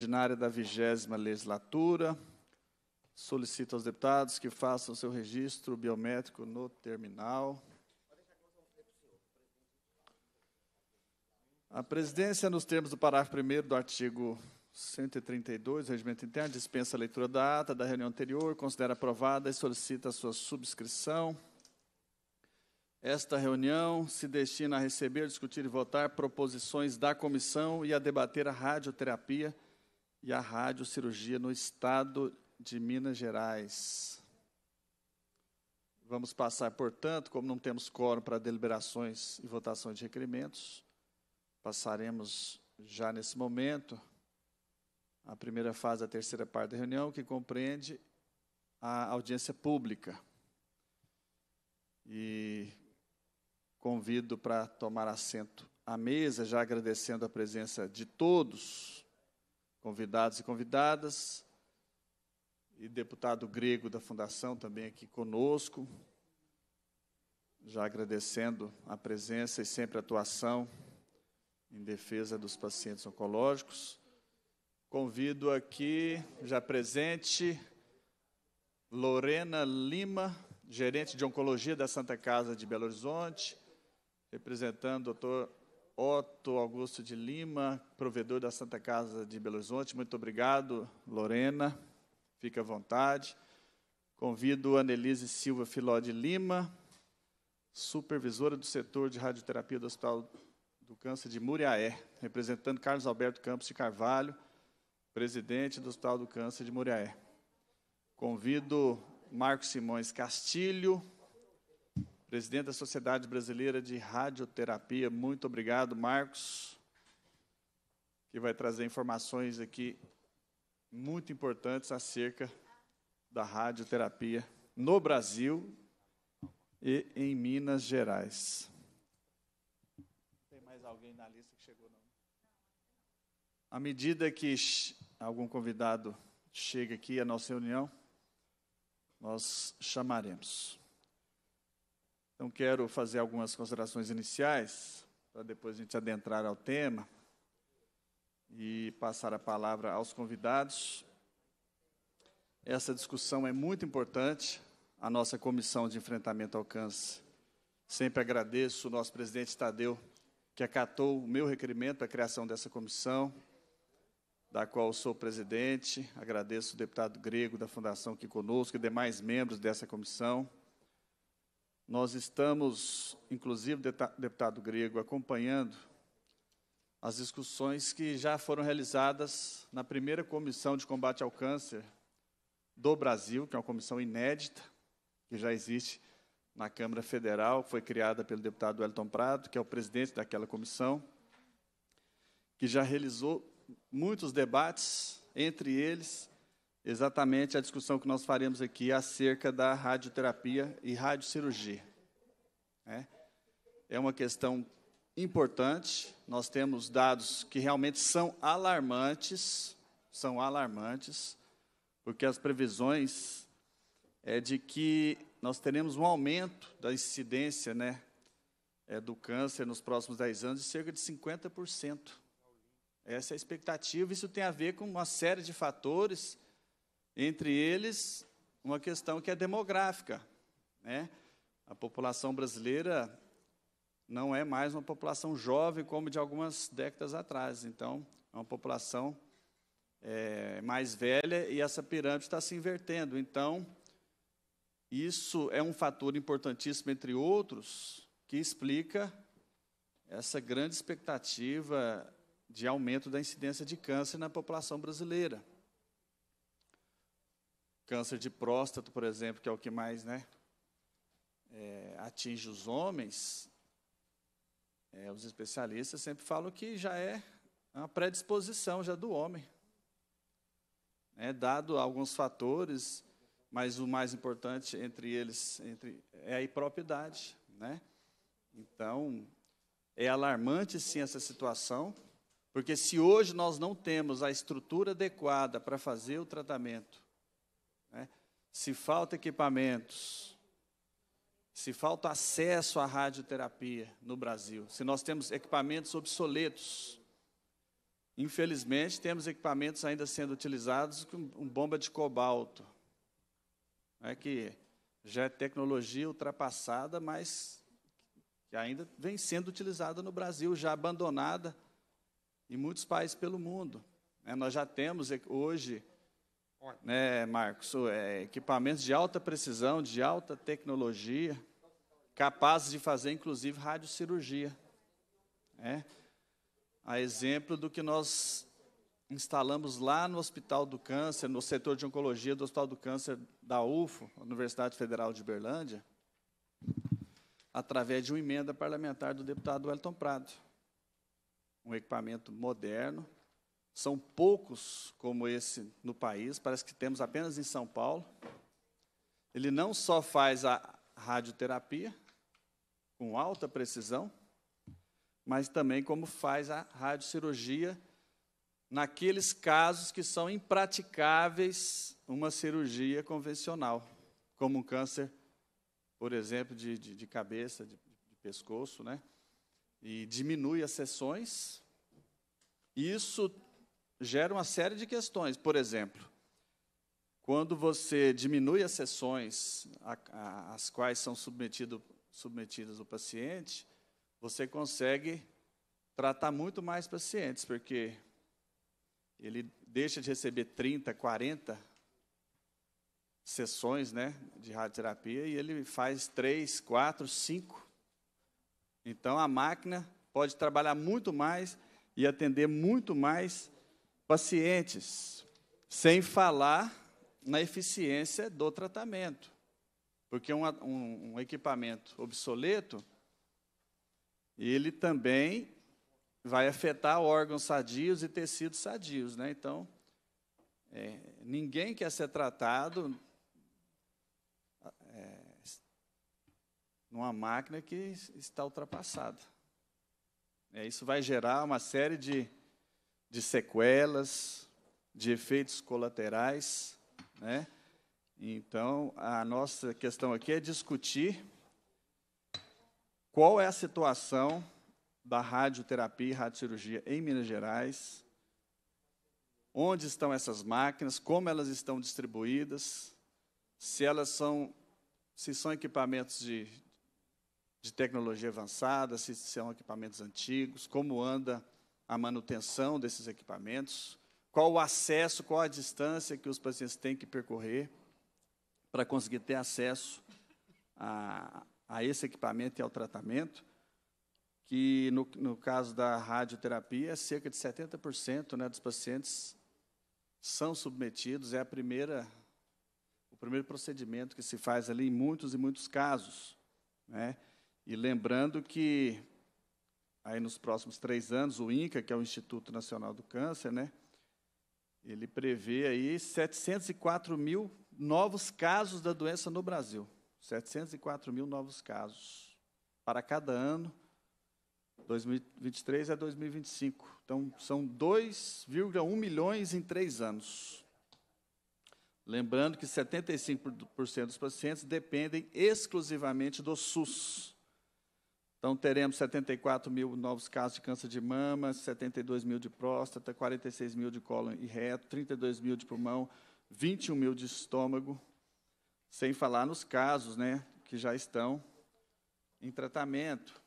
ordinária da vigésima legislatura. Solicito aos deputados que façam seu registro biométrico no terminal. A presidência, nos termos do parágrafo 1 do artigo 132 do Regimento Interno, dispensa a leitura da ata da reunião anterior, considera aprovada e solicita a sua subscrição. Esta reunião se destina a receber, discutir e votar proposições da comissão e a debater a radioterapia e a radiocirurgia no estado de Minas Gerais. Vamos passar, portanto, como não temos quórum para deliberações e votação de requerimentos, passaremos já nesse momento a primeira fase da terceira parte da reunião, que compreende a audiência pública. E convido para tomar assento à mesa, já agradecendo a presença de todos convidados e convidadas, e deputado grego da Fundação também aqui conosco, já agradecendo a presença e sempre a atuação em defesa dos pacientes oncológicos. Convido aqui, já presente, Lorena Lima, gerente de oncologia da Santa Casa de Belo Horizonte, representando o doutor Otto Augusto de Lima, provedor da Santa Casa de Belo Horizonte. Muito obrigado, Lorena. Fica à vontade. Convido a Anelise Silva Filó de Lima, supervisora do setor de radioterapia do Hospital do Câncer de Muriaé, representando Carlos Alberto Campos de Carvalho, presidente do Hospital do Câncer de Muriaé. Convido Marcos Simões Castilho, presidente da Sociedade Brasileira de Radioterapia. Muito obrigado, Marcos, que vai trazer informações aqui muito importantes acerca da radioterapia no Brasil e em Minas Gerais. Tem mais alguém na lista que chegou não? À medida que algum convidado chega aqui à nossa reunião, nós chamaremos. Então, quero fazer algumas considerações iniciais, para depois a gente adentrar ao tema e passar a palavra aos convidados. Essa discussão é muito importante. A nossa comissão de enfrentamento ao câncer. Sempre agradeço o nosso presidente Tadeu, que acatou o meu requerimento, a criação dessa comissão, da qual sou presidente. Agradeço o deputado grego da Fundação aqui conosco e demais membros dessa comissão nós estamos, inclusive, deputado grego, acompanhando as discussões que já foram realizadas na primeira comissão de combate ao câncer do Brasil, que é uma comissão inédita, que já existe na Câmara Federal, foi criada pelo deputado Elton Prado, que é o presidente daquela comissão, que já realizou muitos debates, entre eles exatamente a discussão que nós faremos aqui acerca da radioterapia e radiocirurgia. Né? É uma questão importante, nós temos dados que realmente são alarmantes, são alarmantes, porque as previsões é de que nós teremos um aumento da incidência né, é, do câncer nos próximos 10 anos de cerca de 50%. Essa é a expectativa. Isso tem a ver com uma série de fatores entre eles, uma questão que é demográfica. Né? A população brasileira não é mais uma população jovem como de algumas décadas atrás. Então, é uma população é, mais velha e essa pirâmide está se invertendo. Então, isso é um fator importantíssimo, entre outros, que explica essa grande expectativa de aumento da incidência de câncer na população brasileira. Câncer de próstata, por exemplo, que é o que mais né, é, atinge os homens, é, os especialistas sempre falam que já é uma predisposição já do homem. Né, dado alguns fatores, mas o mais importante entre eles entre, é a própria Né? Então, é alarmante sim essa situação, porque se hoje nós não temos a estrutura adequada para fazer o tratamento se falta equipamentos, se falta acesso à radioterapia no Brasil, se nós temos equipamentos obsoletos, infelizmente temos equipamentos ainda sendo utilizados com bomba de cobalto, é que já é tecnologia ultrapassada, mas que ainda vem sendo utilizada no Brasil, já abandonada em muitos países pelo mundo. É, nós já temos hoje né, Marcos? É, equipamentos de alta precisão, de alta tecnologia, capazes de fazer, inclusive, radiocirurgia. né? A exemplo do que nós instalamos lá no Hospital do Câncer, no setor de oncologia do Hospital do Câncer da UFO, Universidade Federal de Berlândia, através de uma emenda parlamentar do deputado Elton Prado. Um equipamento moderno, são poucos como esse no país, parece que temos apenas em São Paulo. Ele não só faz a radioterapia com alta precisão, mas também como faz a radiocirurgia naqueles casos que são impraticáveis uma cirurgia convencional, como um câncer, por exemplo, de, de, de cabeça, de, de, pescoço, né? E diminui as sessões. Isso gera uma série de questões. Por exemplo, quando você diminui as sessões às quais são submetido, submetidas o paciente, você consegue tratar muito mais pacientes, porque ele deixa de receber 30, 40 sessões né, de radioterapia e ele faz 3, 4, 5. Então a máquina pode trabalhar muito mais e atender muito mais pacientes, sem falar na eficiência do tratamento. Porque um, um, um equipamento obsoleto, ele também vai afetar órgãos sadios e tecidos sadios. Né? Então, é, ninguém quer ser tratado é, numa máquina que está ultrapassada. É, isso vai gerar uma série de de sequelas, de efeitos colaterais, né? Então, a nossa questão aqui é discutir qual é a situação da radioterapia e radiocirurgia em Minas Gerais, onde estão essas máquinas, como elas estão distribuídas, se elas são, se são equipamentos de, de tecnologia avançada, se são equipamentos antigos, como anda a manutenção desses equipamentos, qual o acesso, qual a distância que os pacientes têm que percorrer para conseguir ter acesso a, a esse equipamento e ao tratamento, que no, no caso da radioterapia, cerca de 70% né, dos pacientes são submetidos, é a primeira, o primeiro procedimento que se faz ali em muitos e muitos casos. Né? E lembrando que aí nos próximos três anos, o INCA, que é o Instituto Nacional do Câncer, né, ele prevê aí 704 mil novos casos da doença no Brasil. 704 mil novos casos para cada ano, 2023 a 2025. Então, são 2,1 milhões em três anos. Lembrando que 75% dos pacientes dependem exclusivamente do SUS. Então, teremos 74 mil novos casos de câncer de mama, 72 mil de próstata, 46 mil de cólon e reto, 32 mil de pulmão, 21 mil de estômago, sem falar nos casos né, que já estão em tratamento.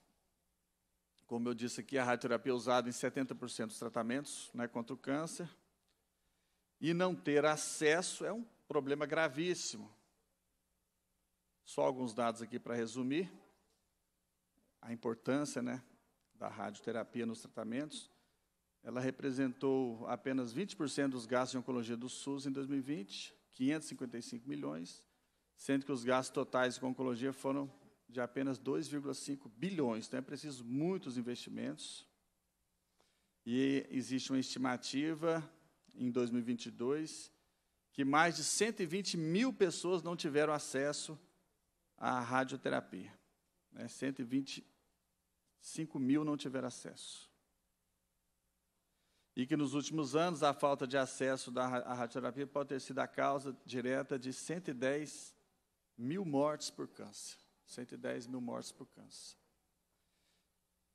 Como eu disse aqui, a radioterapia é usada em 70% dos tratamentos né, contra o câncer. E não ter acesso é um problema gravíssimo. Só alguns dados aqui para resumir a importância né, da radioterapia nos tratamentos, ela representou apenas 20% dos gastos de oncologia do SUS em 2020, 555 milhões, sendo que os gastos totais com oncologia foram de apenas 2,5 bilhões. Então, é preciso muitos investimentos. E existe uma estimativa em 2022 que mais de 120 mil pessoas não tiveram acesso à radioterapia. 120 né? 5 mil não tiveram acesso. E que nos últimos anos a falta de acesso da, à radioterapia pode ter sido a causa direta de 110 mil mortes por câncer. 110 mil mortes por câncer.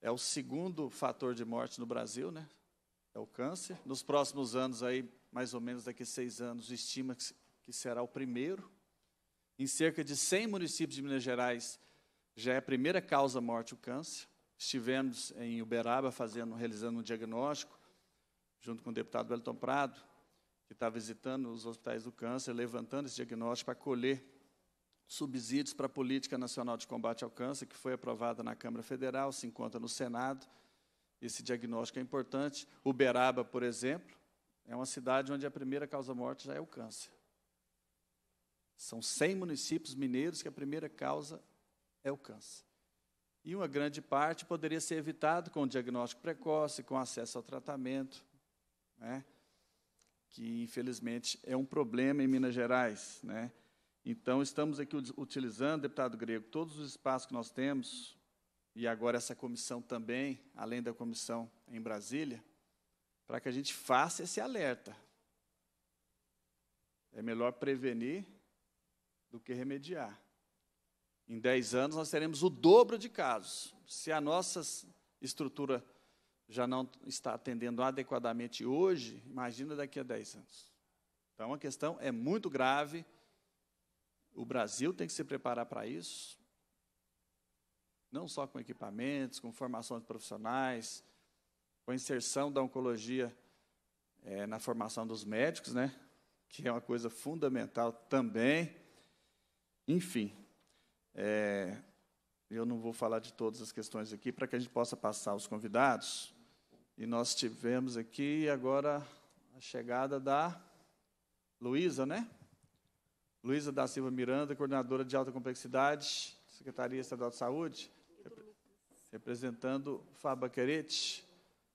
É o segundo fator de morte no Brasil, né? É o câncer. Nos próximos anos, aí, mais ou menos daqui a seis anos, estima que será o primeiro. Em cerca de 100 municípios de Minas Gerais, já é a primeira causa morte o câncer. Estivemos em Uberaba fazendo, realizando um diagnóstico, junto com o deputado Wellington Prado, que está visitando os hospitais do câncer, levantando esse diagnóstico para colher subsídios para a Política Nacional de Combate ao Câncer, que foi aprovada na Câmara Federal, se encontra no Senado. Esse diagnóstico é importante. Uberaba, por exemplo, é uma cidade onde a primeira causa-morte já é o câncer. São 100 municípios mineiros que a primeira causa é o câncer. E uma grande parte poderia ser evitado com o diagnóstico precoce, com acesso ao tratamento, né? que infelizmente é um problema em Minas Gerais. Né? Então, estamos aqui utilizando, deputado Grego, todos os espaços que nós temos, e agora essa comissão também, além da comissão em Brasília, para que a gente faça esse alerta. É melhor prevenir do que remediar. Em 10 anos, nós teremos o dobro de casos. Se a nossa estrutura já não está atendendo adequadamente hoje, imagina daqui a 10 anos. Então, a questão é muito grave. O Brasil tem que se preparar para isso, não só com equipamentos, com formação de profissionais, com a inserção da oncologia é, na formação dos médicos, né? que é uma coisa fundamental também. Enfim, é, eu não vou falar de todas as questões aqui para que a gente possa passar os convidados. E nós tivemos aqui agora a chegada da Luísa, né? Luísa da Silva Miranda, coordenadora de alta complexidade, Secretaria Estadual de Saúde, rep representando Fábio Querete,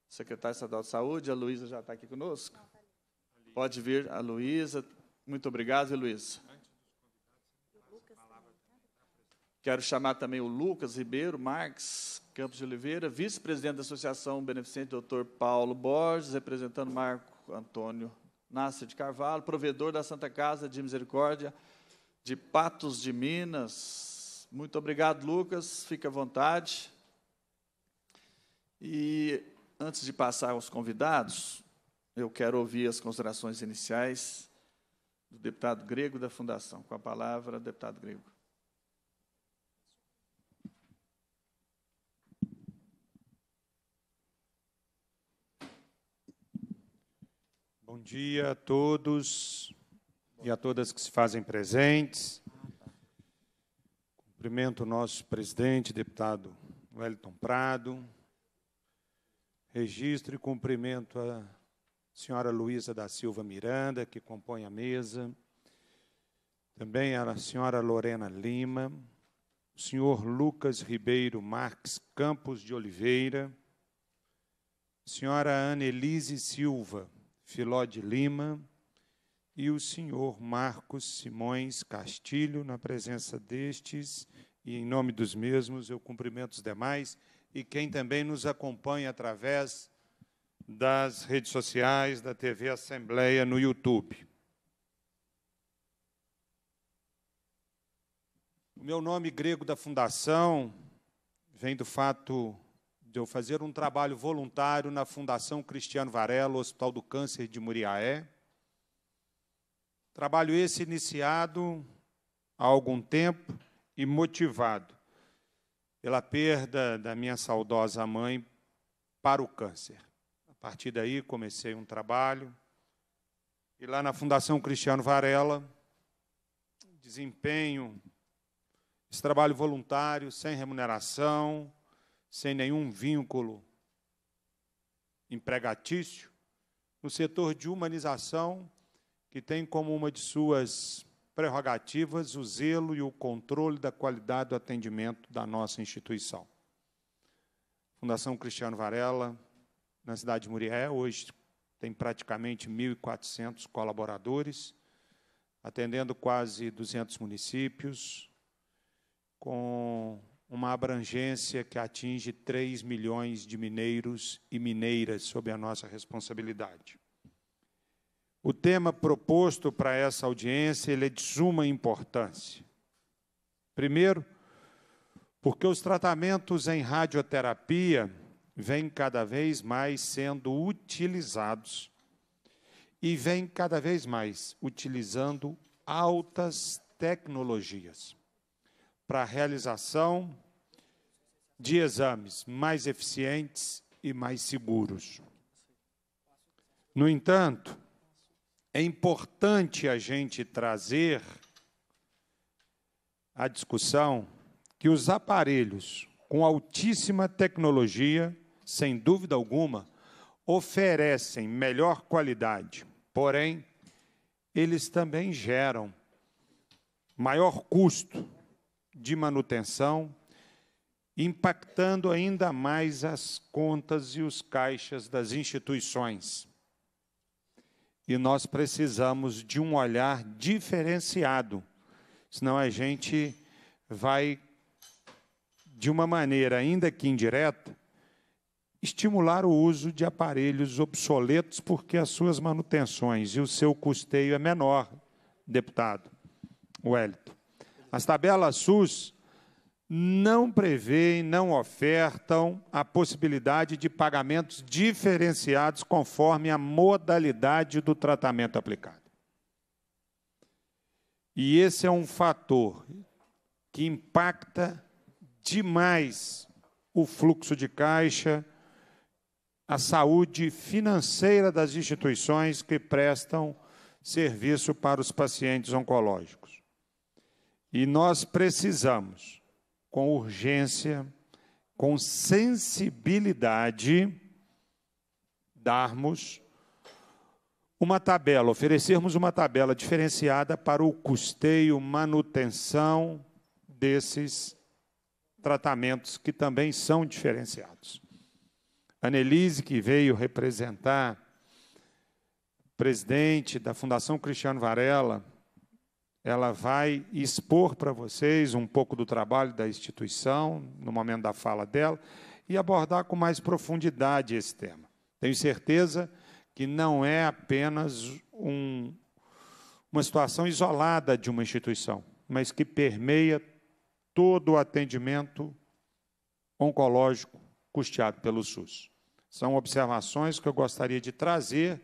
secretária estadual de saúde. A Luísa já está aqui conosco. Pode vir a Luísa. Muito obrigado, Luísa. Quero chamar também o Lucas Ribeiro Marques Campos de Oliveira, vice-presidente da Associação Beneficente, doutor Paulo Borges, representando Marco Antônio Nasser de Carvalho, provedor da Santa Casa de Misericórdia de Patos de Minas. Muito obrigado, Lucas. Fique à vontade. E antes de passar aos convidados, eu quero ouvir as considerações iniciais do deputado grego da Fundação. Com a palavra, deputado grego. Bom dia a todos e a todas que se fazem presentes. Cumprimento o nosso presidente, deputado Wellington Prado. Registro e cumprimento a senhora Luísa da Silva Miranda, que compõe a mesa. Também a senhora Lorena Lima, o senhor Lucas Ribeiro Marques Campos de Oliveira, senhora Ana Elise Silva, Filó de Lima e o senhor Marcos Simões Castilho, na presença destes, e em nome dos mesmos eu cumprimento os demais e quem também nos acompanha através das redes sociais, da TV Assembleia, no YouTube. O meu nome grego da fundação vem do fato de eu fazer um trabalho voluntário na Fundação Cristiano Varela, Hospital do Câncer de Muriaé. Trabalho esse iniciado há algum tempo e motivado pela perda da minha saudosa mãe para o câncer. A partir daí comecei um trabalho e lá na Fundação Cristiano Varela desempenho esse trabalho voluntário, sem remuneração, sem nenhum vínculo empregatício, no setor de humanização, que tem como uma de suas prerrogativas o zelo e o controle da qualidade do atendimento da nossa instituição. Fundação Cristiano Varela, na cidade de Murié, hoje tem praticamente 1.400 colaboradores, atendendo quase 200 municípios, com uma abrangência que atinge 3 milhões de mineiros e mineiras sob a nossa responsabilidade. O tema proposto para essa audiência é de suma importância. Primeiro, porque os tratamentos em radioterapia vêm cada vez mais sendo utilizados e vêm cada vez mais utilizando altas tecnologias para a realização de exames mais eficientes e mais seguros. No entanto, é importante a gente trazer a discussão que os aparelhos com altíssima tecnologia, sem dúvida alguma, oferecem melhor qualidade, porém, eles também geram maior custo de manutenção, impactando ainda mais as contas e os caixas das instituições. E nós precisamos de um olhar diferenciado, senão a gente vai, de uma maneira ainda que indireta, estimular o uso de aparelhos obsoletos, porque as suas manutenções e o seu custeio é menor, deputado Wellington. As tabelas SUS não prevêem, não ofertam a possibilidade de pagamentos diferenciados conforme a modalidade do tratamento aplicado. E esse é um fator que impacta demais o fluxo de caixa, a saúde financeira das instituições que prestam serviço para os pacientes oncológicos. E nós precisamos, com urgência, com sensibilidade, darmos uma tabela, oferecermos uma tabela diferenciada para o custeio, manutenção desses tratamentos que também são diferenciados. Anelise, que veio representar presidente da Fundação Cristiano Varela, ela vai expor para vocês um pouco do trabalho da instituição, no momento da fala dela, e abordar com mais profundidade esse tema. Tenho certeza que não é apenas um, uma situação isolada de uma instituição, mas que permeia todo o atendimento oncológico custeado pelo SUS. São observações que eu gostaria de trazer,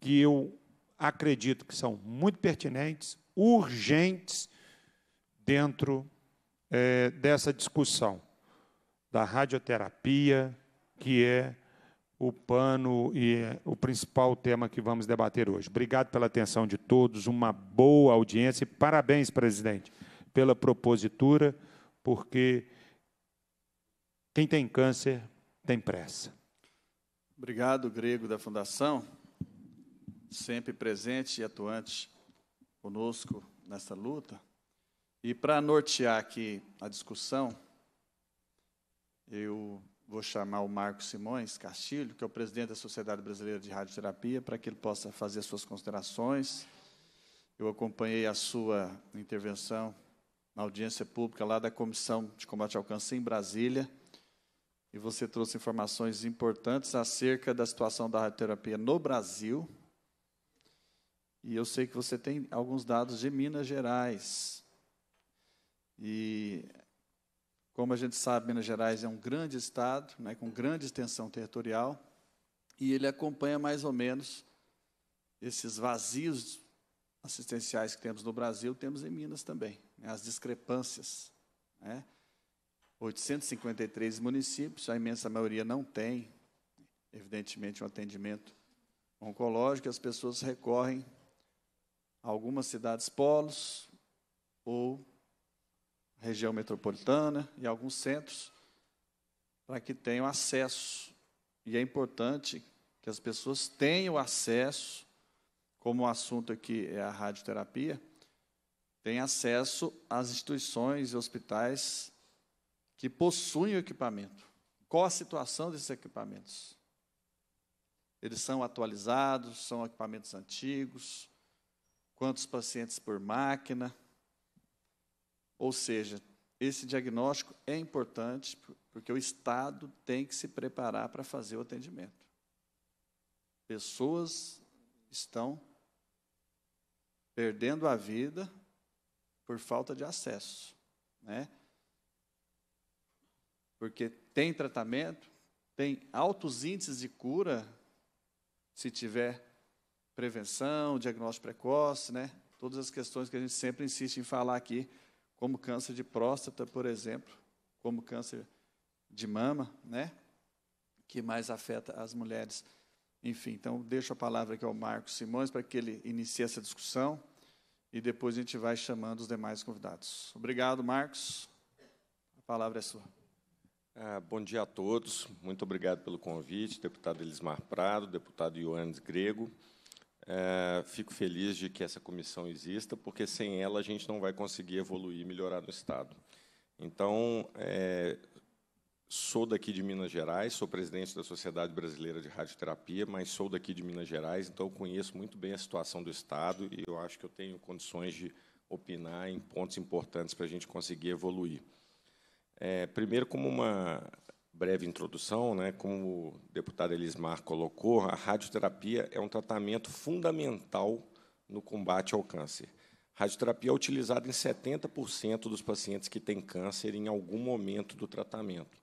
que eu acredito que são muito pertinentes, urgentes, dentro é, dessa discussão da radioterapia, que é o pano e é o principal tema que vamos debater hoje. Obrigado pela atenção de todos, uma boa audiência e parabéns, presidente, pela propositura, porque quem tem câncer tem pressa. Obrigado, Grego, da Fundação sempre presente e atuante conosco nessa luta. E para nortear aqui a discussão, eu vou chamar o Marcos Simões Castilho, que é o presidente da Sociedade Brasileira de Radioterapia, para que ele possa fazer suas considerações. Eu acompanhei a sua intervenção na audiência pública lá da Comissão de Combate ao Câncer em Brasília, e você trouxe informações importantes acerca da situação da radioterapia no Brasil, e eu sei que você tem alguns dados de Minas Gerais. E como a gente sabe, Minas Gerais é um grande estado, né, com grande extensão territorial, e ele acompanha mais ou menos esses vazios assistenciais que temos no Brasil, temos em Minas também, né, as discrepâncias. Né, 853 municípios, a imensa maioria não tem, evidentemente, um atendimento oncológico, as pessoas recorrem algumas cidades polos ou região metropolitana e alguns centros para que tenham acesso. E é importante que as pessoas tenham acesso, como o assunto aqui é a radioterapia, tenham acesso às instituições e hospitais que possuem o equipamento. Qual a situação desses equipamentos? Eles são atualizados, são equipamentos antigos, quantos pacientes por máquina. Ou seja, esse diagnóstico é importante porque o Estado tem que se preparar para fazer o atendimento. Pessoas estão perdendo a vida por falta de acesso, né? Porque tem tratamento, tem altos índices de cura se tiver prevenção, diagnóstico precoce, né? Todas as questões que a gente sempre insiste em falar aqui, como câncer de próstata, por exemplo, como câncer de mama, né? Que mais afeta as mulheres. Enfim, então deixo a palavra aqui ao Marcos Simões para que ele inicie essa discussão e depois a gente vai chamando os demais convidados. Obrigado, Marcos. A palavra é sua. Ah, bom dia a todos. Muito obrigado pelo convite, deputado Elismar Prado, deputado Ioannes Grego. É, fico feliz de que essa comissão exista, porque sem ela a gente não vai conseguir evoluir e melhorar no Estado. Então, é, sou daqui de Minas Gerais, sou presidente da Sociedade Brasileira de Radioterapia, mas sou daqui de Minas Gerais, então conheço muito bem a situação do Estado e eu acho que eu tenho condições de opinar em pontos importantes para a gente conseguir evoluir. É, primeiro, como uma breve introdução, né, como o deputado Elismar colocou, a radioterapia é um tratamento fundamental no combate ao câncer. radioterapia é utilizada em 70% dos pacientes que têm câncer em algum momento do tratamento.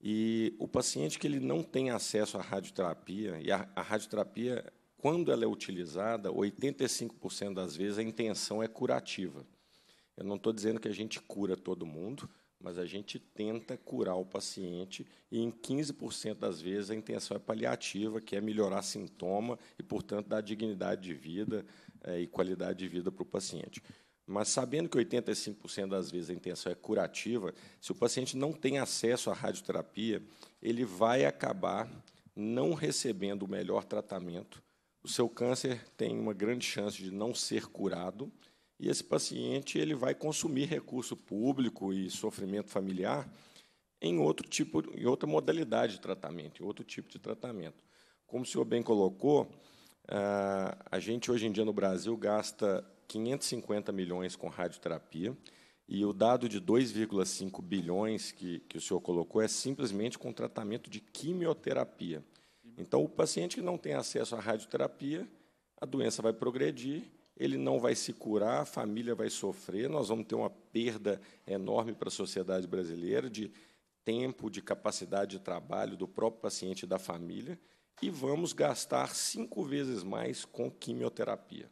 E o paciente que ele não tem acesso à radioterapia, e a, a radioterapia, quando ela é utilizada, 85% das vezes a intenção é curativa. Eu não estou dizendo que a gente cura todo mundo, mas a gente tenta curar o paciente e em 15% das vezes a intenção é paliativa, que é melhorar sintoma e, portanto, dar dignidade de vida é, e qualidade de vida para o paciente. Mas sabendo que 85% das vezes a intenção é curativa, se o paciente não tem acesso à radioterapia, ele vai acabar não recebendo o melhor tratamento. O seu câncer tem uma grande chance de não ser curado e esse paciente ele vai consumir recurso público e sofrimento familiar em outro tipo, em outra modalidade de tratamento, em outro tipo de tratamento. Como o senhor bem colocou, ah, a gente hoje em dia no Brasil gasta 550 milhões com radioterapia e o dado de 2,5 bilhões que, que o senhor colocou é simplesmente com tratamento de quimioterapia. Então, o paciente que não tem acesso à radioterapia, a doença vai progredir ele não vai se curar, a família vai sofrer, nós vamos ter uma perda enorme para a sociedade brasileira de tempo, de capacidade de trabalho do próprio paciente e da família, e vamos gastar cinco vezes mais com quimioterapia.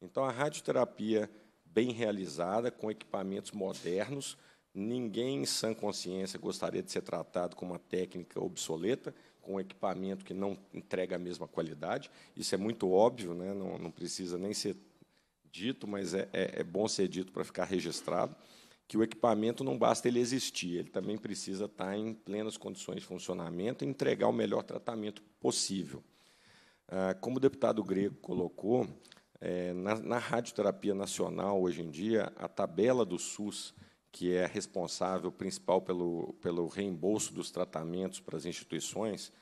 Então, a radioterapia bem realizada, com equipamentos modernos, ninguém em sã consciência gostaria de ser tratado com uma técnica obsoleta, com um equipamento que não entrega a mesma qualidade. Isso é muito óbvio, né? não, não precisa nem ser dito, mas é, é, é bom ser dito para ficar registrado, que o equipamento não basta ele existir, ele também precisa estar em plenas condições de funcionamento e entregar o melhor tratamento possível. Ah, como o deputado grego colocou, é, na, na radioterapia nacional, hoje em dia, a tabela do SUS, que é responsável principal pelo, pelo reembolso dos tratamentos para as instituições,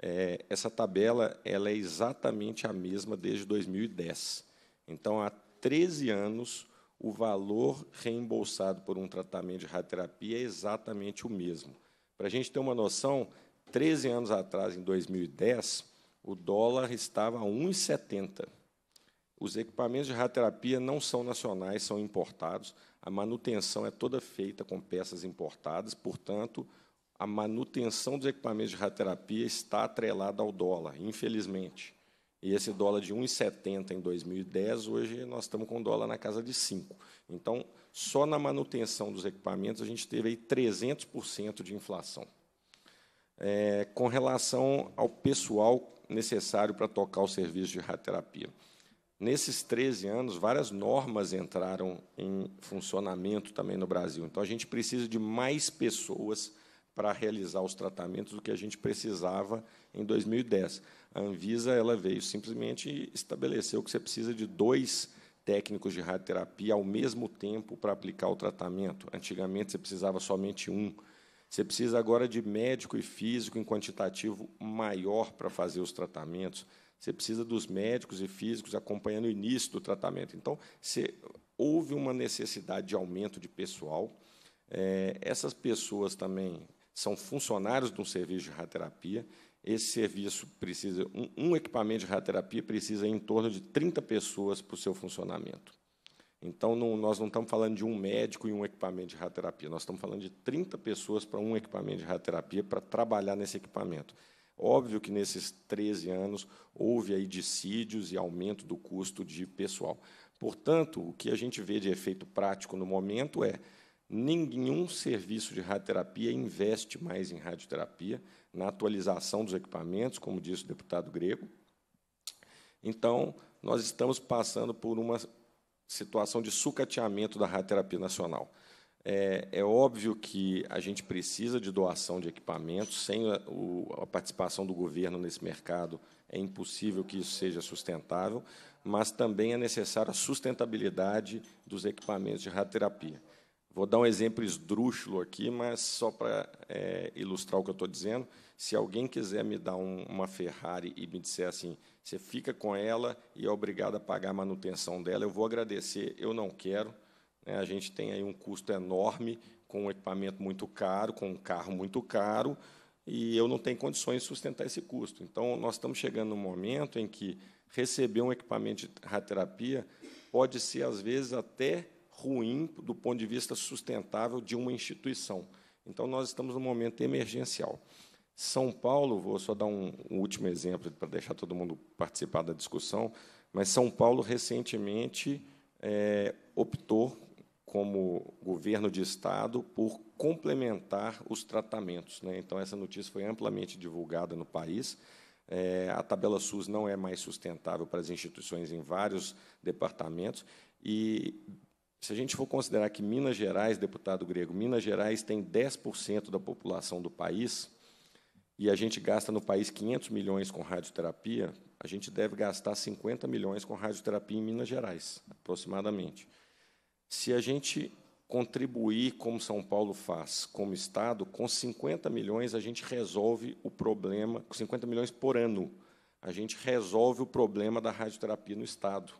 é, essa tabela ela é exatamente a mesma desde 2010. Então, a 13 anos, o valor reembolsado por um tratamento de radioterapia é exatamente o mesmo. Para a gente ter uma noção, 13 anos atrás, em 2010, o dólar estava a 1,70. Os equipamentos de radioterapia não são nacionais, são importados. A manutenção é toda feita com peças importadas, portanto, a manutenção dos equipamentos de radioterapia está atrelada ao dólar, infelizmente. E esse dólar de 1,70 em 2010, hoje nós estamos com dólar na casa de 5. Então, só na manutenção dos equipamentos a gente teve aí 300% de inflação. É, com relação ao pessoal necessário para tocar o serviço de radioterapia. Nesses 13 anos, várias normas entraram em funcionamento também no Brasil. Então, a gente precisa de mais pessoas para realizar os tratamentos do que a gente precisava em 2010. A Anvisa ela veio simplesmente estabeleceu que você precisa de dois técnicos de radioterapia ao mesmo tempo para aplicar o tratamento. Antigamente você precisava somente um. Você precisa agora de médico e físico em quantitativo maior para fazer os tratamentos. Você precisa dos médicos e físicos acompanhando o início do tratamento. Então, houve uma necessidade de aumento de pessoal. É, essas pessoas também são funcionários de um serviço de radioterapia. Esse serviço precisa, um, um equipamento de radioterapia precisa em torno de 30 pessoas para o seu funcionamento. Então, não, nós não estamos falando de um médico e um equipamento de radioterapia, nós estamos falando de 30 pessoas para um equipamento de radioterapia para trabalhar nesse equipamento. Óbvio que nesses 13 anos houve aí dissídios e aumento do custo de pessoal. Portanto, o que a gente vê de efeito prático no momento é nenhum serviço de radioterapia investe mais em radioterapia, na atualização dos equipamentos, como disse o deputado Grego. Então, nós estamos passando por uma situação de sucateamento da radioterapia nacional. É, é, óbvio que a gente precisa de doação de equipamentos, sem a, o, a, participação do governo nesse mercado é impossível que isso seja sustentável, mas também é necessária a sustentabilidade dos equipamentos de radioterapia. Vou dar um exemplo esdrúxulo aqui, mas só para é, ilustrar o que eu estou dizendo. Se alguém quiser me dar um, uma Ferrari e me disser assim, você fica com ela e é obrigado a pagar a manutenção dela, eu vou agradecer, eu não quero. Né? a gente tem aí um custo enorme com um equipamento muito caro, com um carro muito caro, e eu não tenho condições de sustentar esse custo. Então, nós estamos chegando num momento em que receber um equipamento de radioterapia pode ser, às vezes, até ruim do ponto de vista sustentável de uma instituição. Então, nós estamos num momento emergencial. São Paulo, vou só dar um, último exemplo para deixar todo mundo participar da discussão, mas São Paulo recentemente é, optou, como governo de Estado, por complementar os tratamentos. Né? Então, essa notícia foi amplamente divulgada no país. É, a tabela SUS não é mais sustentável para as instituições em vários departamentos. E se a gente for considerar que Minas Gerais, deputado grego, Minas Gerais tem 10% da população do país, e a gente gasta no país 500 milhões com radioterapia, a gente deve gastar 50 milhões com radioterapia em Minas Gerais, aproximadamente. Se a gente contribuir, como São Paulo faz, como Estado, com 50 milhões a gente resolve o problema, com 50 milhões por ano, a gente resolve o problema da radioterapia no Estado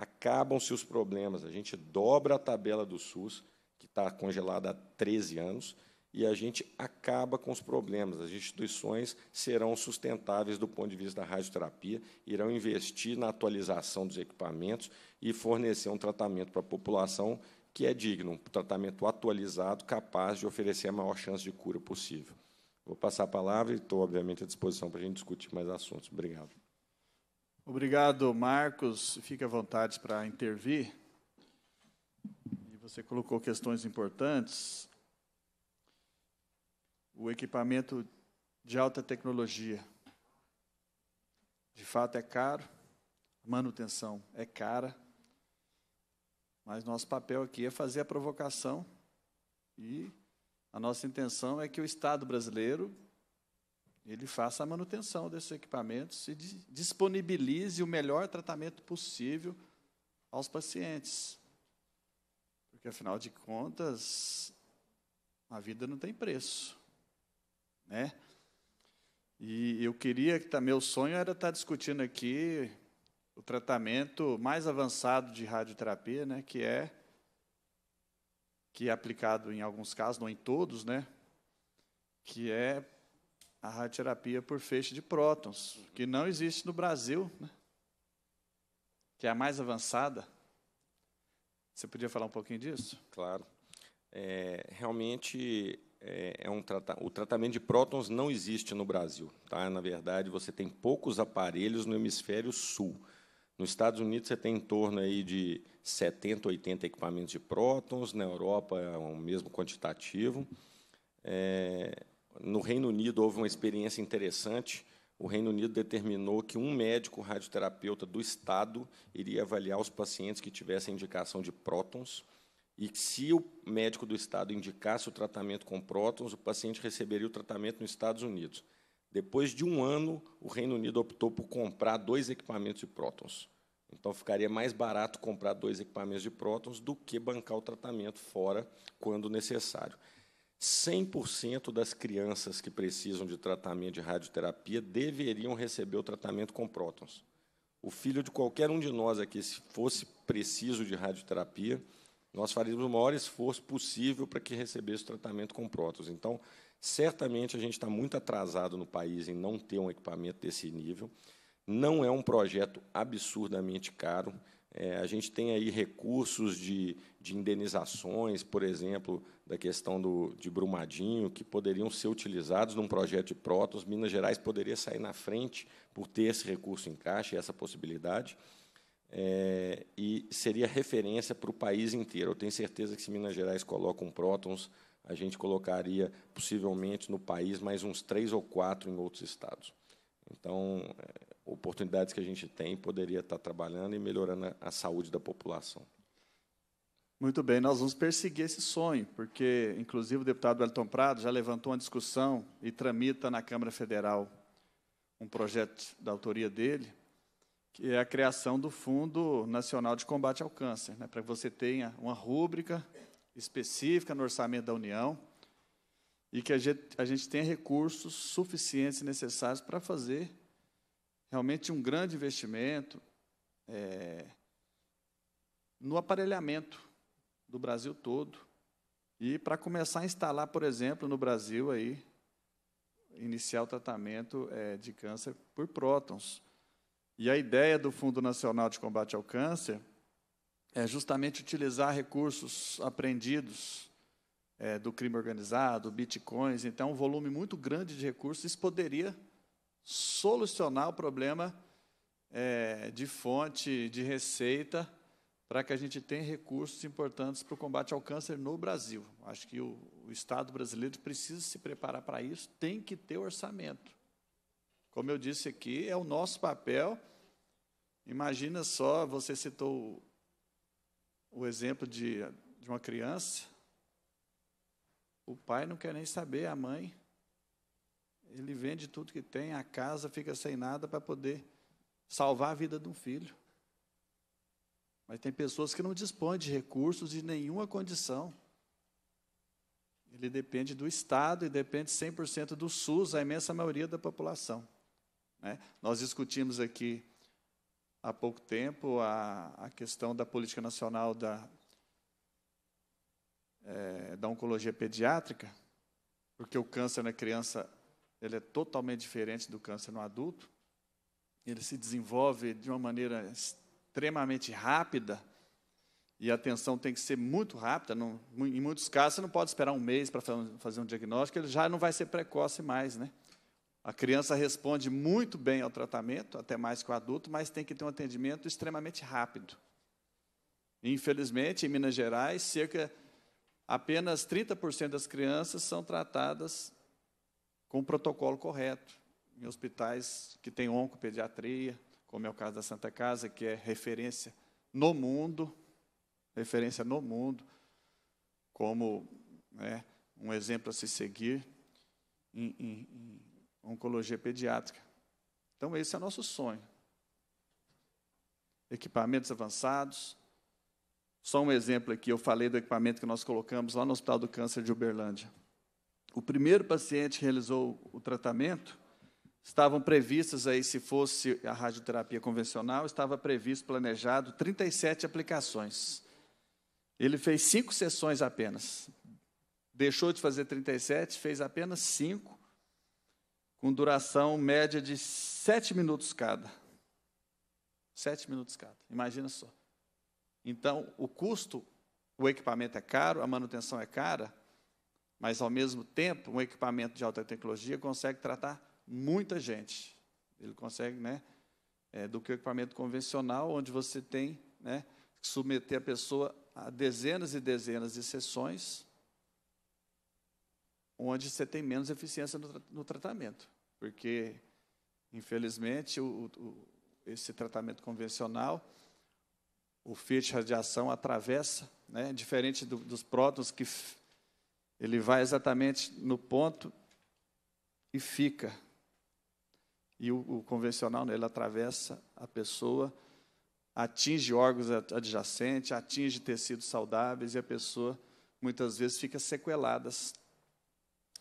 acabam-se os problemas. A gente dobra a tabela do SUS, que está congelada há 13 anos, e a gente acaba com os problemas. As instituições serão sustentáveis do ponto de vista da radioterapia, irão investir na atualização dos equipamentos e fornecer um tratamento para a população que é digno, um tratamento atualizado, capaz de oferecer a maior chance de cura possível. Vou passar a palavra e estou, obviamente, à disposição para a gente discutir mais assuntos. Obrigado. Obrigado, Marcos. Fique à vontade para intervir. E você colocou questões importantes. O equipamento de alta tecnologia, de fato, é caro. Manutenção é cara. Mas nosso papel aqui é fazer a provocação e a nossa intenção é que o Estado brasileiro ele faça a manutenção desses equipamentos e disponibilize o melhor tratamento possível aos pacientes. Porque, afinal de contas, a vida não tem preço. Né? E eu queria que tá, meu sonho era estar tá discutindo aqui o tratamento mais avançado de radioterapia, né, que é que é aplicado em alguns casos, não em todos, né, que é a radioterapia é por feixe de prótons, que não existe no Brasil, né? que é a mais avançada. Você podia falar um pouquinho disso? Claro. É, realmente, é, é, um trata o tratamento de prótons não existe no Brasil. Tá? Na verdade, você tem poucos aparelhos no hemisfério sul. Nos Estados Unidos, você tem em torno aí de 70, 80 equipamentos de prótons, na Europa, é o mesmo quantitativo. É, no Reino Unido houve uma experiência interessante. O Reino Unido determinou que um médico radioterapeuta do Estado iria avaliar os pacientes que tivessem indicação de prótons. E se o médico do Estado indicasse o tratamento com prótons, o paciente receberia o tratamento nos Estados Unidos. Depois de um ano, o Reino Unido optou por comprar dois equipamentos de prótons. Então, ficaria mais barato comprar dois equipamentos de prótons do que bancar o tratamento fora quando necessário. 100% das crianças que precisam de tratamento de radioterapia deveriam receber o tratamento com prótons. O filho de qualquer um de nós aqui, se fosse preciso de radioterapia, nós faríamos o maior esforço possível para que recebesse o tratamento com prótons. Então, certamente a gente está muito atrasado no país em não ter um equipamento desse nível. Não é um projeto absurdamente caro. É, a gente tem aí recursos de, de indenizações, por exemplo, da questão do, de Brumadinho, que poderiam ser utilizados num projeto de prótons. Minas Gerais poderia sair na frente por ter esse recurso em caixa e essa possibilidade. É, e seria referência para o país inteiro. Eu tenho certeza que se Minas Gerais coloca um prótons, a gente colocaria possivelmente no país mais uns três ou quatro em outros estados. Então, é, oportunidades que a gente tem poderia estar trabalhando e melhorando a saúde da população. Muito bem, nós vamos perseguir esse sonho, porque, inclusive, o deputado Elton Prado já levantou uma discussão e tramita na Câmara Federal um projeto da autoria dele, que é a criação do Fundo Nacional de Combate ao Câncer, né, para que você tenha uma rúbrica específica no orçamento da União e que a gente, a gente tenha recursos suficientes e necessários para fazer realmente um grande investimento é, no aparelhamento do Brasil todo. E para começar a instalar, por exemplo, no Brasil, aí, iniciar o tratamento é, de câncer por prótons. E a ideia do Fundo Nacional de Combate ao Câncer é justamente utilizar recursos aprendidos é, do crime organizado, bitcoins, então um volume muito grande de recursos, isso poderia solucionar o problema é, de fonte, de receita, para que a gente tenha recursos importantes para o combate ao câncer no Brasil. Acho que o, o Estado brasileiro precisa se preparar para isso, tem que ter orçamento. Como eu disse aqui, é o nosso papel. Imagina só, você citou o exemplo de, de uma criança, o pai não quer nem saber, a mãe. Ele vende tudo que tem, a casa fica sem nada para poder salvar a vida de um filho. Mas tem pessoas que não dispõem de recursos e nenhuma condição. Ele depende do Estado e depende 100% do SUS, a imensa maioria da população. Né? Nós discutimos aqui há pouco tempo a, a questão da política nacional da, é, da oncologia pediátrica, porque o câncer na criança ele é totalmente diferente do câncer no adulto. Ele se desenvolve de uma maneira extremamente rápida e a atenção tem que ser muito rápida. Não, em muitos casos, você não pode esperar um mês para fazer um diagnóstico, ele já não vai ser precoce mais, né? A criança responde muito bem ao tratamento, até mais que o adulto, mas tem que ter um atendimento extremamente rápido. Infelizmente, em Minas Gerais, cerca apenas 30% das crianças são tratadas com o protocolo correto, em hospitais que têm oncopediatria, como é o caso da Santa Casa, que é referência no mundo, referência no mundo, como né, um exemplo a se seguir em, em, em oncologia pediátrica. Então, esse é o nosso sonho. Equipamentos avançados. Só um exemplo aqui, eu falei do equipamento que nós colocamos lá no Hospital do Câncer de Uberlândia o primeiro paciente realizou o tratamento, estavam previstas aí, se fosse a radioterapia convencional, estava previsto, planejado, 37 aplicações. Ele fez cinco sessões apenas. Deixou de fazer 37, fez apenas cinco, com duração média de sete minutos cada. Sete minutos cada, imagina só. Então, o custo, o equipamento é caro, a manutenção é cara, mas, ao mesmo tempo, um equipamento de alta tecnologia consegue tratar muita gente. Ele consegue, né? É, do que o equipamento convencional, onde você tem né, que submeter a pessoa a dezenas e dezenas de sessões, onde você tem menos eficiência no, no tratamento. Porque, infelizmente, o, o, esse tratamento convencional, o feixe de radiação atravessa, né, diferente do, dos prótons que ele vai exatamente no ponto e fica. E o, o convencional, né, ele atravessa a pessoa, atinge órgãos adjacentes, atinge tecidos saudáveis e a pessoa muitas vezes fica sequelada.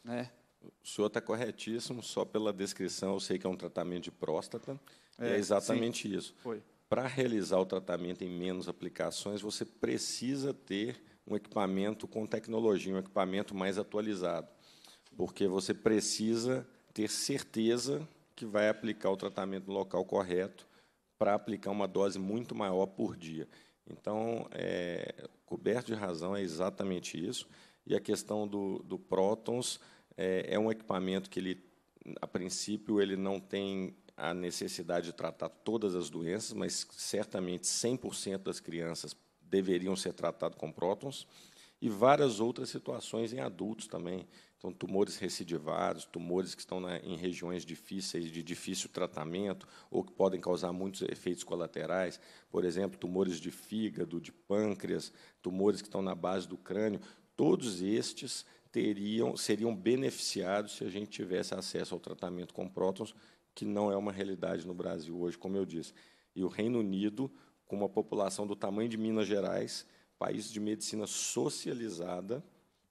Né? O senhor está corretíssimo, só pela descrição eu sei que é um tratamento de próstata. É, é exatamente sim, isso. Para realizar o tratamento em menos aplicações, você precisa ter um equipamento com tecnologia, um equipamento mais atualizado, porque você precisa ter certeza que vai aplicar o tratamento no local correto para aplicar uma dose muito maior por dia. Então, é, coberto de razão é exatamente isso. E a questão do, do prótons é, é um equipamento que ele, a princípio, ele não tem a necessidade de tratar todas as doenças, mas certamente 100% das crianças deveriam ser tratados com prótons, e várias outras situações em adultos também. Então, tumores recidivados, tumores que estão na, em regiões difíceis, de difícil tratamento, ou que podem causar muitos efeitos colaterais, por exemplo, tumores de fígado, de pâncreas, tumores que estão na base do crânio, todos estes teriam, seriam beneficiados se a gente tivesse acesso ao tratamento com prótons, que não é uma realidade no Brasil hoje, como eu disse. E o Reino Unido com uma população do tamanho de Minas Gerais, país de medicina socializada,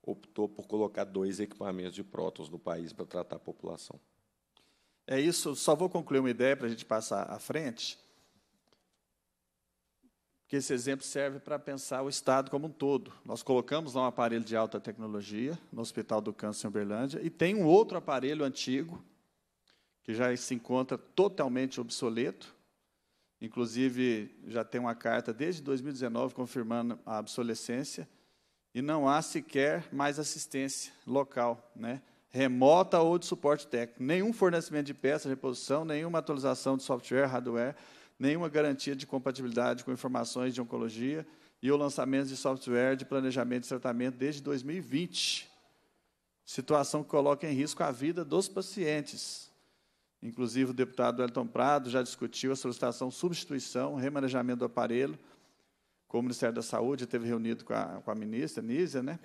optou por colocar dois equipamentos de prótons no país para tratar a população. É isso. Só vou concluir uma ideia para a gente passar à frente, que esse exemplo serve para pensar o Estado como um todo. Nós colocamos lá um aparelho de alta tecnologia no Hospital do Câncer em Uberlândia e tem um outro aparelho antigo que já se encontra totalmente obsoleto, Inclusive, já tem uma carta desde 2019 confirmando a obsolescência e não há sequer mais assistência local, né? remota ou de suporte técnico. Nenhum fornecimento de peças, reposição, nenhuma atualização de software, hardware, nenhuma garantia de compatibilidade com informações de oncologia e o lançamento de software de planejamento e tratamento desde 2020. Situação que coloca em risco a vida dos pacientes. Inclusive, o deputado Elton Prado já discutiu a solicitação substituição, remanejamento do aparelho com o Ministério da Saúde, teve reunido com a, com a ministra Nízia, né?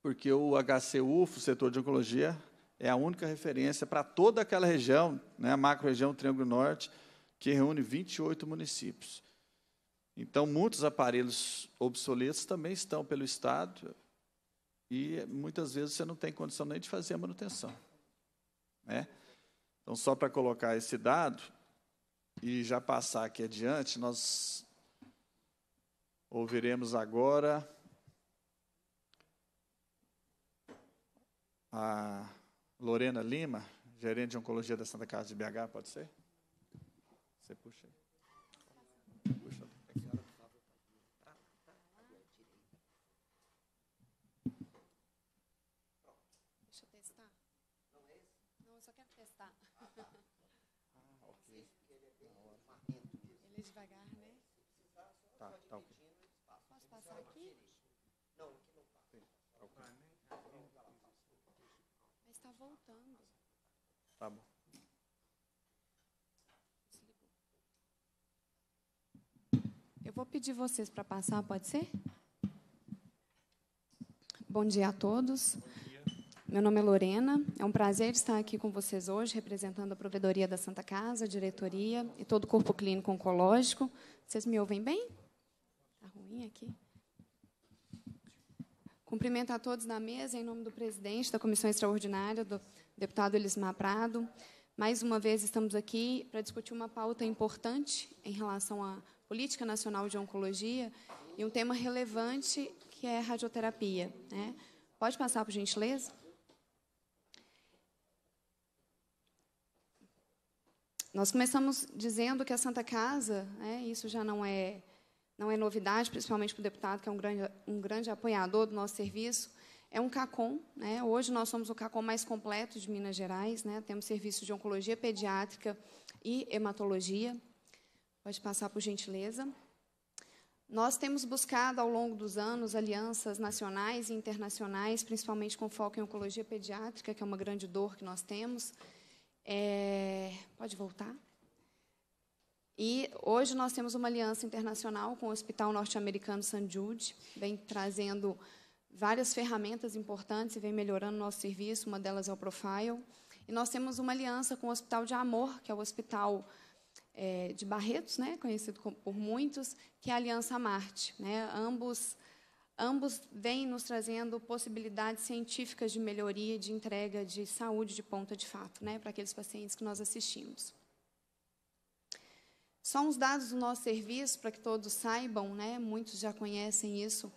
porque o HCUF, o setor de oncologia, é a única referência para toda aquela região, né, a macro-região Triângulo Norte, que reúne 28 municípios. Então, muitos aparelhos obsoletos também estão pelo Estado e, muitas vezes, você não tem condição nem de fazer a manutenção. Né? Então, só para colocar esse dado e já passar aqui adiante, nós ouviremos agora a Lorena Lima, gerente de Oncologia da Santa Casa de BH, pode ser? Você puxa aí. voltando. Tá bom. Eu vou pedir vocês para passar, pode ser? Bom dia a todos. Dia. Meu nome é Lorena. É um prazer estar aqui com vocês hoje, representando a Provedoria da Santa Casa, a diretoria e todo o corpo clínico oncológico. Vocês me ouvem bem? Tá ruim aqui? Cumprimento a todos na mesa, em nome do presidente da Comissão Extraordinária, do deputado Elismar Prado. Mais uma vez estamos aqui para discutir uma pauta importante em relação à Política Nacional de Oncologia e um tema relevante que é a radioterapia. Né? Pode passar, por gentileza? Nós começamos dizendo que a Santa Casa, né, isso já não é não é novidade, principalmente para o deputado, que é um grande, um grande apoiador do nosso serviço, é um CACOM. Né? Hoje nós somos o CACOM mais completo de Minas Gerais, né? temos serviços de oncologia pediátrica e hematologia. Pode passar, por gentileza. Nós temos buscado, ao longo dos anos, alianças nacionais e internacionais, principalmente com foco em oncologia pediátrica, que é uma grande dor que nós temos. É... Pode voltar? E hoje nós temos uma aliança internacional com o Hospital Norte-Americano San Jude, vem trazendo várias ferramentas importantes e vem melhorando o nosso serviço, uma delas é o Profile. E nós temos uma aliança com o Hospital de Amor, que é o hospital é, de Barretos, né, conhecido por muitos, que é a Aliança Marte. Né? Ambos, ambos vêm nos trazendo possibilidades científicas de melhoria, de entrega de saúde de ponta de fato, né, para aqueles pacientes que nós assistimos. Só uns dados do nosso serviço, para que todos saibam, né? muitos já conhecem isso.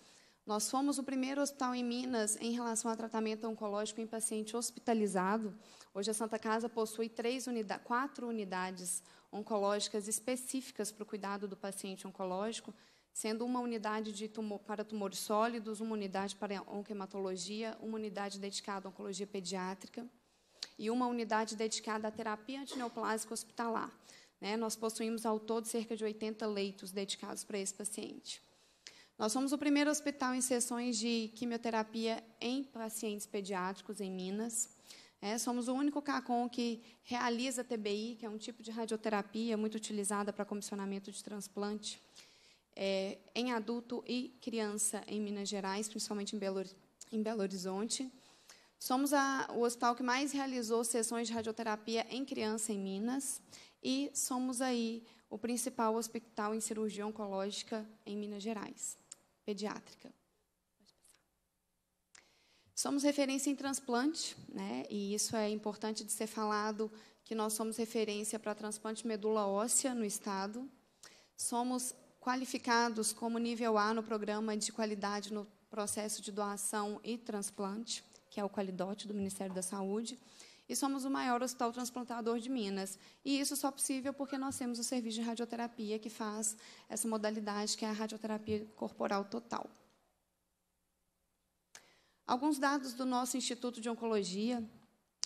Nós fomos o primeiro hospital em Minas em relação a tratamento oncológico em paciente hospitalizado. Hoje a Santa Casa possui três unida quatro unidades oncológicas específicas para o cuidado do paciente oncológico, sendo uma unidade tumor, para tumores sólidos, uma unidade para onquematologia, uma unidade dedicada à oncologia pediátrica e uma unidade dedicada à terapia antineoplásica hospitalar. Né? Nós possuímos ao todo cerca de 80 leitos dedicados para esse paciente. Nós somos o primeiro hospital em sessões de quimioterapia em pacientes pediátricos em Minas. É, somos o único CACOM que realiza TBI, que é um tipo de radioterapia muito utilizada para comissionamento de transplante, é, em adulto e criança em Minas Gerais, principalmente em Belo, em Belo Horizonte. Somos a, o hospital que mais realizou sessões de radioterapia em criança em Minas e somos aí o principal hospital em cirurgia oncológica em Minas Gerais, pediátrica. Somos referência em transplante, né? e isso é importante de ser falado, que nós somos referência para transplante medula óssea no Estado. Somos qualificados como nível A no programa de qualidade no processo de doação e transplante, que é o Qualidote do Ministério da Saúde e somos o maior hospital transplantador de Minas. E isso só é possível porque nós temos o serviço de radioterapia que faz essa modalidade, que é a radioterapia corporal total. Alguns dados do nosso Instituto de Oncologia,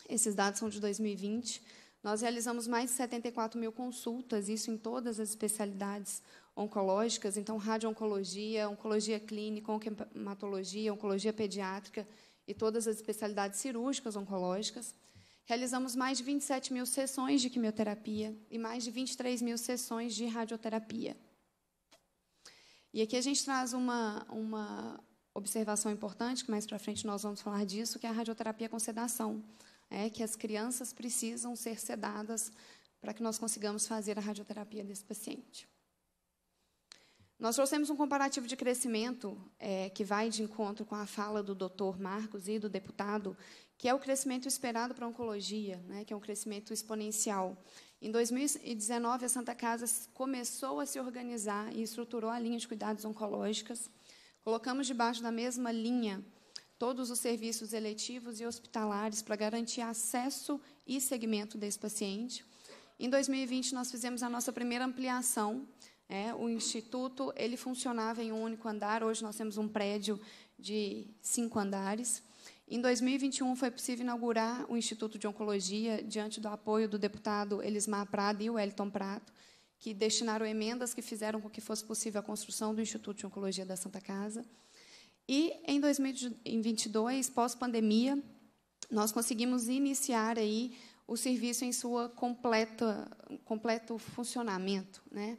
esses dados são de 2020. Nós realizamos mais de 74 mil consultas, isso em todas as especialidades oncológicas, então radio-oncologia, oncologia clínica, onquematologia, oncologia pediátrica e todas as especialidades cirúrgicas oncológicas. Realizamos mais de 27 mil sessões de quimioterapia e mais de 23 mil sessões de radioterapia. E aqui a gente traz uma, uma observação importante, que mais para frente nós vamos falar disso, que é a radioterapia com sedação. É que as crianças precisam ser sedadas para que nós consigamos fazer a radioterapia desse paciente. Nós trouxemos um comparativo de crescimento é, que vai de encontro com a fala do doutor Marcos e do deputado, que é o crescimento esperado para a oncologia, né, que é um crescimento exponencial. Em 2019, a Santa Casa começou a se organizar e estruturou a linha de cuidados oncológicas. Colocamos debaixo da mesma linha todos os serviços eletivos e hospitalares para garantir acesso e segmento desse paciente. Em 2020, nós fizemos a nossa primeira ampliação. É, o instituto ele funcionava em um único andar, hoje nós temos um prédio de cinco andares. Em 2021, foi possível inaugurar o Instituto de Oncologia, diante do apoio do deputado Elismar Prado e o Elton Prato, que destinaram emendas que fizeram com que fosse possível a construção do Instituto de Oncologia da Santa Casa. E, em 2022, pós-pandemia, nós conseguimos iniciar aí o serviço em sua completa, completo funcionamento. Né?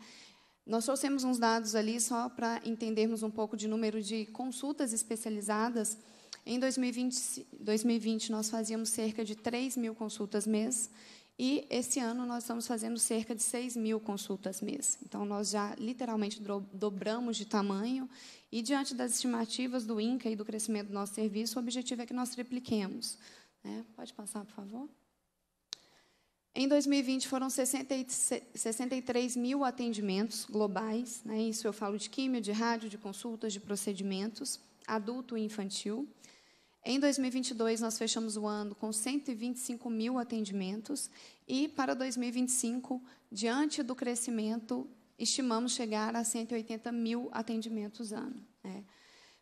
Nós trouxemos uns dados ali só para entendermos um pouco de número de consultas especializadas em 2020, 2020 nós fazíamos cerca de 3 mil consultas mês e esse ano nós estamos fazendo cerca de 6 mil consultas mês. Então, nós já literalmente dobramos de tamanho e, diante das estimativas do INCA e do crescimento do nosso serviço, o objetivo é que nós tripliquemos. É, pode passar, por favor? Em 2020 foram 63 mil atendimentos globais, né? isso eu falo de químio, de rádio, de consultas, de procedimentos, adulto e infantil. Em 2022, nós fechamos o ano com 125 mil atendimentos e, para 2025, diante do crescimento, estimamos chegar a 180 mil atendimentos ano. Né.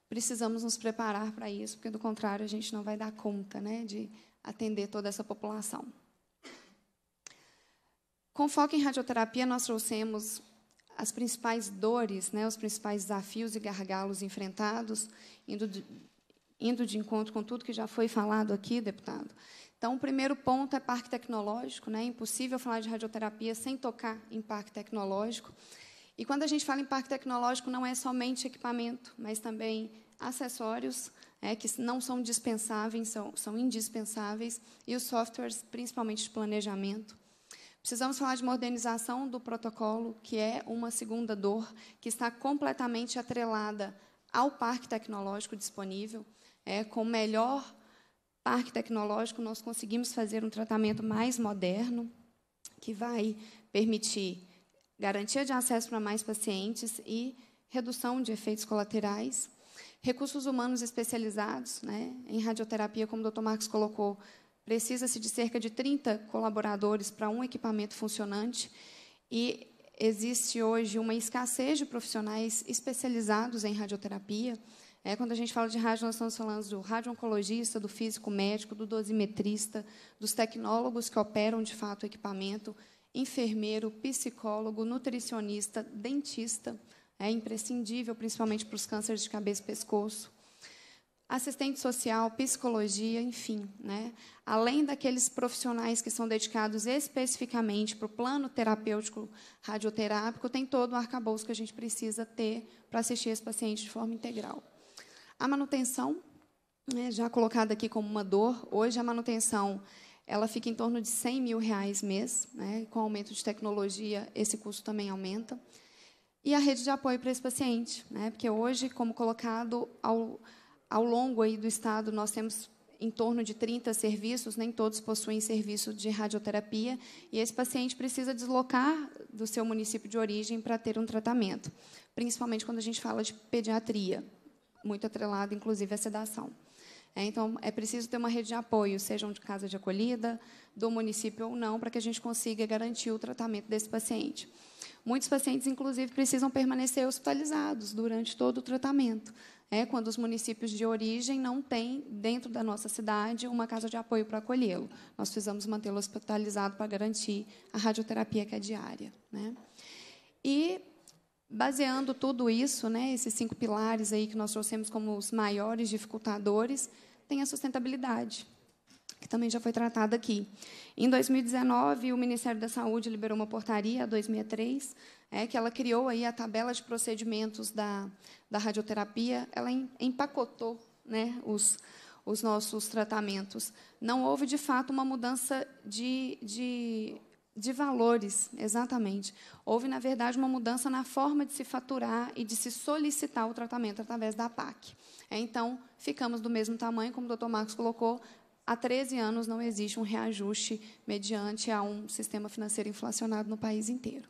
Precisamos nos preparar para isso, porque, do contrário, a gente não vai dar conta né, de atender toda essa população. Com foco em radioterapia, nós trouxemos as principais dores, né, os principais desafios e gargalos enfrentados, indo de, indo de encontro com tudo que já foi falado aqui, deputado. Então, o primeiro ponto é parque tecnológico, né? É impossível falar de radioterapia sem tocar em parque tecnológico. E quando a gente fala em parque tecnológico, não é somente equipamento, mas também acessórios, é, que não são dispensáveis, são, são indispensáveis, e os softwares, principalmente de planejamento. Precisamos falar de modernização do protocolo, que é uma segunda dor, que está completamente atrelada ao parque tecnológico disponível. É, com o melhor parque tecnológico, nós conseguimos fazer um tratamento mais moderno, que vai permitir garantia de acesso para mais pacientes e redução de efeitos colaterais. Recursos humanos especializados né, em radioterapia, como o Dr. Marcos colocou, precisa-se de cerca de 30 colaboradores para um equipamento funcionante. E existe hoje uma escassez de profissionais especializados em radioterapia. É, quando a gente fala de rádio, nós estamos falando do radio-oncologista, do físico médico, do dosimetrista, dos tecnólogos que operam de fato o equipamento, enfermeiro, psicólogo, nutricionista, dentista, é imprescindível, principalmente para os cânceres de cabeça e pescoço. Assistente social, psicologia, enfim. Né? Além daqueles profissionais que são dedicados especificamente para o plano terapêutico radioterápico, tem todo o arcabouço que a gente precisa ter para assistir esse paciente de forma integral. A manutenção, né, já colocada aqui como uma dor, hoje a manutenção ela fica em torno de 100 mil reais mês. Né, com o aumento de tecnologia, esse custo também aumenta. E a rede de apoio para esse paciente, né, porque hoje, como colocado, ao, ao longo aí do Estado, nós temos em torno de 30 serviços, nem todos possuem serviço de radioterapia, e esse paciente precisa deslocar do seu município de origem para ter um tratamento, principalmente quando a gente fala de pediatria muito atrelado, inclusive, à sedação. É, então, é preciso ter uma rede de apoio, sejam de casa de acolhida, do município ou não, para que a gente consiga garantir o tratamento desse paciente. Muitos pacientes, inclusive, precisam permanecer hospitalizados durante todo o tratamento. É, quando os municípios de origem não têm, dentro da nossa cidade, uma casa de apoio para acolhê-lo. Nós precisamos mantê-lo hospitalizado para garantir a radioterapia que é diária. Né? E Baseando tudo isso, né, esses cinco pilares aí que nós trouxemos como os maiores dificultadores, tem a sustentabilidade, que também já foi tratada aqui. Em 2019, o Ministério da Saúde liberou uma portaria, a é, que ela criou aí a tabela de procedimentos da, da radioterapia, ela empacotou né, os, os nossos tratamentos. Não houve, de fato, uma mudança de, de de valores, exatamente. Houve, na verdade, uma mudança na forma de se faturar e de se solicitar o tratamento através da PAC. É, então, ficamos do mesmo tamanho, como o doutor Marcos colocou, há 13 anos não existe um reajuste mediante a um sistema financeiro inflacionado no país inteiro.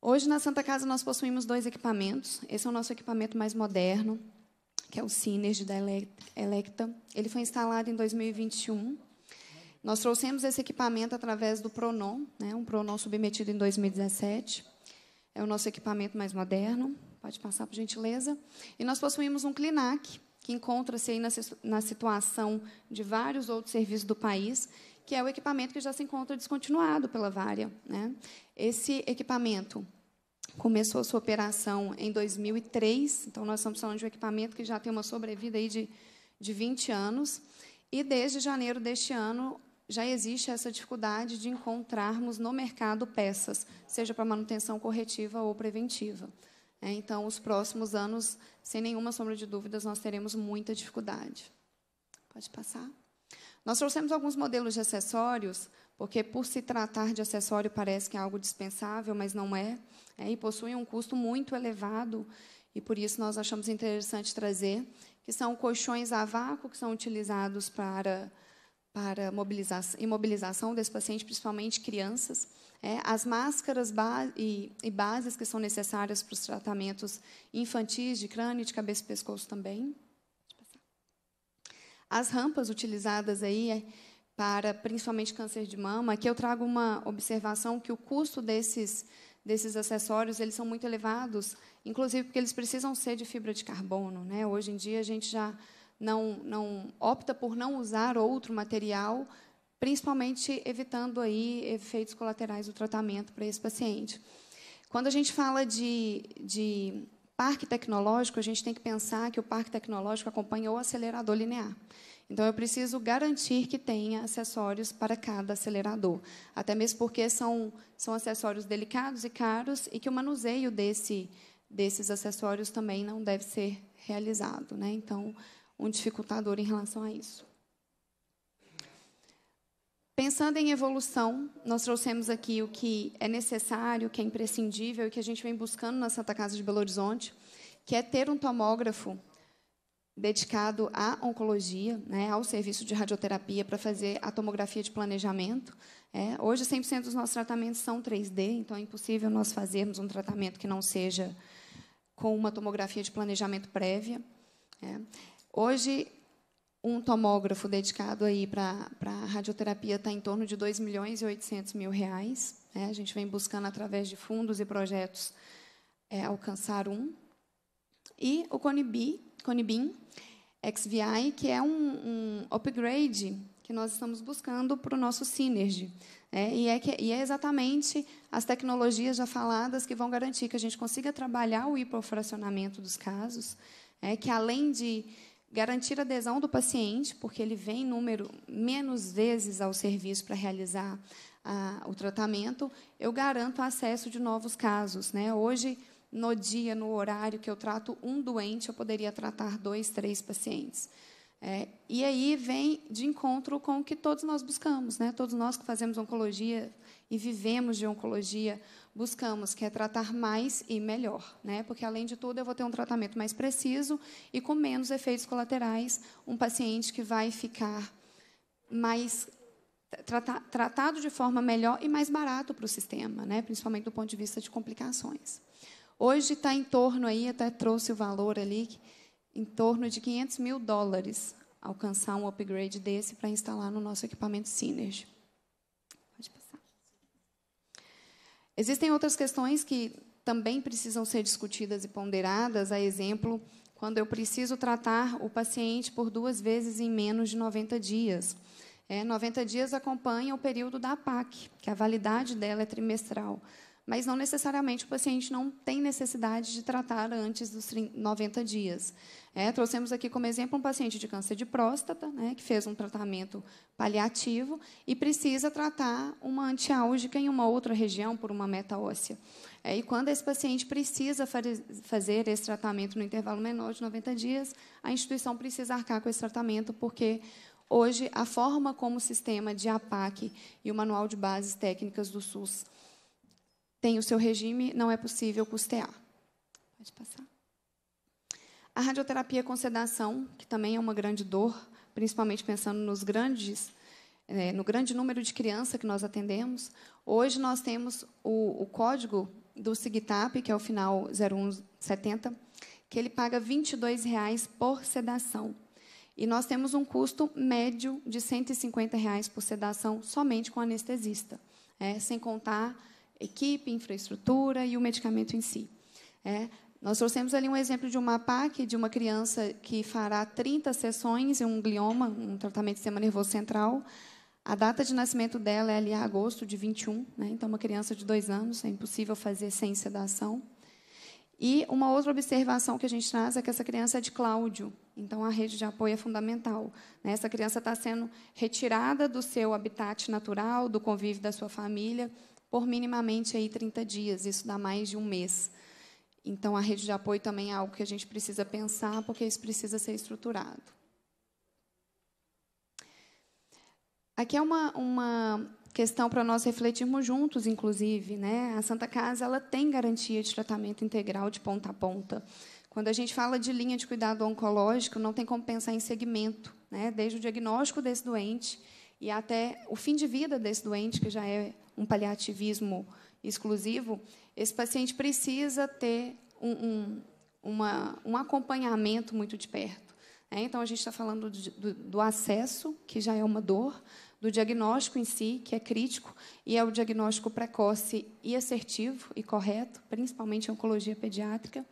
Hoje, na Santa Casa, nós possuímos dois equipamentos. Esse é o nosso equipamento mais moderno, que é o Synergy da Electa. Ele foi instalado em 2021 nós trouxemos esse equipamento através do Pronon, né, um Pronon submetido em 2017. É o nosso equipamento mais moderno. Pode passar, por gentileza. E nós possuímos um CLINAC, que encontra-se aí na, na situação de vários outros serviços do país, que é o equipamento que já se encontra descontinuado pela Varia. Né? Esse equipamento começou a sua operação em 2003, então nós estamos falando de um equipamento que já tem uma sobrevida aí de, de 20 anos, e desde janeiro deste ano já existe essa dificuldade de encontrarmos no mercado peças, seja para manutenção corretiva ou preventiva. É, então, os próximos anos, sem nenhuma sombra de dúvidas, nós teremos muita dificuldade. Pode passar. Nós trouxemos alguns modelos de acessórios, porque por se tratar de acessório parece que é algo dispensável, mas não é, é e possui um custo muito elevado, e por isso nós achamos interessante trazer, que são colchões a vácuo que são utilizados para para mobilização, imobilização desse paciente, principalmente crianças. É, as máscaras ba e, e, bases que são necessárias para os tratamentos infantis de crânio, de cabeça e pescoço também. As rampas utilizadas aí é para principalmente câncer de mama, aqui eu trago uma observação que o custo desses desses acessórios eles são muito elevados, inclusive porque eles precisam ser de fibra de carbono, né? Hoje em dia a gente já não, não opta por não usar outro material, principalmente evitando aí efeitos colaterais do tratamento para esse paciente. Quando a gente fala de, de parque tecnológico, a gente tem que pensar que o parque tecnológico acompanha o acelerador linear. Então, eu preciso garantir que tenha acessórios para cada acelerador. Até mesmo porque são, são acessórios delicados e caros e que o manuseio desse, desses acessórios também não deve ser realizado. Né? Então, um dificultador em relação a isso. Pensando em evolução, nós trouxemos aqui o que é necessário, o que é imprescindível e que a gente vem buscando na Santa Casa de Belo Horizonte, que é ter um tomógrafo dedicado à oncologia, né, ao serviço de radioterapia para fazer a tomografia de planejamento. É, hoje, 100% dos nossos tratamentos são 3D, então é impossível nós fazermos um tratamento que não seja com uma tomografia de planejamento prévia. É. Hoje, um tomógrafo dedicado aí para a radioterapia está em torno de 2 milhões e 800 mil reais. Né? A gente vem buscando, através de fundos e projetos, é, alcançar um. E o Conibim, Conibim XVI, que é um, um, upgrade que nós estamos buscando para o nosso Synergy. Né? E, é que, e é exatamente as tecnologias já faladas que vão garantir que a gente consiga trabalhar o hipofracionamento dos casos, é, que além de garantir a adesão do paciente, porque ele vem número menos vezes ao serviço para realizar ah, o tratamento, eu garanto acesso de novos casos. Né? Hoje, no dia, no horário que eu trato um doente, eu poderia tratar dois, três pacientes. É, e aí vem de encontro com o que todos nós buscamos, né? todos nós que fazemos oncologia e vivemos de oncologia, buscamos, que é tratar mais e melhor, né? Porque além de tudo, eu vou ter um tratamento mais preciso e com menos efeitos colaterais, um paciente que vai ficar mais trata, tratado de forma melhor e mais barato para o sistema, né? Principalmente do ponto de vista de complicações. Hoje está em torno aí, até trouxe o valor ali, em torno de 500 mil dólares alcançar um upgrade desse para instalar no nosso equipamento Synergy. Existem outras questões que também precisam ser discutidas e ponderadas, a exemplo, quando eu preciso tratar o paciente por duas vezes em menos de 90 dias. É, 90 dias acompanha o período da PAC, que a validade dela é trimestral. Mas não necessariamente o paciente não tem necessidade de tratar antes dos 90 dias. É, trouxemos aqui como exemplo um paciente de câncer de próstata, né, que fez um tratamento paliativo e precisa tratar uma antiálgica em uma outra região por uma meta óssea. É, e quando esse paciente precisa fazer esse tratamento no intervalo menor de 90 dias, a instituição precisa arcar com esse tratamento, porque hoje a forma como o sistema de APAC e o Manual de Bases Técnicas do SUS tem o seu regime, não é possível custear. Pode passar. A radioterapia com sedação, que também é uma grande dor, principalmente pensando nos grandes, é, no grande número de crianças que nós atendemos. Hoje nós temos o, o código do SIGTAP, que é o final 0170, que ele paga R$ 22,00 por sedação. E nós temos um custo médio de R$ 150,00 por sedação somente com anestesista, é, sem contar equipe, infraestrutura e o medicamento em si. É, nós trouxemos ali um exemplo de uma PAC, de uma criança que fará 30 sessões em um glioma, um tratamento de sistema nervoso central. A data de nascimento dela é ali agosto de 21, né? então uma criança de dois anos, é impossível fazer sem sedação. E uma outra observação que a gente traz é que essa criança é de Cláudio, então a rede de apoio é fundamental. Né? Essa criança está sendo retirada do seu habitat natural, do convívio da sua família, por minimamente aí 30 dias, isso dá mais de um mês. Então, a rede de apoio também é algo que a gente precisa pensar, porque isso precisa ser estruturado. Aqui é uma, uma questão para nós refletirmos juntos, inclusive. Né? A Santa Casa ela tem garantia de tratamento integral de ponta a ponta. Quando a gente fala de linha de cuidado oncológico, não tem como pensar em segmento, né? desde o diagnóstico desse doente e até o fim de vida desse doente, que já é um paliativismo exclusivo, esse paciente precisa ter um, um, uma, um acompanhamento muito de perto. Né? Então, a gente está falando do, do, do acesso, que já é uma dor, do diagnóstico em si, que é crítico, e é o diagnóstico precoce e assertivo e correto, principalmente em oncologia pediátrica.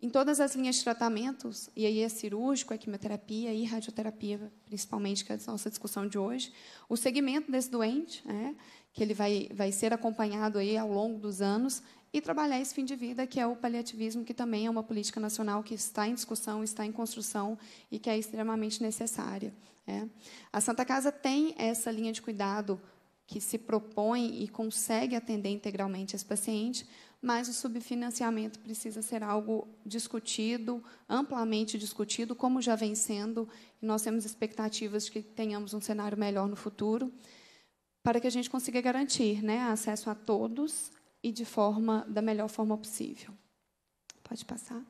Em todas as linhas de tratamentos, e aí é cirúrgico, é quimioterapia e radioterapia, principalmente, que é a nossa discussão de hoje, o segmento desse doente, né, que ele vai, vai ser acompanhado aí ao longo dos anos, e trabalhar esse fim de vida, que é o paliativismo, que também é uma política nacional que está em discussão, está em construção e que é extremamente necessária. Né? A Santa Casa tem essa linha de cuidado que se propõe e consegue atender integralmente esse paciente, mas o subfinanciamento precisa ser algo discutido, amplamente discutido, como já vem sendo, e nós temos expectativas de que tenhamos um cenário melhor no futuro para que a gente consiga garantir né, acesso a todos e de forma da melhor forma possível. Pode passar.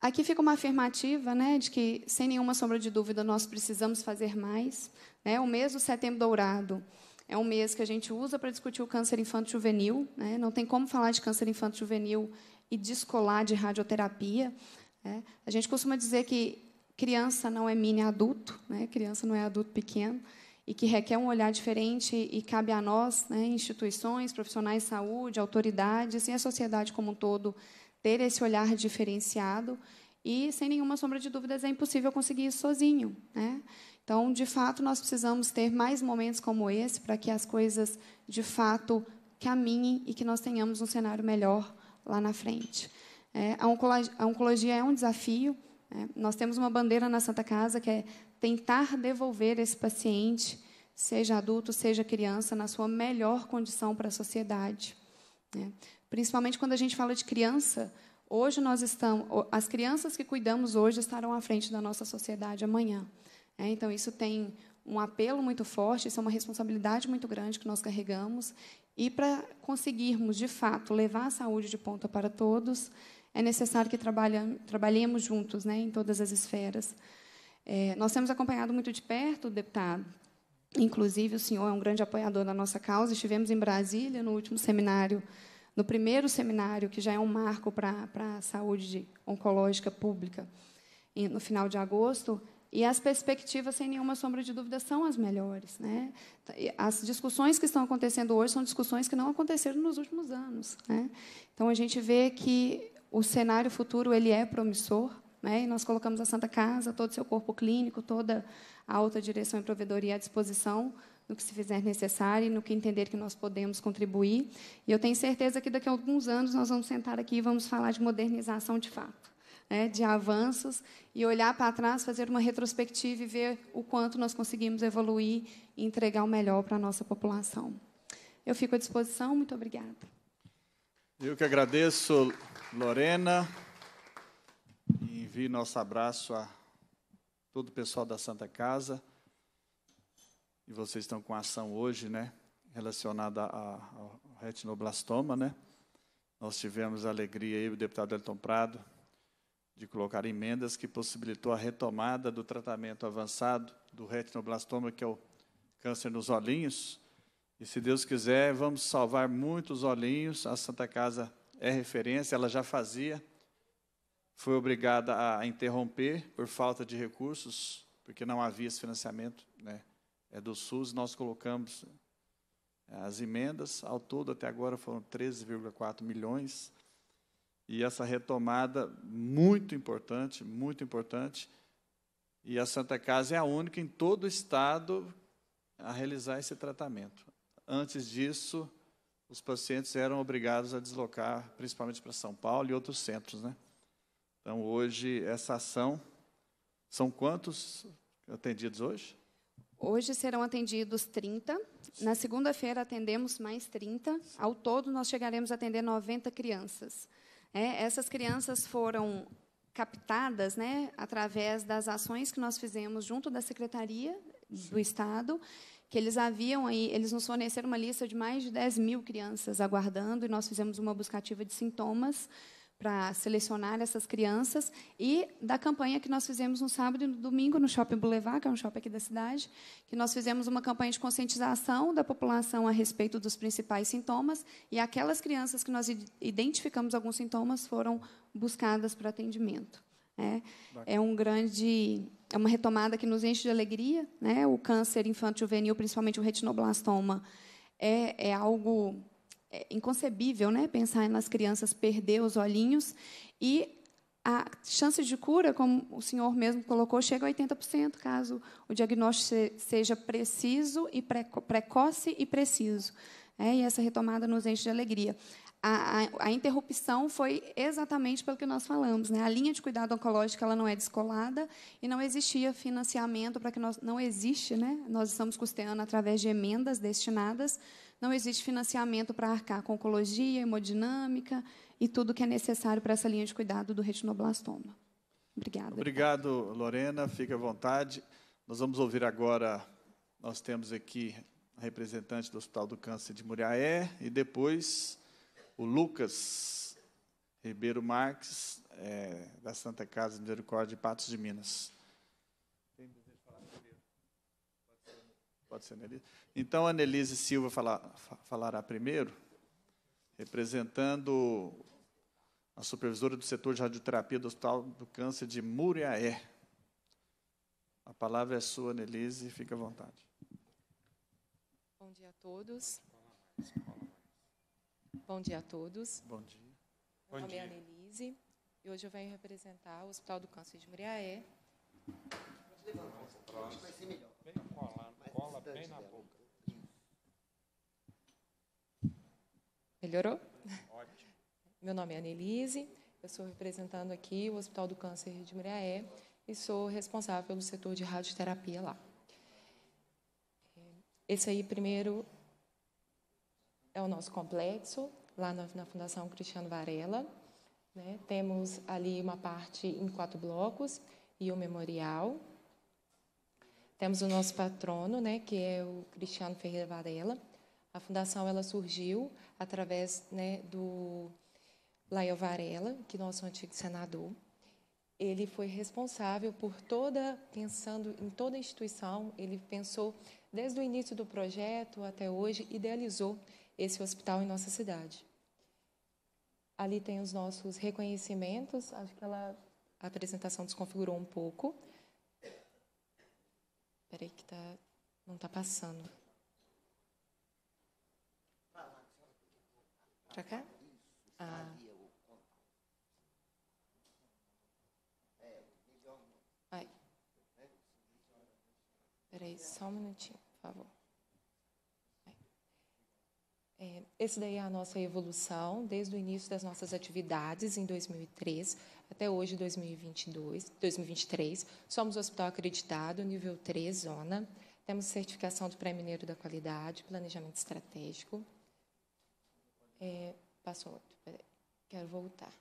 Aqui fica uma afirmativa, né, de que sem nenhuma sombra de dúvida nós precisamos fazer mais, né? O mês do Setembro Dourado é um mês que a gente usa para discutir o câncer infantil juvenil, né? Não tem como falar de câncer infantil juvenil e descolar de radioterapia, né? A gente costuma dizer que criança não é mini adulto, né? Criança não é adulto pequeno e que requer um olhar diferente e cabe a nós, né, instituições, profissionais de saúde, autoridades e a sociedade como um todo ter esse olhar diferenciado e, sem nenhuma sombra de dúvidas, é impossível conseguir isso sozinho. Né? Então, de fato, nós precisamos ter mais momentos como esse para que as coisas, de fato, caminhem e que nós tenhamos um cenário melhor lá na frente. É, a, oncologia, a, oncologia, é um desafio. Né? Nós temos uma bandeira na Santa Casa que é tentar devolver esse paciente, seja adulto, seja criança, na sua melhor condição para a sociedade. Né? Principalmente quando a gente fala de criança, hoje nós estamos, as crianças que cuidamos hoje estarão à frente da nossa sociedade amanhã. Né? Então isso tem um apelo muito forte, isso é uma responsabilidade muito grande que nós carregamos. E para conseguirmos, de fato, levar a saúde de ponta para todos, é necessário que trabalhemos juntos né, em todas as esferas. É, nós temos acompanhado muito de perto o deputado. Inclusive, o senhor é um grande apoiador da nossa causa. Estivemos em Brasília no último seminário, no primeiro seminário, que já é um marco para a saúde oncológica pública, no final de agosto. E as perspectivas, sem nenhuma sombra de dúvida, são as melhores. Né? As discussões que estão acontecendo hoje são discussões que não aconteceram nos últimos anos. Né? Então, a gente vê que o cenário futuro ele é promissor. Né? E nós colocamos a Santa Casa, todo o seu corpo clínico, toda a alta direção e provedoria à disposição no que se fizer necessário, no que entender que nós podemos contribuir. E eu tenho certeza que daqui a alguns anos nós vamos sentar aqui e vamos falar de modernização de fato, né? de avanços, e olhar para trás, fazer uma retrospectiva e ver o quanto nós conseguimos evoluir e entregar o melhor para a nossa população. Eu fico à disposição, muito obrigada. Eu que agradeço, Lorena envie nosso abraço a todo o pessoal da Santa Casa. E vocês estão com ação hoje, né? Relacionada ao retinoblastoma, né? Nós tivemos a alegria, aí, o deputado Elton Prado, de colocar emendas que possibilitou a retomada do tratamento avançado do retinoblastoma, que é o câncer nos olhinhos. E se Deus quiser, vamos salvar muitos olhinhos. A Santa Casa é referência, ela já fazia foi obrigada a interromper por falta de recursos, porque não havia esse financiamento né, é do SUS. Nós colocamos eh, as emendas, ao todo até agora foram 13,4 milhões. E essa retomada muito importante, muito importante. E a Santa Casa é a única em todo o estado a realizar esse tratamento. Antes disso, os pacientes eram obrigados a deslocar, principalmente para São Paulo e outros centros, né? Então, hoje, essa ação, são quantos atendidos hoje? Hoje serão atendidos 30. Na segunda-feira atendemos mais 30. Ao todo, nós chegaremos a atender 90 crianças. É, essas crianças foram captadas né, através das ações que nós fizemos junto da Secretaria Sim. do Estado, que eles haviam aí, eles nos forneceram uma lista de mais de 10 mil crianças aguardando, e nós fizemos uma buscativa de sintomas para selecionar essas crianças e da campanha que nós fizemos no sábado e no domingo no Shopping Boulevard, que é um shopping aqui da cidade, que nós fizemos uma campanha de conscientização da população a respeito dos principais sintomas e aquelas crianças que nós identificamos alguns sintomas foram buscadas para atendimento. É, é um grande é uma retomada que nos enche de alegria, né? O câncer infantil juvenil, principalmente o retinoblastoma, é, é algo é inconcebível, né? Pensar nas crianças perder os olhinhos e a chance de cura, como o senhor mesmo colocou, chega a 80%, caso o diagnóstico seja preciso e preco precoce e preciso. É, e essa retomada nos enche de alegria. A, a, a, interrupção foi exatamente pelo que nós falamos. Né? A linha de cuidado oncológico ela não é descolada e não existia financiamento para que nós não existe, né? Nós estamos custeando através de emendas destinadas não existe financiamento para arcar com oncologia, hemodinâmica e tudo que é necessário para essa linha de cuidado do retinoblastoma. Obrigada. Obrigado, Lorena. Fique à vontade. Nós vamos ouvir agora, nós temos aqui a representante do Hospital do Câncer de Muriaé e depois o Lucas Ribeiro Marques, é, da Santa Casa de Misericórdia de Patos de Minas. Tem desejo de falar primeiro? Pode ser, pode ser Nelly. Né, então, a Anelise Silva fala, falará primeiro, representando a supervisora do setor de radioterapia do Hospital do Câncer de Muriaé. A palavra é sua, Anelise, fique à vontade. Bom dia a todos. Bom dia a todos. Bom dia. Meu nome é Anelise e hoje eu venho representar o Hospital do Câncer de Muriaé. Vou levantar, vai ser melhor. Bem cola bem na boca. Melhorou? Ótimo. Meu nome é Anelise, eu sou representando aqui o Hospital do Câncer de Muriaé e sou responsável pelo setor de radioterapia lá. Esse aí, primeiro, é o nosso complexo, lá na, na Fundação Cristiano Varela. Né? Temos ali uma parte em quatro blocos e o um memorial. Temos o nosso patrono, né, que é o Cristiano Ferreira Varela a fundação ela surgiu através né, do Lael Varela, que é nosso antigo senador, ele foi responsável por toda, pensando em toda a instituição, ele pensou desde o início do projeto até hoje, idealizou esse hospital em nossa cidade. Ali tem os nossos reconhecimentos, acho que ela, a apresentação desconfigurou um pouco. Peraí que tá, não está passando. Para cá? Ah. Ai. Espera aí, só um minutinho, por favor. É, esse daí é a nossa evolução desde o início das nossas atividades em 2003 até hoje 2022, 2023. Somos hospital acreditado, nível 3, zona. Temos certificação do Pré-Mineiro da Qualidade, planejamento estratégico. É, passou muito, peraí. Quero voltar.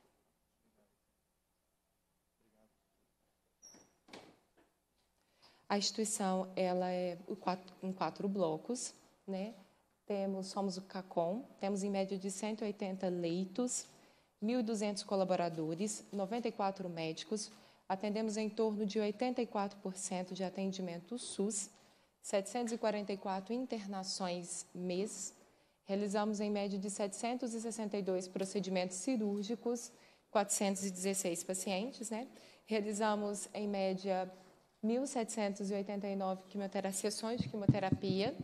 A instituição ela é em quatro blocos, né? Temos, somos o CACOM, temos em média de 180 leitos, 1.200 colaboradores, 94 médicos, atendemos em torno de 84% de atendimento SUS, 744 internações mês, Realizamos em média de 762 procedimentos cirúrgicos, 416 pacientes, né? Realizamos em média 1.789 quimioterapias sessões de quimioterapia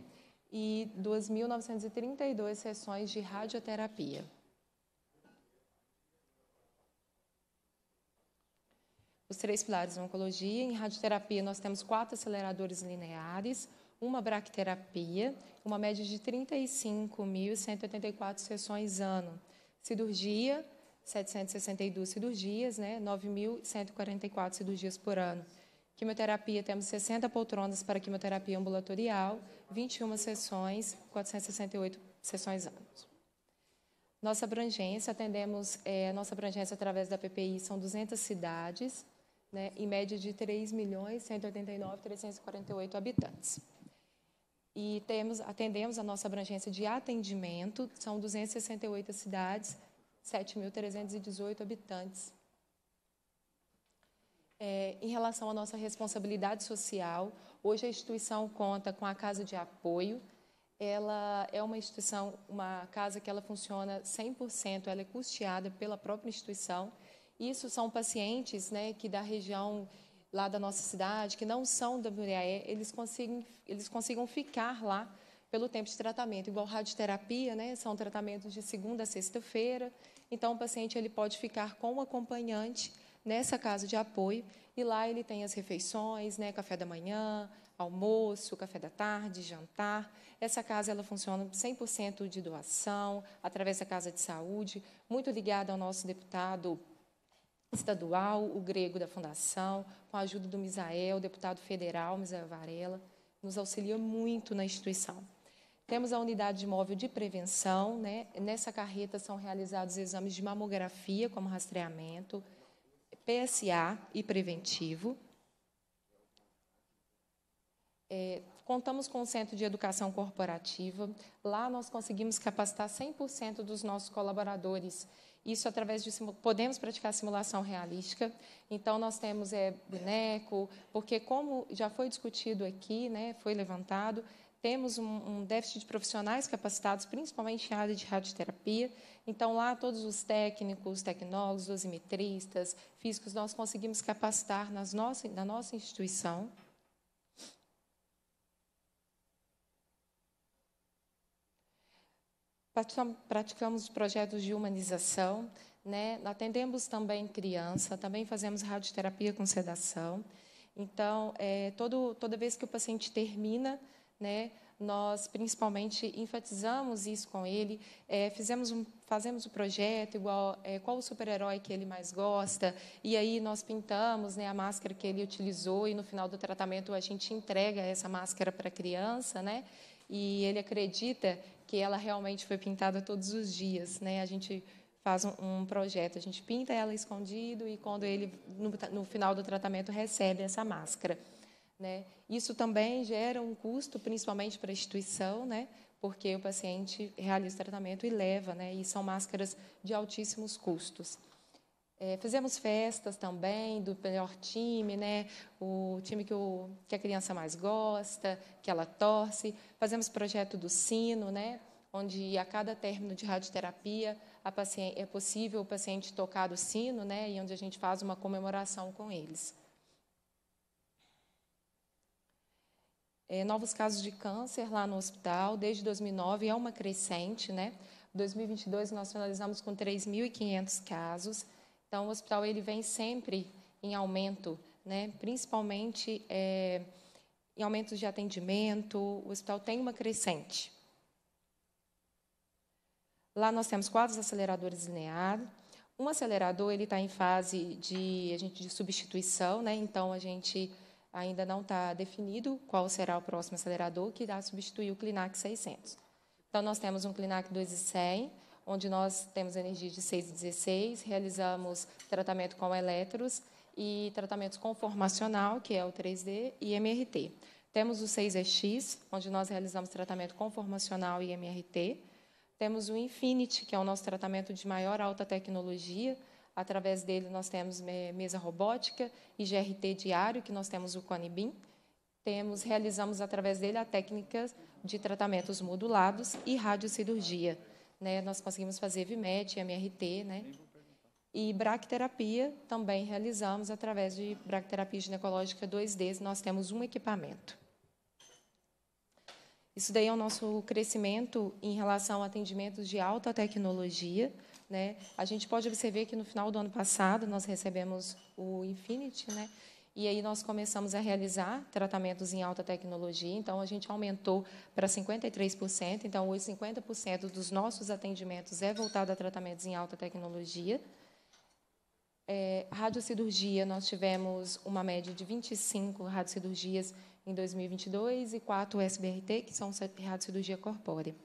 e 2.932 sessões de radioterapia. Os três pilares da oncologia. Em radioterapia, nós temos quatro aceleradores lineares, uma bracterapia, uma média de 35.184 sessões ano. Cirurgia, 762 cirurgias, né? 9.144 cirurgias por ano. Quimioterapia, temos 60 poltronas para quimioterapia ambulatorial, 21 sessões, 468 sessões anos. Nossa abrangência, atendemos, é, nossa abrangência através da PPI são 200 cidades, né, em média de 3.189.348 habitantes e temos, atendemos a nossa abrangência de atendimento, são 268 cidades, 7.318 habitantes. É, em relação à nossa responsabilidade social, hoje a instituição conta com a Casa de Apoio. Ela é uma instituição, uma casa que ela funciona 100%, ela é custeada pela própria instituição. Isso são pacientes né, que da região lá da nossa cidade, que não são da Muriaé, eles consigam, eles consigam ficar lá pelo tempo de tratamento. Igual radioterapia, né? São tratamentos de segunda a sexta-feira. Então, o paciente ele pode ficar com o acompanhante nessa casa de apoio e lá ele tem as refeições, né? Café da manhã, almoço, café da tarde, jantar. Essa casa ela funciona 100% de doação, através da casa de saúde, muito ligada ao nosso deputado estadual, o grego da Fundação, com a ajuda do Misael, deputado federal, Misael Varela, nos auxilia muito na instituição. Temos a unidade de móvel de prevenção, né? nessa carreta são realizados exames de mamografia, como rastreamento, PSA e preventivo. É, contamos com o Centro de Educação Corporativa. Lá nós conseguimos capacitar 100% dos nossos colaboradores isso através de podemos praticar simulação realística. Então nós temos é, boneco, porque como já foi discutido aqui, né, foi levantado, temos um, um, déficit de profissionais capacitados, principalmente em área de radioterapia. Então, lá, todos os técnicos, tecnólogos, dosimetristas, físicos, nós conseguimos capacitar nas nossa, na nossa instituição, praticamos projetos de humanização, né? atendemos também criança, também fazemos radioterapia com sedação. Então, é, todo, toda vez que o paciente termina, né, nós principalmente enfatizamos isso com ele, é, fizemos um, fazemos o um projeto igual é, qual o super-herói que ele mais gosta, e aí nós pintamos né, a máscara que ele utilizou e no final do tratamento a gente entrega essa máscara para a criança, né? E ele acredita que ela realmente foi pintada todos os dias, né? A gente faz um, um projeto, a gente pinta ela escondido e quando ele no, no final do tratamento recebe essa máscara, né? Isso também gera um custo, principalmente para a instituição, né? Porque o paciente realiza o tratamento e leva, né? E são máscaras de altíssimos custos. É, fizemos festas também do melhor time, né? o time que, o, que a criança mais gosta, que ela torce. Fazemos projeto do sino, né? onde a cada término de radioterapia é possível o paciente tocar o sino né? e onde a gente faz uma comemoração com eles. É, novos casos de câncer lá no hospital, desde 2009, é uma crescente. Né? 2022 nós finalizamos com 3.500 casos. Então, o hospital ele vem sempre em aumento, né? principalmente é, em aumentos de atendimento, o hospital tem uma crescente. Lá nós temos quatro aceleradores lineares. Um acelerador ele está em fase de, a gente, de substituição, né? então a gente ainda não está definido qual será o próximo acelerador que irá substituir o Clinac 600. Então, nós temos um Clinac 2100, onde nós temos energia de 6 e 16, realizamos tratamento com eletros e tratamentos conformacional, que é o 3D, e MRT. Temos o 6EX, onde nós realizamos tratamento conformacional e MRT. Temos o Infinity, que é o nosso tratamento de maior alta tecnologia. Através dele, nós temos é, mesa robótica e GRT diário, que nós temos o Conibin. Temos, realizamos através dele a técnica de tratamentos modulados e radiocirurgia né, nós conseguimos fazer VIMET, MRT, né? E bracterapia também realizamos através de bracterapia ginecológica 2D, nós temos um equipamento. Isso daí é o nosso crescimento em relação a atendimentos de alta tecnologia. Né? A gente pode observar que no final do ano passado nós recebemos o Infinity, né? E aí nós começamos a realizar tratamentos em alta tecnologia, então a gente aumentou para 53%, então hoje 50% dos nossos atendimentos é voltado a tratamentos em alta tecnologia. É, radiocirurgia, nós tivemos uma média de 25 radiocirurgias em 2022 e 4 SBRT, que são radiocirurgia corpórea.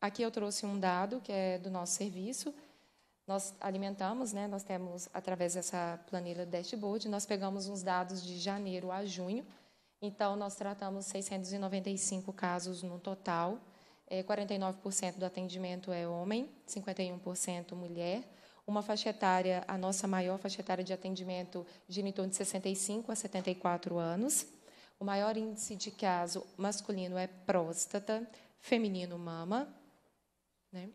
Aqui eu trouxe um dado que é do nosso serviço, nós alimentamos, né, nós temos, através dessa planilha dashboard, nós pegamos uns dados de janeiro a junho, então nós tratamos 695 casos no total, 49% é, do atendimento é homem, 51% mulher, uma faixa etária, a nossa maior faixa etária de atendimento gira em torno de 65 a 74 anos, o maior índice de caso masculino é próstata, feminino mama, né?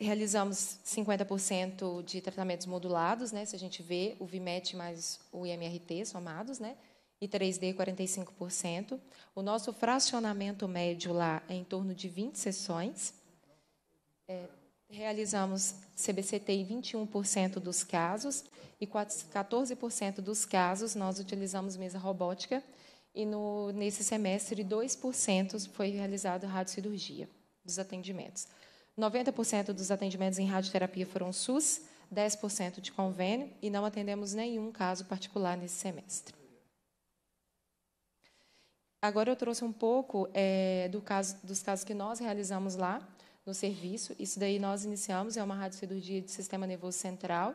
Realizamos 50% de tratamentos modulados, né? Se a gente vê o VIMET mais o IMRT somados, né? E 3D 45%. O nosso fracionamento médio lá é em torno de 20 sessões. É, realizamos CBCT em 21% dos casos e 14% dos casos nós utilizamos mesa robótica e no, nesse semestre 2% foi realizado radiocirurgia dos atendimentos. 90% dos atendimentos em radioterapia foram SUS, 10% de convênio e não atendemos nenhum caso particular nesse semestre. Agora eu trouxe um pouco é, do caso, dos casos que nós realizamos lá no serviço. Isso daí nós iniciamos, é uma radiocirurgia de sistema nervoso central,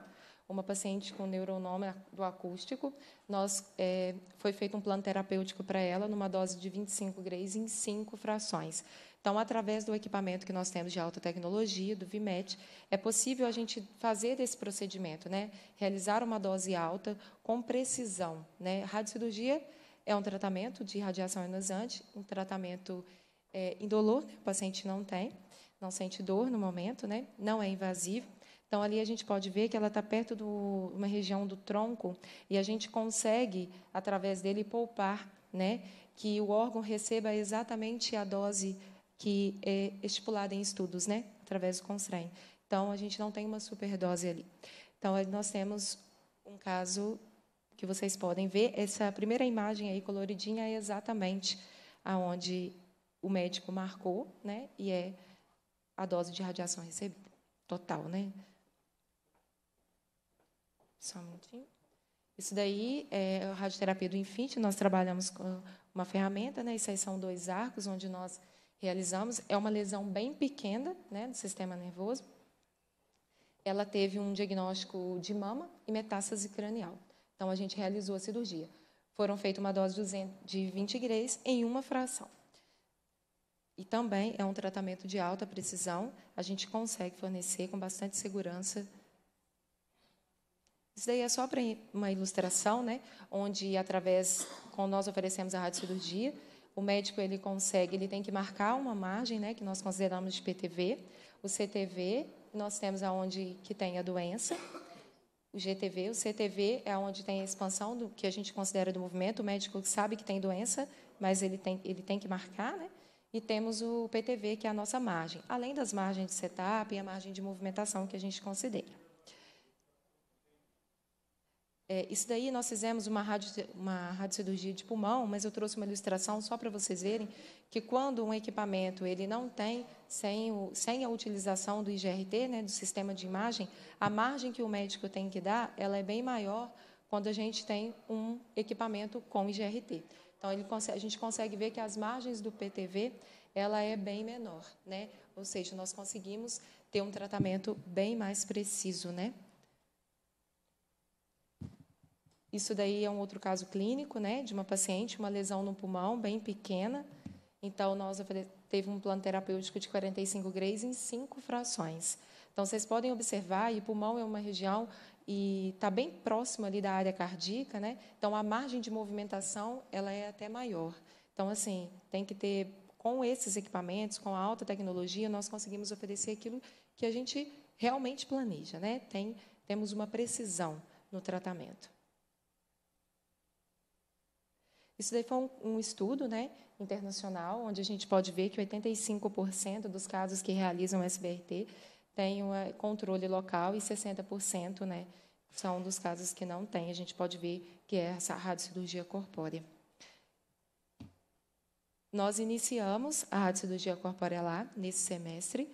uma paciente com neuronoma do acústico. Nós, é, foi feito um plano terapêutico para ela, numa dose de 25 grays em 5 frações. Então, através do equipamento que nós temos de alta tecnologia, do VIMET, é possível a gente fazer esse procedimento, né? realizar uma dose alta com precisão. Né? Radiocirurgia é um tratamento de radiação ionizante, um tratamento é, indolor, né? o paciente não tem, não sente dor no momento, né? não é invasivo. Então, ali a gente pode ver que ela está perto de uma região do tronco e a gente consegue, através dele, poupar né? que o órgão receba exatamente a dose que é estipulada em estudos, né? através do CONSREM. Então, a gente não tem uma superdose ali. Então, nós temos um caso que vocês podem ver. Essa primeira imagem aí, coloridinha, é exatamente aonde o médico marcou, né? E é a dose de radiação recebida. Total, né? Só um minutinho. Isso daí é a radioterapia do infinte. Nós trabalhamos com uma ferramenta, né? Isso aí são dois arcos, onde nós realizamos. É uma lesão bem pequena né, do sistema nervoso. Ela teve um diagnóstico de mama e metástase cranial. Então, a gente realizou a cirurgia. Foram feitas uma dose de 20 grays em uma fração. E também é um tratamento de alta precisão. A gente consegue fornecer com bastante segurança. Isso daí é só para uma ilustração, né? onde, através, quando nós oferecemos a radiocirurgia, o médico ele consegue, ele tem que marcar uma margem, né, que nós consideramos de PTV, o CTV, nós temos aonde que tem a doença, o GTV, o CTV é onde tem a expansão do que a gente considera do movimento, o médico sabe que tem doença, mas ele tem, ele tem que marcar, né? E temos o PTV, que é a nossa margem, além das margens de setup e a margem de movimentação que a gente considera. É, isso daí nós fizemos uma, radio, uma radiocirurgia de pulmão, mas eu trouxe uma ilustração só para vocês verem que quando um equipamento ele não tem, sem, o, sem a utilização do IGRT, né, do sistema de imagem, a margem que o médico tem que dar, ela é bem maior quando a gente tem um equipamento com IGRT. Então, ele a gente consegue ver que as margens do PTV ela é bem menor, né? Ou seja, nós conseguimos ter um tratamento bem mais preciso, né? Isso daí é um outro caso clínico, né, de uma paciente, uma lesão no pulmão bem pequena. Então, nós teve um plano terapêutico de 45 graus em cinco frações. Então, vocês podem observar, e pulmão é uma região e está bem próximo ali da área cardíaca, né? Então, a margem de movimentação ela é até maior. Então, assim, tem que ter com esses equipamentos, com a alta tecnologia, nós conseguimos oferecer aquilo que a gente realmente planeja, né? Tem, temos uma precisão no tratamento. Isso daí foi um, um estudo né, internacional, onde a gente pode ver que 85% dos casos que realizam SBRT têm um controle local e 60% né, são dos casos que não têm. A gente pode ver que é essa radiocirurgia corpórea. Nós iniciamos a radiocirurgia corpórea lá, nesse semestre.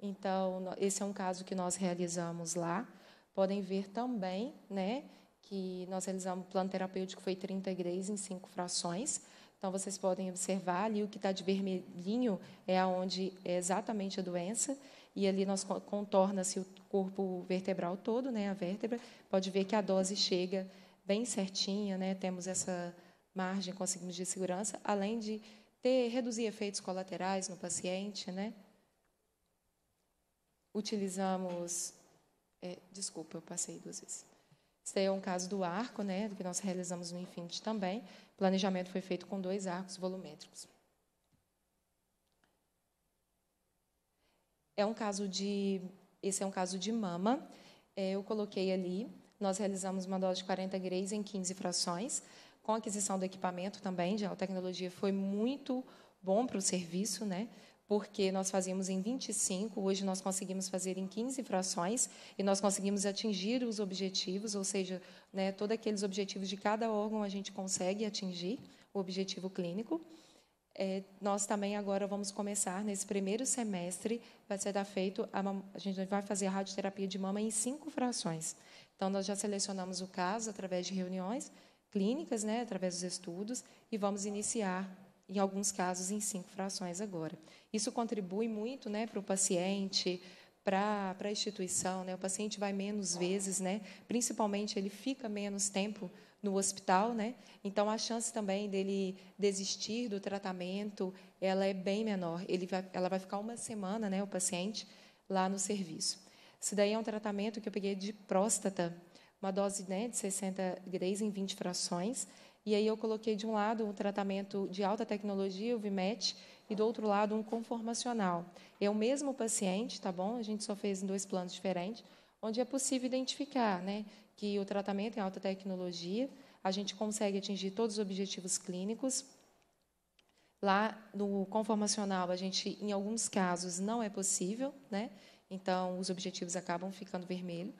Então, esse é um caso que nós realizamos lá. Podem ver também, né, que nós realizamos o plano terapêutico foi 30 grays em cinco frações. Então, vocês podem observar ali o que está de vermelhinho é onde é exatamente a doença, e ali nós contorna-se o corpo vertebral todo, né, a vértebra. Pode ver que a dose chega bem certinha, né, temos essa margem, conseguimos de segurança, além de ter, reduzir efeitos colaterais no paciente. Né. Utilizamos. É, desculpa, eu passei duas vezes. Esse é um caso do arco, né, que nós realizamos no Infinity também. O planejamento foi feito com dois arcos volumétricos. É um caso de, esse é um caso de mama. É, eu coloquei ali. Nós realizamos uma dose de 40 grays em 15 frações, com aquisição do equipamento também de alta tecnologia. Foi muito bom para o serviço, né? porque nós fazíamos em 25, hoje nós conseguimos fazer em 15 frações e nós conseguimos atingir os objetivos, ou seja, né, todos aqueles objetivos de cada órgão a gente consegue atingir o objetivo clínico. É, nós também agora vamos começar nesse primeiro semestre vai ser feito a, a gente vai fazer a radioterapia de mama em cinco frações. Então nós já selecionamos o caso através de reuniões clínicas, né, através dos estudos e vamos iniciar em alguns casos, em cinco frações agora. Isso contribui muito né, para o paciente, para a instituição. Né? O paciente vai menos vezes, né? principalmente ele fica menos tempo no hospital, né? então a chance também dele desistir do tratamento ela é bem menor. Ele vai, ela vai ficar uma semana, né, o paciente, lá no serviço. Isso daí é um tratamento que eu peguei de próstata, uma dose né, de 60 grays em 20 frações, e aí eu coloquei de um lado um tratamento de alta tecnologia, o VIMET, e do outro lado um conformacional. É o mesmo paciente, tá bom? A gente só fez em dois planos diferentes, onde é possível identificar, né, que o tratamento em é alta tecnologia, a gente consegue atingir todos os objetivos clínicos. Lá no conformacional, a gente em alguns casos não é possível, né? Então os objetivos acabam ficando vermelhos.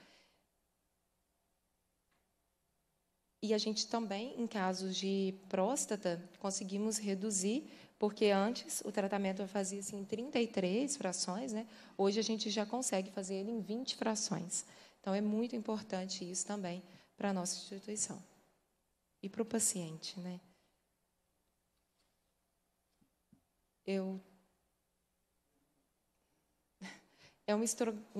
E a gente também, em casos de próstata, conseguimos reduzir, porque antes o tratamento eu fazia assim, 33 frações, né? hoje a gente já consegue fazer ele em 20 frações. Então é muito importante isso também para a nossa instituição e para o paciente. Né? Eu é um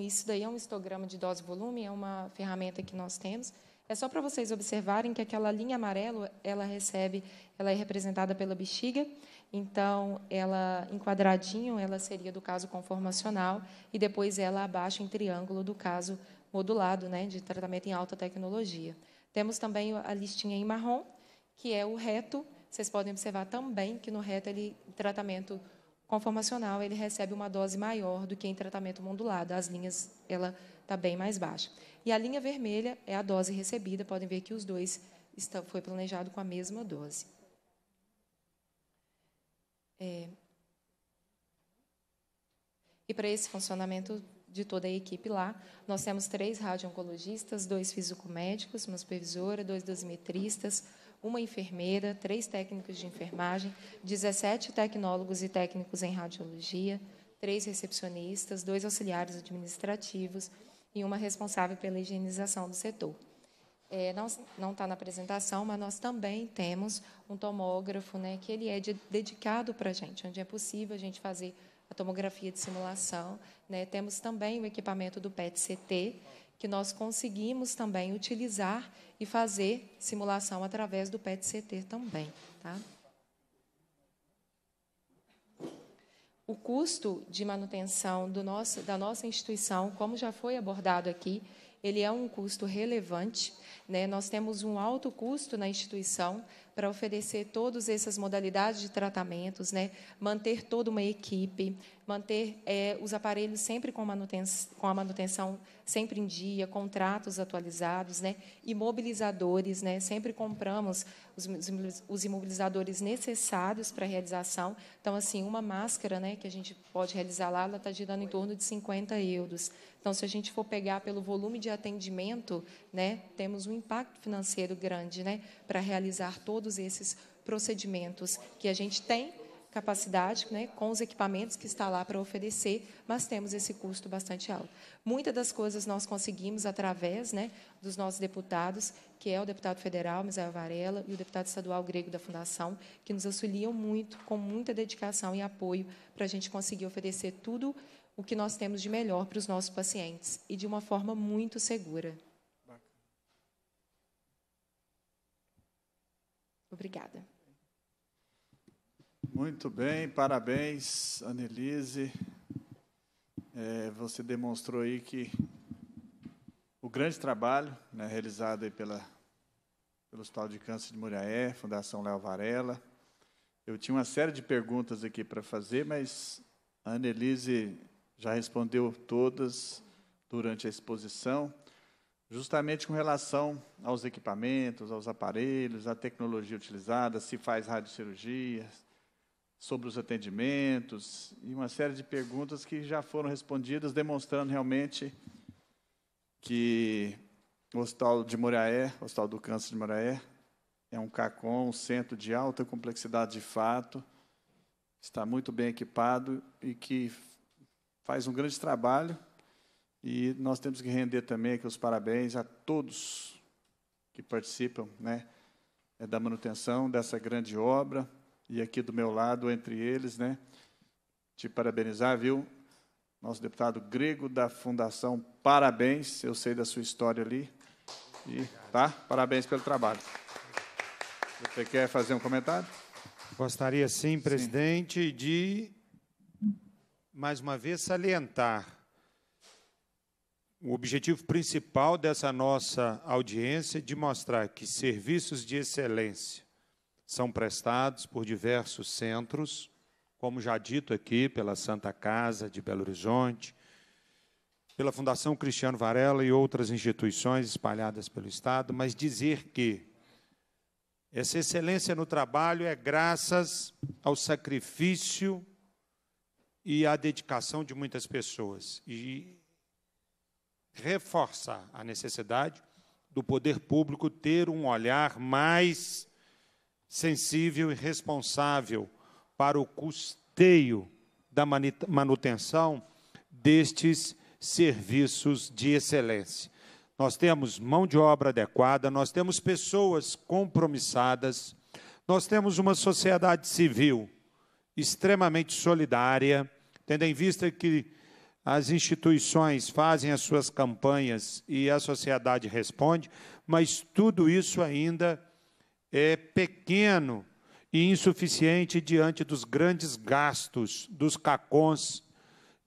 isso daí é um histograma de dose-volume, é uma ferramenta que nós temos é só para vocês observarem que aquela linha amarela, ela recebe, ela é representada pela bexiga, então ela em quadradinho, ela seria do caso conformacional e depois ela abaixo em triângulo do caso modulado, né, de tratamento em alta tecnologia. Temos também a listinha em marrom, que é o reto. Vocês podem observar também que no reto ele tratamento conformacional ele recebe uma dose maior do que em tratamento modulado. As linhas ela está bem mais baixa. E a linha vermelha é a dose recebida. Podem ver que os dois está, foi planejado com a mesma dose. É. E para esse funcionamento de toda a equipe lá, nós temos três radio-oncologistas, dois físico-médicos, uma supervisora, dois dosimetristas, uma enfermeira, três técnicos de enfermagem, 17 tecnólogos e técnicos em radiologia, três recepcionistas, dois auxiliares administrativos, e uma responsável pela higienização do setor. É, não está na apresentação, mas nós também temos um tomógrafo, né, que ele é de, dedicado para a gente, onde é possível a gente fazer a tomografia de simulação. Né? Temos também o equipamento do PET-CT, que nós conseguimos também utilizar e fazer simulação através do PET-CT também. Tá? o custo de manutenção nosso, da nossa instituição, como já foi abordado aqui, ele é um custo relevante. Né? Nós temos um alto custo na instituição para oferecer todas essas modalidades de tratamentos, né? manter toda uma equipe, manter é, os aparelhos sempre com, com a manutenção sempre em dia, contratos atualizados, né? imobilizadores, né? sempre compramos os, os imobilizadores necessários para a realização. Então, assim, uma máscara né, que a gente pode realizar lá, ela está girando em torno de 50 euros. Então, se a gente for pegar pelo volume de atendimento, né, temos um impacto financeiro grande né, para realizar todos esses procedimentos que a gente tem capacidade, né, com os equipamentos que está lá para oferecer, mas temos esse custo bastante alto. Muitas das coisas nós conseguimos através né, dos nossos deputados, que é o deputado federal, Misael Varela, e o deputado estadual grego da Fundação, que nos auxiliam muito, com muita dedicação e apoio, para a gente conseguir oferecer tudo o que nós temos de melhor para os nossos pacientes, e de uma forma muito segura. Obrigada. Muito bem, parabéns, Annelise. É, você demonstrou aí que o grande trabalho né, realizado aí pela, pelo Hospital de Câncer de Muriaé, Fundação Léo Varela. Eu tinha uma série de perguntas aqui para fazer, mas a Annelise já respondeu todas durante a exposição, justamente com relação aos equipamentos, aos aparelhos, à tecnologia utilizada, se faz radiocirurgia, sobre os atendimentos e uma série de perguntas que já foram respondidas, demonstrando realmente que o Hospital de Moraé, o Hospital do Câncer de Moraé, é um CACOM, um centro de alta complexidade de fato, está muito bem equipado e que faz um grande trabalho. E nós temos que render também aqui os parabéns a todos que participam né, é, da manutenção dessa grande obra e aqui do meu lado, entre eles, né? Te parabenizar, viu? Nosso deputado grego da Fundação, parabéns, eu sei da sua história ali. E, tá? Parabéns pelo trabalho. Você quer fazer um comentário? Gostaria sim, presidente, sim. de mais uma vez salientar o objetivo principal dessa nossa audiência de mostrar que serviços de excelência são prestados por diversos centros, como já dito aqui, pela Santa Casa de Belo Horizonte, pela Fundação Cristiano Varela e outras instituições espalhadas pelo Estado, mas dizer que essa excelência no trabalho é graças ao sacrifício e à dedicação de muitas pessoas. E reforçar a necessidade do poder público ter um olhar mais sensível e responsável para o custeio da manutenção destes serviços de excelência. Nós temos mão de obra adequada, nós temos pessoas compromissadas, nós temos uma sociedade civil extremamente solidária, tendo em vista que as instituições fazem as suas campanhas e a sociedade responde, mas tudo isso ainda é pequeno e insuficiente diante dos grandes gastos dos CACONs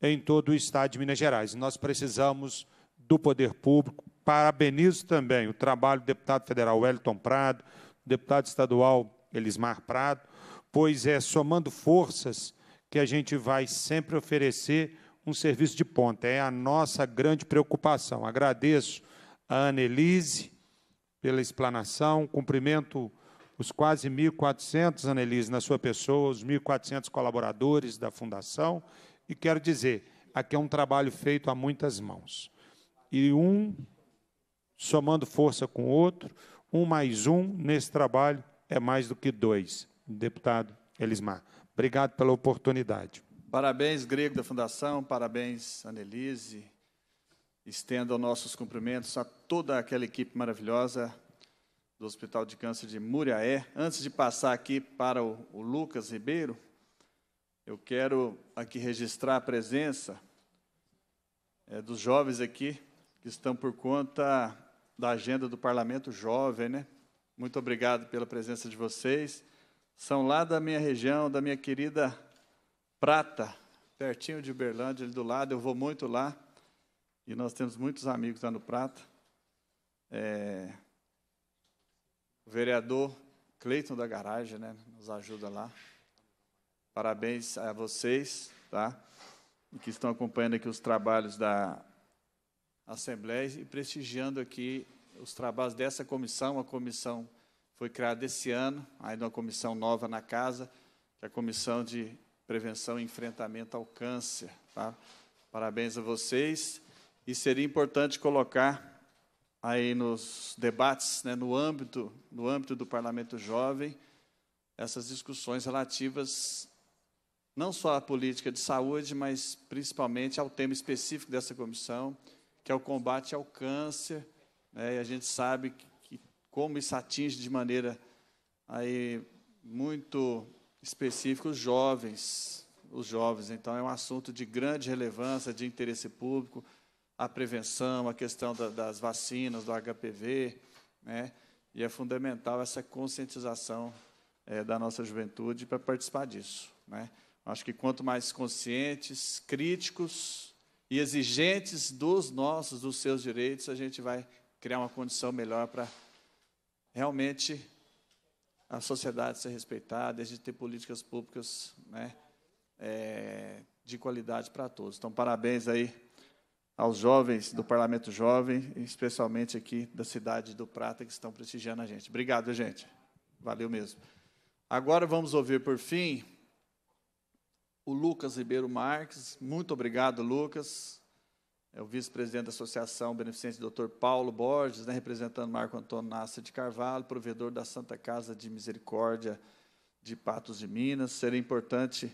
em todo o estado de Minas Gerais. Nós precisamos do poder público. Parabenizo também o trabalho do deputado federal Wellington Prado, do deputado estadual Elismar Prado, pois é somando forças que a gente vai sempre oferecer um serviço de ponta. É a nossa grande preocupação. Agradeço a Annelise, pela explanação, cumprimento os quase 1.400, Annelise, na sua pessoa, os 1.400 colaboradores da Fundação, e quero dizer, aqui é um trabalho feito a muitas mãos. E um somando força com o outro, um mais um nesse trabalho é mais do que dois. Deputado Elismar, obrigado pela oportunidade. Parabéns, Grego da Fundação, parabéns, Annelise, Estendo nossos cumprimentos a toda aquela equipe maravilhosa do Hospital de Câncer de Muriaé. Antes de passar aqui para o, o Lucas Ribeiro, eu quero aqui registrar a presença é, dos jovens aqui, que estão por conta da agenda do Parlamento Jovem, né? Muito obrigado pela presença de vocês. São lá da minha região, da minha querida Prata, pertinho de Uberlândia, ali do lado. Eu vou muito lá. E nós temos muitos amigos lá no Prata. É, o vereador Cleiton da Garagem né, nos ajuda lá. Parabéns a vocês tá, que estão acompanhando aqui os trabalhos da Assembleia e prestigiando aqui os trabalhos dessa comissão. A comissão foi criada esse ano, ainda uma comissão nova na casa, que é a Comissão de Prevenção e Enfrentamento ao Câncer. Tá? Parabéns a vocês. E seria importante colocar aí nos debates, né, no, âmbito, no âmbito do Parlamento Jovem, essas discussões relativas não só à política de saúde, mas principalmente ao tema específico dessa comissão, que é o combate ao câncer. Né, e a gente sabe que, como isso atinge de maneira aí muito específica os jovens, os jovens. Então é um assunto de grande relevância, de interesse público a prevenção, a questão da, das vacinas, do HPV, né? E é fundamental essa conscientização é, da nossa juventude para participar disso, né? Acho que quanto mais conscientes, críticos e exigentes dos nossos, dos seus direitos, a gente vai criar uma condição melhor para realmente a sociedade ser respeitada, a gente ter políticas públicas né, é, de qualidade para todos. Então, parabéns aí aos jovens do Parlamento Jovem, especialmente aqui da cidade do Prata, que estão prestigiando a gente. Obrigado, gente. Valeu mesmo. Agora vamos ouvir, por fim, o Lucas Ribeiro Marques. Muito obrigado, Lucas. É o vice-presidente da Associação Beneficente Dr. Paulo Borges, né, representando Marco Antônio Nasser de Carvalho, provedor da Santa Casa de Misericórdia de Patos de Minas. Seria importante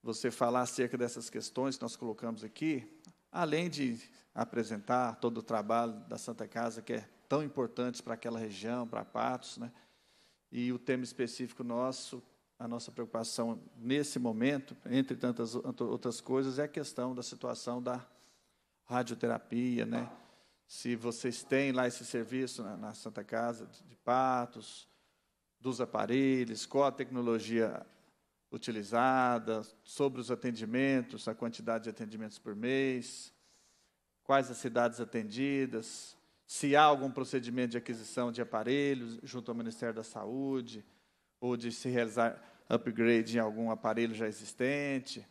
você falar acerca dessas questões que nós colocamos aqui, além de apresentar todo o trabalho da Santa Casa, que é tão importante para aquela região, para Patos, né? e o tema específico nosso, a nossa preocupação nesse momento, entre tantas outras coisas, é a questão da situação da radioterapia, né? Se vocês têm lá esse serviço na, na Santa Casa de Patos, dos aparelhos, qual a tecnologia utilizada, sobre os atendimentos, a quantidade de atendimentos por mês, quais as cidades atendidas, se há algum procedimento de aquisição de aparelhos junto ao Ministério da Saúde, ou de se realizar upgrade em algum aparelho já existente,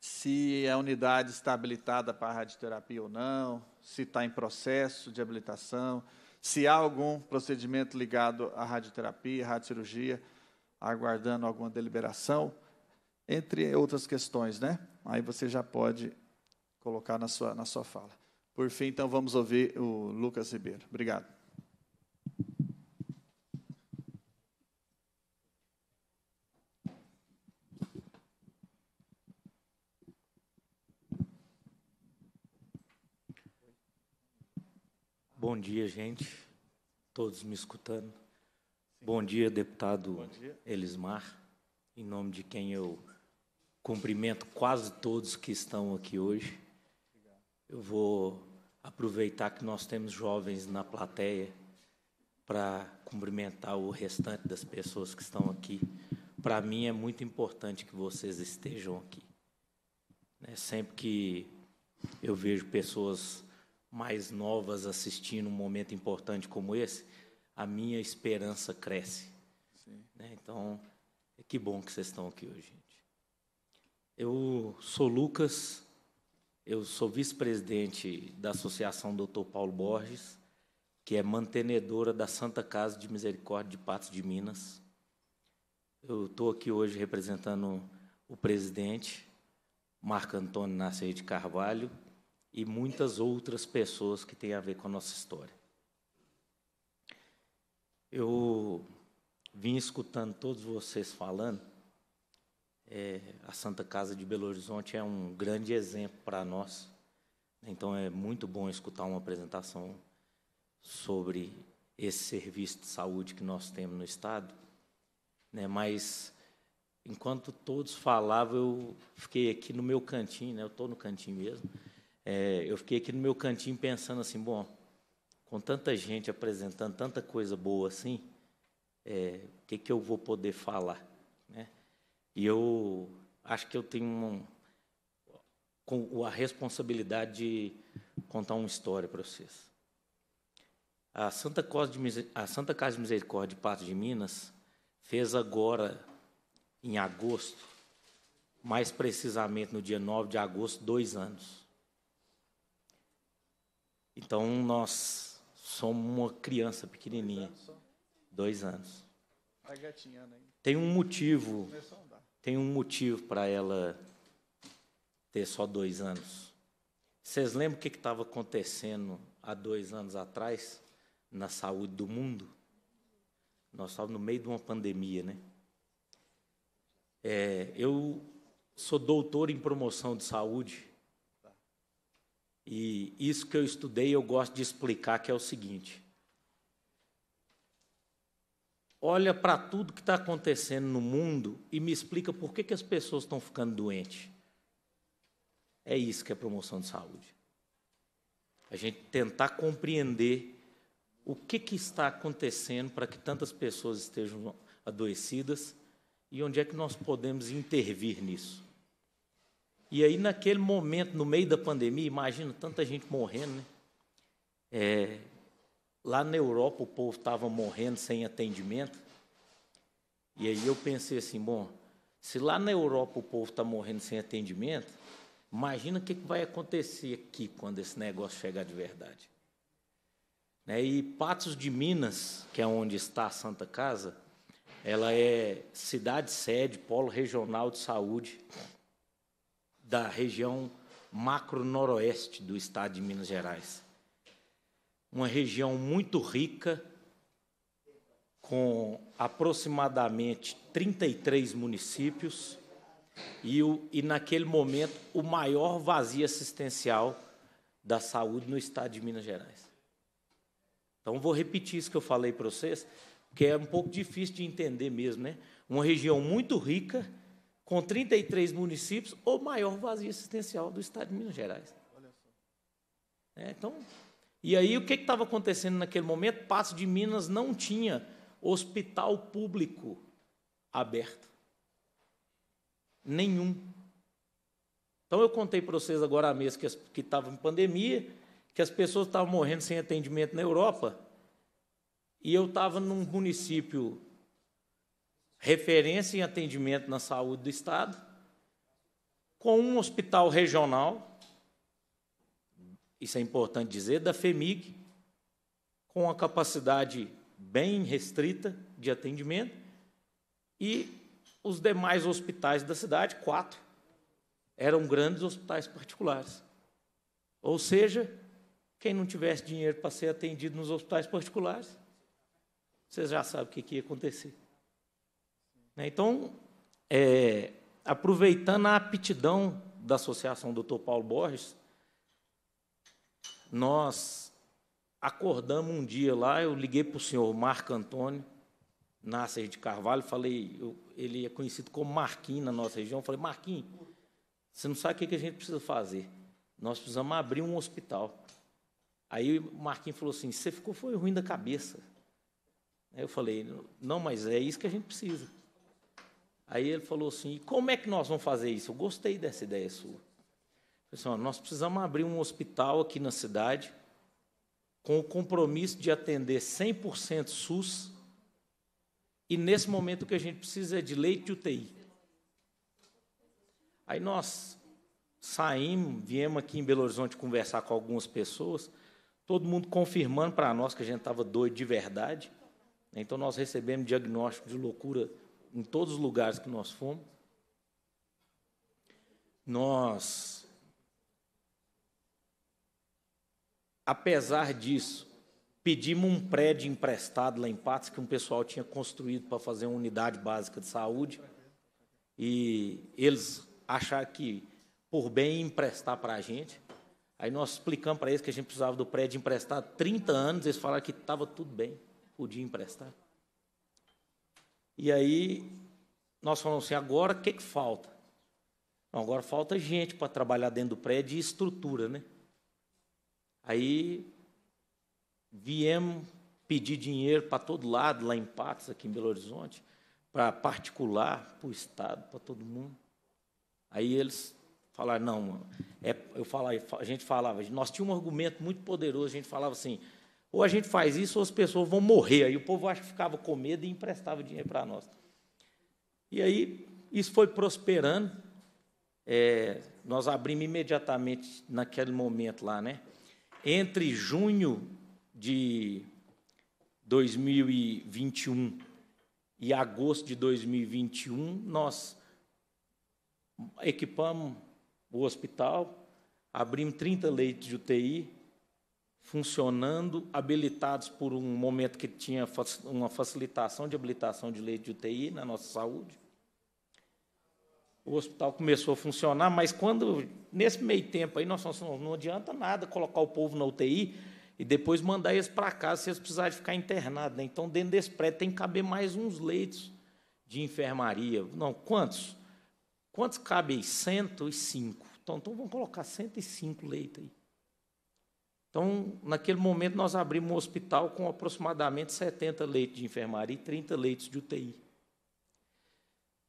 se a unidade está habilitada para radioterapia ou não, se está em processo de habilitação, se há algum procedimento ligado à radioterapia, radiocirurgia, aguardando alguma deliberação, entre outras questões, né? Aí você já pode colocar na sua, na sua fala. Por fim, então, vamos ouvir o Lucas Ribeiro. Obrigado. Bom dia, gente. Todos me escutando. Bom dia, deputado Bom dia. Elismar. Em nome de quem eu cumprimento quase todos que estão aqui hoje. Eu vou aproveitar que nós temos jovens na plateia para cumprimentar o restante das pessoas que estão aqui. Para mim é muito importante que vocês estejam aqui. Né? Sempre que eu vejo pessoas mais novas assistindo um momento importante como esse, a minha esperança cresce. Né? Então, que bom que vocês estão aqui hoje, gente. Eu sou Lucas, eu sou vice-presidente da Associação Dr. Paulo Borges, que é mantenedora da Santa Casa de Misericórdia de Patos de Minas. Eu estou aqui hoje representando o presidente, Marco Antônio Nascer de Carvalho, e muitas outras pessoas que têm a ver com a nossa história. Eu vim escutando todos vocês falando. É, a Santa Casa de Belo Horizonte é um grande exemplo para nós. Então é muito bom escutar uma apresentação sobre esse serviço de saúde que nós temos no estado. Né? Mas enquanto todos falavam, eu fiquei aqui no meu cantinho, né? Eu estou no cantinho mesmo. É, eu fiquei aqui no meu cantinho pensando assim, bom, com tanta gente apresentando tanta coisa boa assim, é, o que, que eu vou poder falar? Né? E eu acho que eu tenho um, com a responsabilidade de contar uma história para vocês. A Santa, Casa de, a Santa Casa de Misericórdia de Pato de Minas fez agora, em agosto, mais precisamente no dia 9 de agosto, dois anos. Então, nós somos uma criança pequenininha. Dois anos. Tá Tem um motivo. Tem um motivo para ela ter só dois anos. Vocês lembram o que estava acontecendo há dois anos atrás na saúde do mundo? Nós estávamos no meio de uma pandemia, né? É, eu sou doutor em promoção de saúde e isso que eu estudei, eu gosto de explicar que é o seguinte: olha para tudo que está acontecendo no mundo e me explica por que, que as pessoas estão ficando doentes. É isso que é promoção de saúde. A gente tentar compreender o que, que está acontecendo para que tantas pessoas estejam adoecidas e onde é que nós podemos intervir nisso. E aí, naquele momento, no meio da pandemia, imagina tanta gente morrendo, né? É, lá na Europa, o povo estava morrendo sem atendimento. E aí eu pensei assim: bom, se lá na Europa o povo está morrendo sem atendimento, imagina o que, que vai acontecer aqui quando esse negócio chegar de verdade. Né? E Patos de Minas, que é onde está a Santa Casa, ela é cidade-sede, polo regional de saúde da região macro-noroeste do estado de Minas Gerais. Uma região muito rica, com aproximadamente 33 municípios e, o, e naquele momento, o maior vazio assistencial da saúde no estado de Minas Gerais. Então, vou repetir isso que eu falei para vocês, porque é um pouco difícil de entender mesmo. Né? Uma região muito rica, com 33 municípios, o maior vazio assistencial do estado de Minas Gerais. É, então, e aí o que estava acontecendo naquele momento? Passo de Minas não tinha hospital público aberto. Nenhum. Então eu contei para vocês agora há mês que estava em pandemia, que as pessoas estavam morrendo sem atendimento na Europa, e eu estava num município referência em atendimento na saúde do Estado, com um hospital regional, isso é importante dizer, da FEMIG, com a capacidade bem restrita de atendimento, e os demais hospitais da cidade, quatro, eram grandes hospitais particulares. Ou seja, quem não tivesse dinheiro para ser atendido nos hospitais particulares, vocês já sabem o que ia acontecer. Né? Então, é, aproveitando a aptidão da Associação Dr. Paulo Borges, nós acordamos um dia lá, eu liguei para o senhor Marco Antônio, Nasser de Carvalho, falei, eu, ele é conhecido como Marquinho na nossa região, falei, Marquinho, você não sabe o é que a gente precisa fazer. Nós precisamos abrir um hospital. Aí o Marquinhos falou assim, você ficou foi ruim da cabeça. Aí eu falei, não, mas é isso que a gente precisa. Aí ele falou assim: e como é que nós vamos fazer isso? Eu gostei dessa ideia sua. Eu assim, nós precisamos abrir um hospital aqui na cidade com o compromisso de atender 100% SUS. E nesse momento o que a gente precisa é de leite de UTI. Aí nós saímos, viemos aqui em Belo Horizonte conversar com algumas pessoas, todo mundo confirmando para nós que a gente estava doido de verdade. Né? Então nós recebemos diagnóstico de loucura em todos os lugares que nós fomos. Nós, apesar disso, pedimos um prédio emprestado lá em Patos que um pessoal tinha construído para fazer uma unidade básica de saúde. E eles acharam que, por bem, emprestar para a gente. Aí nós explicamos para eles que a gente precisava do prédio emprestado 30 anos, eles falaram que estava tudo bem, podia emprestar. E aí nós falamos assim: agora o que, que falta? Não, agora falta gente para trabalhar dentro do prédio e estrutura, né? Aí viemos pedir dinheiro para todo lado, lá em Patos, aqui em Belo Horizonte, para particular, para o Estado, para todo mundo. Aí eles falaram, não, é, eu falava, a gente falava, nós tínhamos um argumento muito poderoso, a gente falava assim, ou a gente faz isso ou as pessoas vão morrer. Aí o povo acho que ficava com medo e emprestava dinheiro para nós. E aí isso foi prosperando. É, nós abrimos imediatamente naquele momento lá, né? Entre junho de 2021 e agosto de 2021, nós equipamos o hospital, abrimos 30 leitos de UTI, funcionando, habilitados por um momento que tinha uma facilitação de habilitação de leite de UTI na nossa saúde. O hospital começou a funcionar, mas quando nesse meio tempo aí nós falamos, não adianta nada colocar o povo na UTI e depois mandar eles para casa se eles precisarem ficar internados. Né? Então, dentro desse prédio tem que caber mais uns leitos de enfermaria. Não, quantos? Quantos cabem? 105. Então, então vamos colocar 105 leitos aí. Então, naquele momento, nós abrimos um hospital com aproximadamente 70 leitos de enfermaria e 30 leitos de UTI.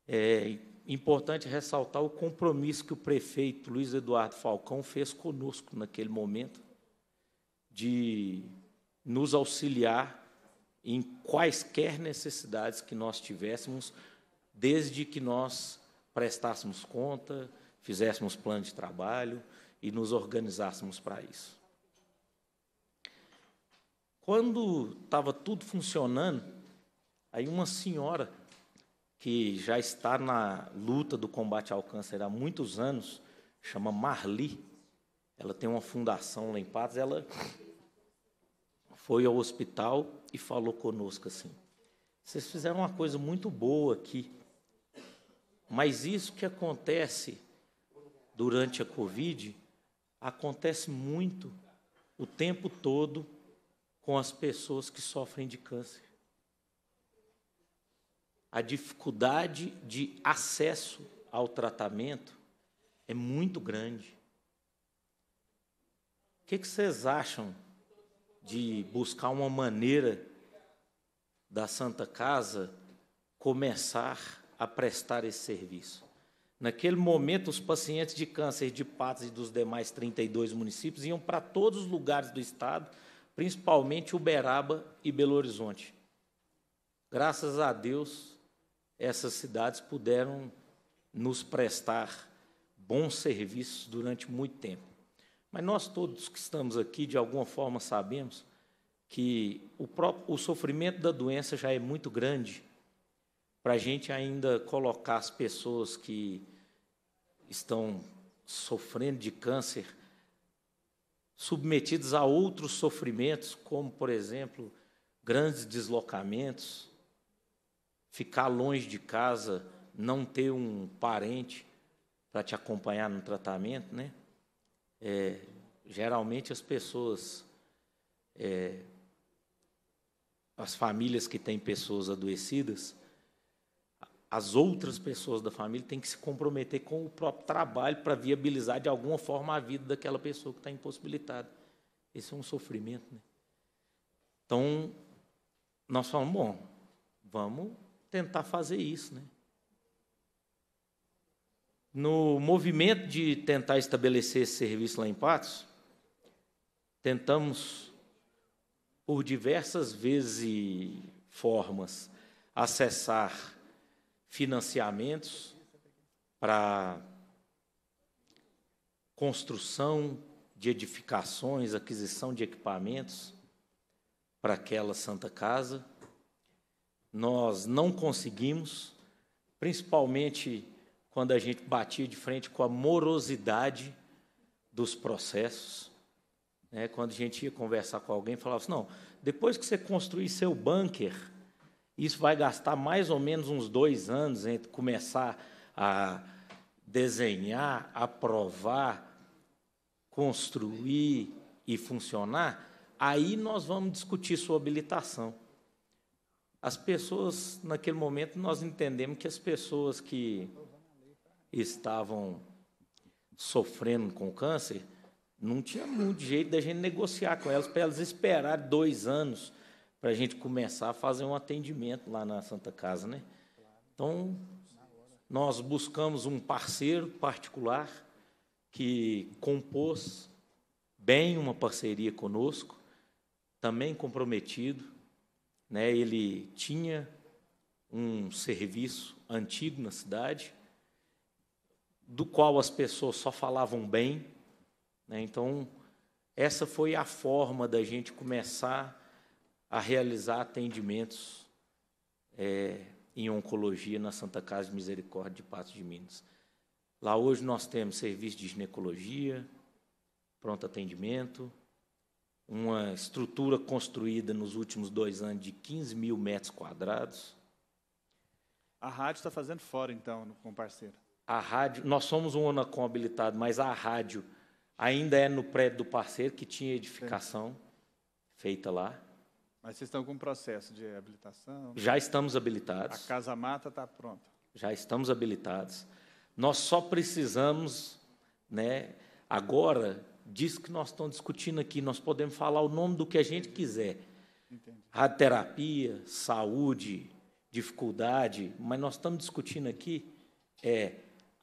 É importante ressaltar o compromisso que o prefeito Luiz Eduardo Falcão fez conosco naquele momento, de nos auxiliar em quaisquer necessidades que nós tivéssemos, desde que nós prestássemos conta, fizéssemos plano de trabalho e nos organizássemos para isso. Quando estava tudo funcionando, aí uma senhora que já está na luta do combate ao câncer há muitos anos, chama Marli. Ela tem uma fundação lá em ela foi ao hospital e falou conosco assim: "Vocês fizeram uma coisa muito boa aqui. Mas isso que acontece durante a Covid acontece muito o tempo todo com as pessoas que sofrem de câncer. A dificuldade de acesso ao tratamento é muito grande. O que, vocês acham de buscar uma maneira da Santa Casa começar a prestar esse serviço? Naquele momento, os pacientes de câncer de Patos e dos demais 32 municípios iam para todos os lugares do estado principalmente Uberaba e Belo Horizonte. Graças a Deus, essas cidades puderam nos prestar bons serviços durante muito tempo. Mas nós todos que estamos aqui, de alguma forma, sabemos que o, próprio, o sofrimento da doença já é muito grande para a gente ainda colocar as pessoas que estão sofrendo de câncer submetidos a outros sofrimentos, como, por exemplo, grandes deslocamentos, ficar longe de casa, não ter um parente para te acompanhar no tratamento, né? É, geralmente as pessoas, é, as famílias que têm pessoas adoecidas, as outras pessoas da família têm que se comprometer com o próprio trabalho para viabilizar de alguma forma a vida daquela pessoa que está impossibilitada. Esse é um sofrimento. Né? Então, nós falamos, bom, vamos tentar fazer isso. Né? No movimento de tentar estabelecer esse serviço lá em Patos, tentamos por diversas vezes e formas acessar financiamentos para construção de edificações, aquisição de equipamentos para aquela Santa Casa. Nós não conseguimos, principalmente quando a gente batia de frente com a morosidade dos processos. Né? Quando a gente ia conversar com alguém, falava assim: não, depois que você construir seu bunker isso vai gastar mais ou menos uns dois anos entre começar a desenhar, aprovar, construir e funcionar. Aí nós vamos discutir sua habilitação. As pessoas, naquele momento, nós entendemos que as pessoas que estavam sofrendo com câncer, não tinha muito jeito da gente negociar com elas, para elas esperar dois anos para a gente começar a fazer um atendimento lá na Santa Casa, né? Então, nós buscamos um parceiro particular que compôs bem uma parceria conosco, também comprometido, né? Ele tinha um serviço antigo na cidade, do qual as pessoas só falavam bem, né? Então, essa foi a forma da gente começar a realizar atendimentos é, em oncologia na Santa Casa de Misericórdia de Patos de Minas. Lá hoje nós temos serviço de ginecologia, pronto atendimento, uma estrutura construída nos últimos dois anos de 15 mil metros quadrados. A rádio está fazendo fora, então, com o parceiro. A rádio, nós somos um ONACOM habilitado, mas a rádio ainda é no prédio do parceiro, que tinha edificação Sim. feita lá. Mas vocês estão com um processo de habilitação? Já estamos habilitados. A Casa Mata está pronta. Já estamos habilitados. Nós só precisamos, né, agora, disso que nós estamos discutindo aqui, nós podemos falar o nome do que a gente Entendi. quiser. Entendi. Radioterapia, saúde, dificuldade, mas nós estamos discutindo aqui é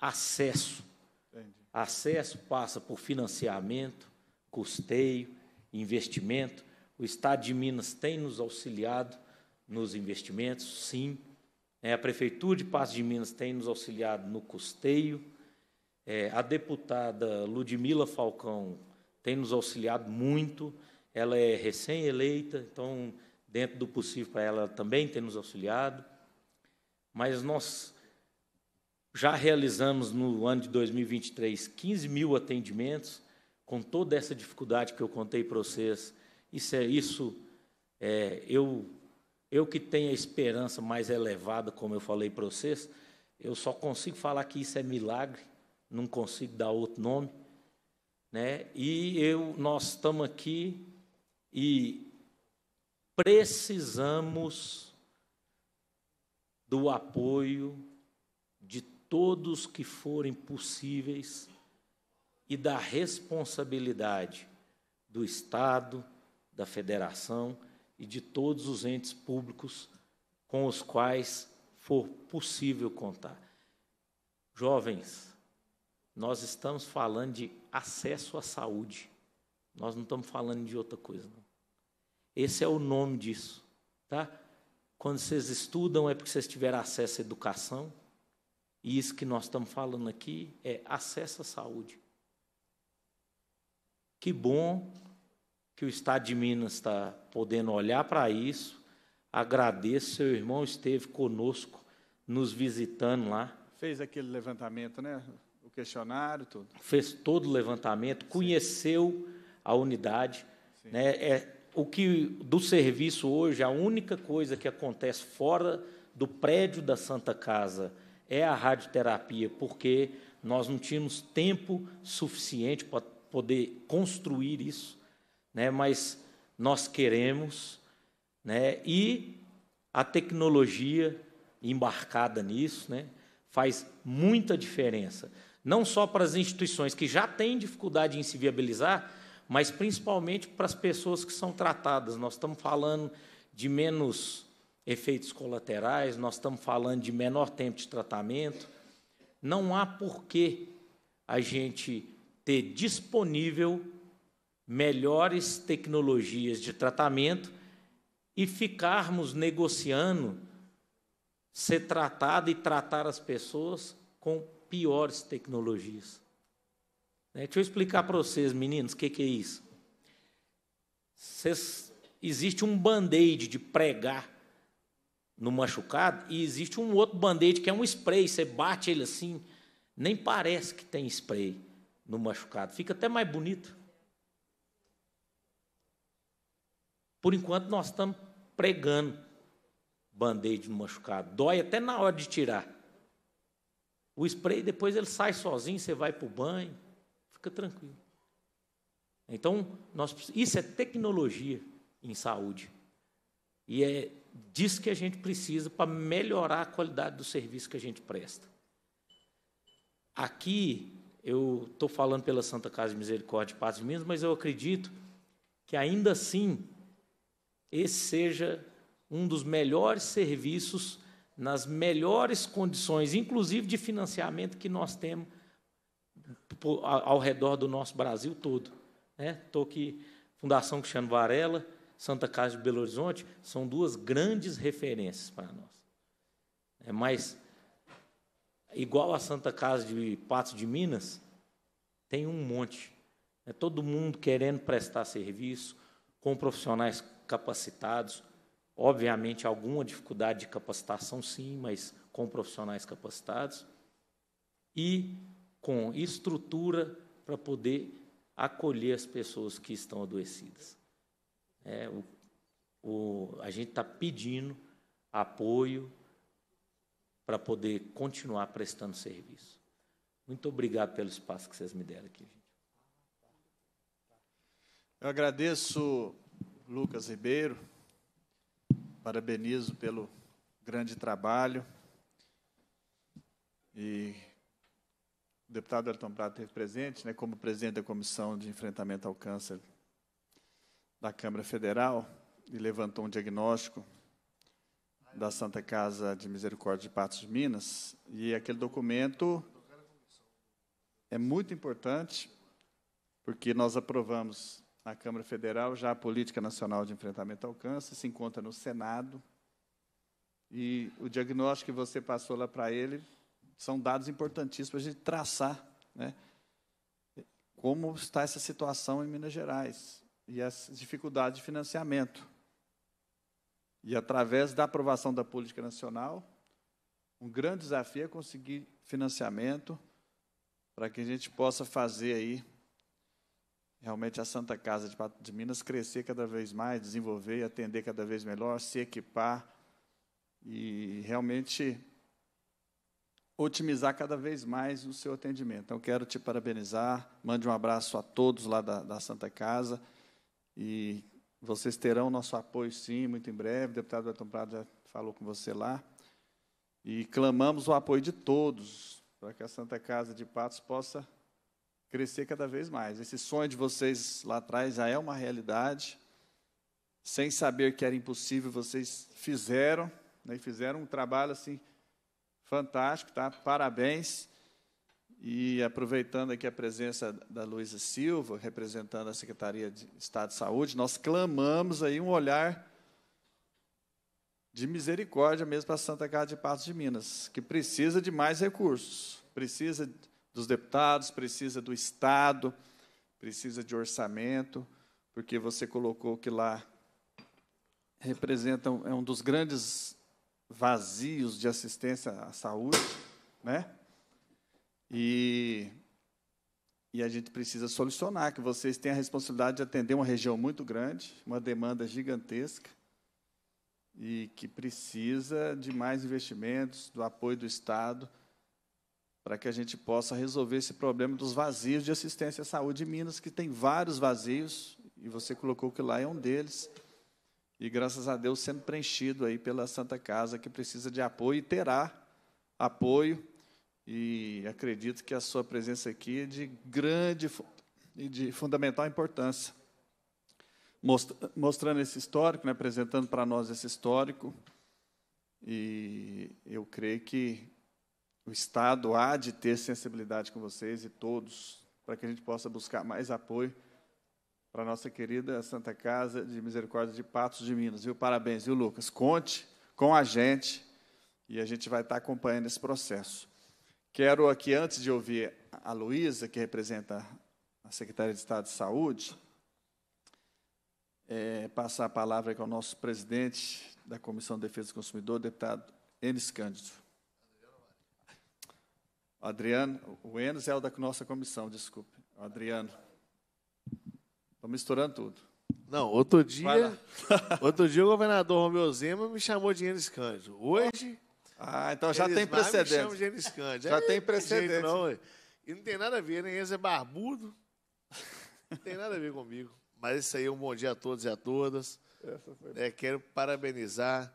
acesso. Entendi. Acesso passa por financiamento, custeio, investimento o Estado de Minas tem nos auxiliado nos investimentos, sim. É, a Prefeitura de Passos de Minas tem nos auxiliado no custeio. É, a deputada Ludmila Falcão tem nos auxiliado muito. Ela é recém-eleita, então, dentro do possível para ela, ela também tem nos auxiliado. Mas nós já realizamos no ano de 2023 15 mil atendimentos, com toda essa dificuldade que eu contei para vocês isso é isso. É, eu, eu que tenho a esperança mais elevada, como eu falei para vocês, eu só consigo falar que isso é milagre, não consigo dar outro nome. Né? E eu, nós estamos aqui e precisamos do apoio de todos que forem possíveis e da responsabilidade do Estado, da federação e de todos os entes públicos com os quais for possível contar. Jovens, nós estamos falando de acesso à saúde. Nós não estamos falando de outra coisa, não. Esse é o nome disso, tá? Quando vocês estudam é porque vocês tiveram acesso à educação. E isso que nós estamos falando aqui é acesso à saúde. Que bom que o Estado de Minas está podendo olhar para isso. Agradeço, seu irmão esteve conosco, nos visitando lá. Fez aquele levantamento, né? O questionário, tudo. Fez todo o levantamento, conheceu Sim. a unidade. Né? É, o que do serviço hoje, a única coisa que acontece fora do prédio da Santa Casa é a radioterapia, porque nós não tínhamos tempo suficiente para poder construir isso né, mas nós queremos, né, e a tecnologia embarcada nisso né, faz muita diferença, não só para as instituições que já têm dificuldade em se viabilizar, mas principalmente para as pessoas que são tratadas. Nós estamos falando de menos efeitos colaterais, nós estamos falando de menor tempo de tratamento. Não há porquê a gente ter disponível melhores tecnologias de tratamento e ficarmos negociando ser tratado e tratar as pessoas com piores tecnologias. Né, deixa eu explicar para vocês, meninos, o que, que, é isso. Cês, existe um band-aid de pregar no machucado e existe um outro band-aid que é um spray. Você bate ele assim, nem parece que tem spray no machucado. Fica até mais bonito. Por enquanto, nós estamos pregando band-aid no machucado. Dói até na hora de tirar. O spray, depois ele sai sozinho, você vai para o banho, fica tranquilo. Então, nós, isso é tecnologia em saúde. E é disso que a gente precisa para melhorar a qualidade do serviço que a gente presta. Aqui, eu estou falando pela Santa Casa de Misericórdia de Paz de Minas, mas eu acredito que ainda assim esse seja um dos melhores serviços, nas melhores condições, inclusive de financiamento que nós temos ao redor do nosso Brasil todo. Estou né? aqui, Fundação Cristiano Varela, Santa Casa de Belo Horizonte, são duas grandes referências para nós. É Mas igual a Santa Casa de Patos de Minas, tem um monte. É todo mundo querendo prestar serviço, com profissionais capacitados. Obviamente, alguma dificuldade de capacitação, sim, mas com profissionais capacitados. E com estrutura para poder acolher as pessoas que estão adoecidas. É, o, o, a gente está pedindo apoio para poder continuar prestando serviço. Muito obrigado pelo espaço que vocês me deram aqui. Gente. Eu agradeço Lucas Ribeiro. Parabenizo pelo grande trabalho. E o deputado Elton Prado esteve presente, né, como presidente da Comissão de Enfrentamento ao Câncer da Câmara Federal, e levantou um diagnóstico da Santa Casa de Misericórdia de Patos de Minas. E aquele documento é muito importante, porque nós aprovamos na Câmara Federal, já a Política Nacional de Enfrentamento ao Câncer, se encontra no Senado. E o diagnóstico que você passou lá para ele são dados importantíssimos para a gente traçar né, como está essa situação em Minas Gerais e as dificuldades de financiamento. E através da aprovação da política nacional, um grande desafio é conseguir financiamento para que a gente possa fazer aí realmente a Santa Casa de, de Minas crescer cada vez mais, desenvolver e atender cada vez melhor, se equipar e realmente otimizar cada vez mais o seu atendimento. Então, quero te parabenizar, mande um abraço a todos lá da, da Santa Casa e vocês terão nosso apoio, sim, muito em breve. O deputado Elton Prado já falou com você lá. E clamamos o apoio de todos para que a Santa Casa de Patos possa crescer cada vez mais. Esse sonho de vocês lá atrás já é uma realidade. Sem saber que era impossível, vocês fizeram, né? fizeram um trabalho assim fantástico, tá? Parabéns. E aproveitando aqui a presença da Luísa Silva, representando a Secretaria de Estado de Saúde, nós clamamos aí um olhar de misericórdia mesmo para a Santa Casa de Patos de Minas, que precisa de mais recursos, precisa dos deputados, precisa do Estado, precisa de orçamento, porque você colocou que lá representa um, é um dos grandes vazios de assistência à saúde, né? E, e a gente precisa solucionar, que vocês têm a responsabilidade de atender uma região muito grande, uma demanda gigantesca, e que precisa de mais investimentos, do apoio do Estado, para que a gente possa resolver esse problema dos vazios de assistência à saúde em Minas, que tem vários vazios, e você colocou que lá é um deles. E graças a Deus sendo preenchido aí pela Santa Casa, que precisa de apoio e terá apoio. E acredito que a sua presença aqui é de grande e de fundamental importância. Mostrando esse histórico, né, apresentando para nós esse histórico, e eu creio que o Estado há de ter sensibilidade com vocês e todos, para que a gente possa buscar mais apoio para a nossa querida Santa Casa de Misericórdia de Patos de Minas. Viu? Parabéns, viu, Lucas? Conte com a gente e a gente vai estar acompanhando esse processo. Quero aqui, antes de ouvir a Luísa, que representa a Secretaria de Estado de Saúde, é, passar a palavra aqui ao nosso presidente da Comissão de Defesa do Consumidor, deputado Enes Cândido. Adriano, o Enes é o da nossa comissão, desculpe. Adriano. Estou misturando tudo. Não, outro dia, outro dia o governador Romeu Zema me chamou de Enes Cândido. Hoje... Ah, então já tem precedente. Me de Enes Cândido. Já é, tem precedente. Não, e não tem nada a ver, nem né? Enes é barbudo. Não tem nada a ver comigo. Mas isso aí, um bom dia a todos e a todas. É, quero parabenizar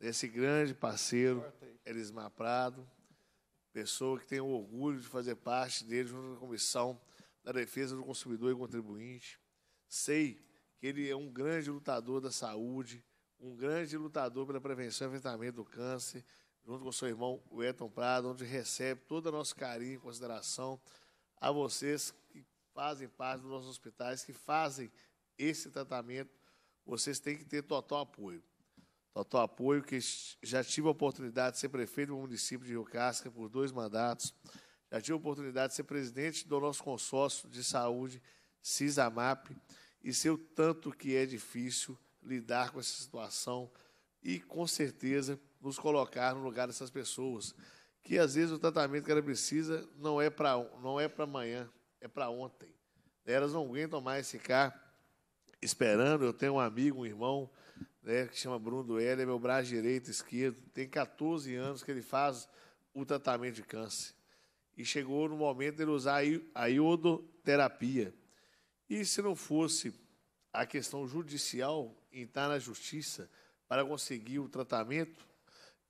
esse grande parceiro, Elismar Prado, pessoa que tem o orgulho de fazer parte dele junto à Comissão da Defesa do Consumidor e Contribuinte. Sei que ele é um grande lutador da saúde, um grande lutador pela prevenção e enfrentamento do câncer, junto com seu irmão Wellington Prado, onde recebe todo o nosso carinho e consideração a vocês que fazem parte dos nossos hospitais, que fazem esse tratamento. Vocês têm que ter total apoio pelo teu apoio, que já tive a oportunidade de ser prefeito do município de Rio Casca por dois mandatos, já tive a oportunidade de ser presidente do nosso consórcio de saúde, CISAMAP, e sei o tanto que é difícil lidar com essa situação e, com certeza, nos colocar no lugar dessas pessoas, que às vezes o tratamento que ela precisa não é para não é para amanhã, é para ontem. Elas não aguentam mais ficar esperando. Eu tenho um amigo, um irmão, né, que chama Bruno Duelli, é meu braço direito, esquerdo. Tem 14 anos que ele faz o tratamento de câncer. E chegou no momento de ele usar a iodoterapia. E se não fosse a questão judicial entrar na justiça para conseguir o tratamento,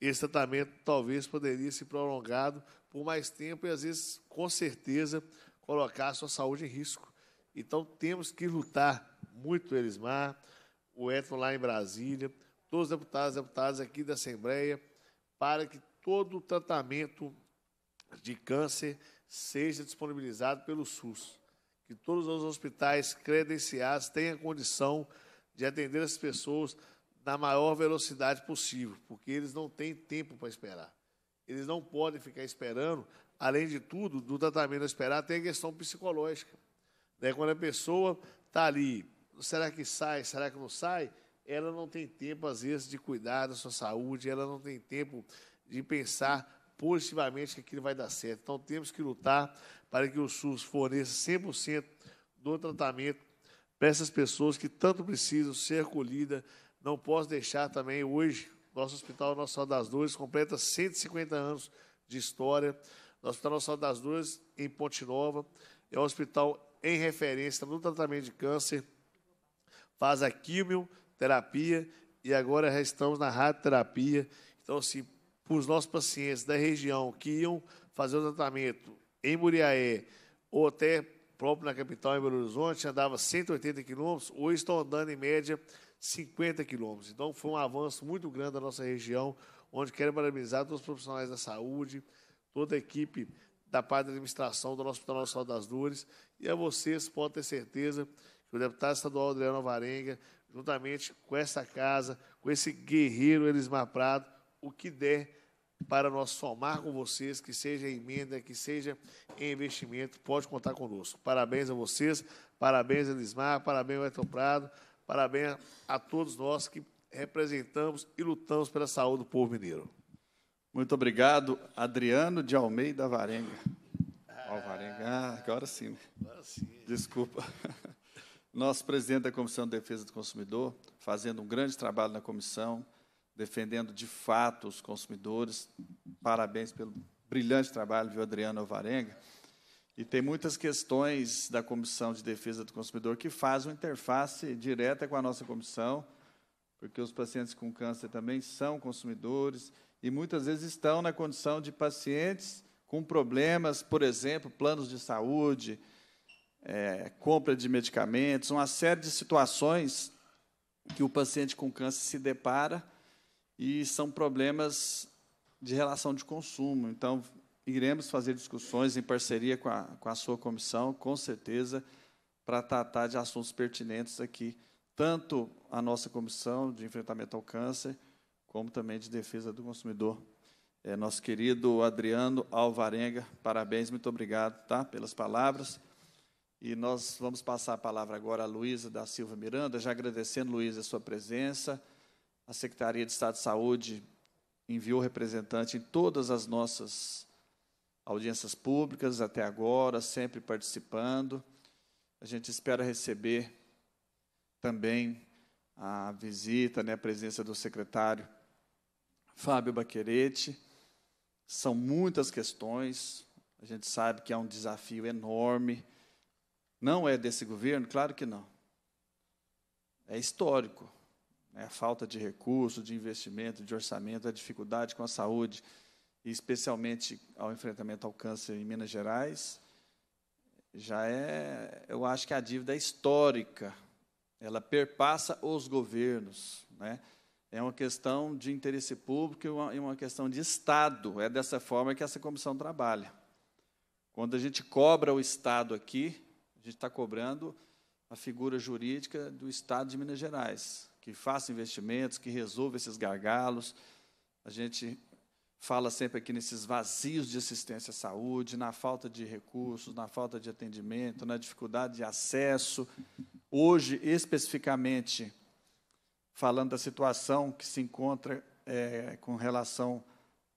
esse tratamento talvez poderia ser prolongado por mais tempo e às vezes, com certeza, colocar a sua saúde em risco. Então temos que lutar muito, Elismar, o Edson lá em Brasília, todos os deputados e deputadas aqui da Assembleia, para que todo o tratamento de câncer seja disponibilizado pelo SUS. Que todos os hospitais credenciados tenham condição de atender as pessoas na maior velocidade possível, porque eles não têm tempo para esperar. Eles não podem ficar esperando. Além de tudo, do tratamento a esperar, tem a questão psicológica. Né? Quando a pessoa está ali será que sai, será que não sai? Ela não tem tempo, às vezes, de cuidar da sua saúde, ela não tem tempo de pensar positivamente que aquilo vai dar certo. Então, temos que lutar para que o SUS forneça 100% do tratamento para essas pessoas que tanto precisam ser acolhidas. Não posso deixar também, hoje, nosso Hospital Nossa Saúde das Dores completa 150 anos de história. O Hospital Nossa Saúde das Dores, em Ponte Nova, é um hospital em referência no tratamento de câncer faz a quimioterapia e agora já estamos na radioterapia. Então, assim, para os nossos pacientes da região que iam fazer o tratamento em Muriaé ou até próprio na capital, em Belo Horizonte, andava 180 quilômetros, hoje estão andando em média 50 quilômetros. Então, foi um avanço muito grande da nossa região, onde quero parabenizar todos os profissionais da saúde, toda a equipe da parte da administração do nosso Hospital Nacional das Dores, e a vocês, podem ter certeza que o deputado estadual Adriano Varenga, juntamente com esta casa, com esse guerreiro Elismar Prado, o que der para nós somar com vocês, que seja emenda, que seja investimento, pode contar conosco. Parabéns a vocês, parabéns Elismar, parabéns ao Eto Prado, parabéns a todos nós que representamos e lutamos pela saúde do povo mineiro. Muito obrigado, Adriano de Almeida Varenga. Ah, Alvarenga, agora sim. Né? Agora sim. Desculpa. Nosso presidente da Comissão de Defesa do Consumidor, fazendo um grande trabalho na comissão, defendendo de fato os consumidores. Parabéns pelo brilhante trabalho, viu, Adriano Alvarenga. E tem muitas questões da Comissão de Defesa do Consumidor que faz uma interface direta com a nossa comissão, porque os pacientes com câncer também são consumidores e muitas vezes estão na condição de pacientes com problemas, por exemplo, planos de saúde, é, compra de medicamentos, uma série de situações que o paciente com câncer se depara e são problemas de relação de consumo. Então, iremos fazer discussões em parceria com a, com a sua comissão, com certeza, para tratar de assuntos pertinentes aqui, tanto a nossa comissão de enfrentamento ao câncer, como também de defesa do consumidor. É, nosso querido Adriano Alvarenga, parabéns, muito obrigado tá, pelas palavras. E nós vamos passar a palavra agora a Luísa da Silva Miranda, já agradecendo, Luísa, a sua presença. A Secretaria de Estado de Saúde enviou representante em todas as nossas audiências públicas até agora, sempre participando. A gente espera receber também a visita, né, a presença do secretário Fábio Baquerete. São muitas questões, a gente sabe que é um desafio enorme não é desse governo? Claro que não. É histórico. É a falta de recurso, de investimento, de orçamento, a dificuldade com a saúde, especialmente ao enfrentamento ao câncer em Minas Gerais, já é, eu acho que a dívida é histórica. Ela perpassa os governos, né? É uma questão de interesse público e uma, uma, questão de Estado. É dessa forma que essa comissão trabalha. Quando a gente cobra o Estado aqui, gente está cobrando a figura jurídica do Estado de Minas Gerais, que faça investimentos, que resolva esses gargalos. A gente fala sempre aqui nesses vazios de assistência à saúde, na falta de recursos, na falta de atendimento, na dificuldade de acesso. Hoje, especificamente, falando da situação que se encontra é, com relação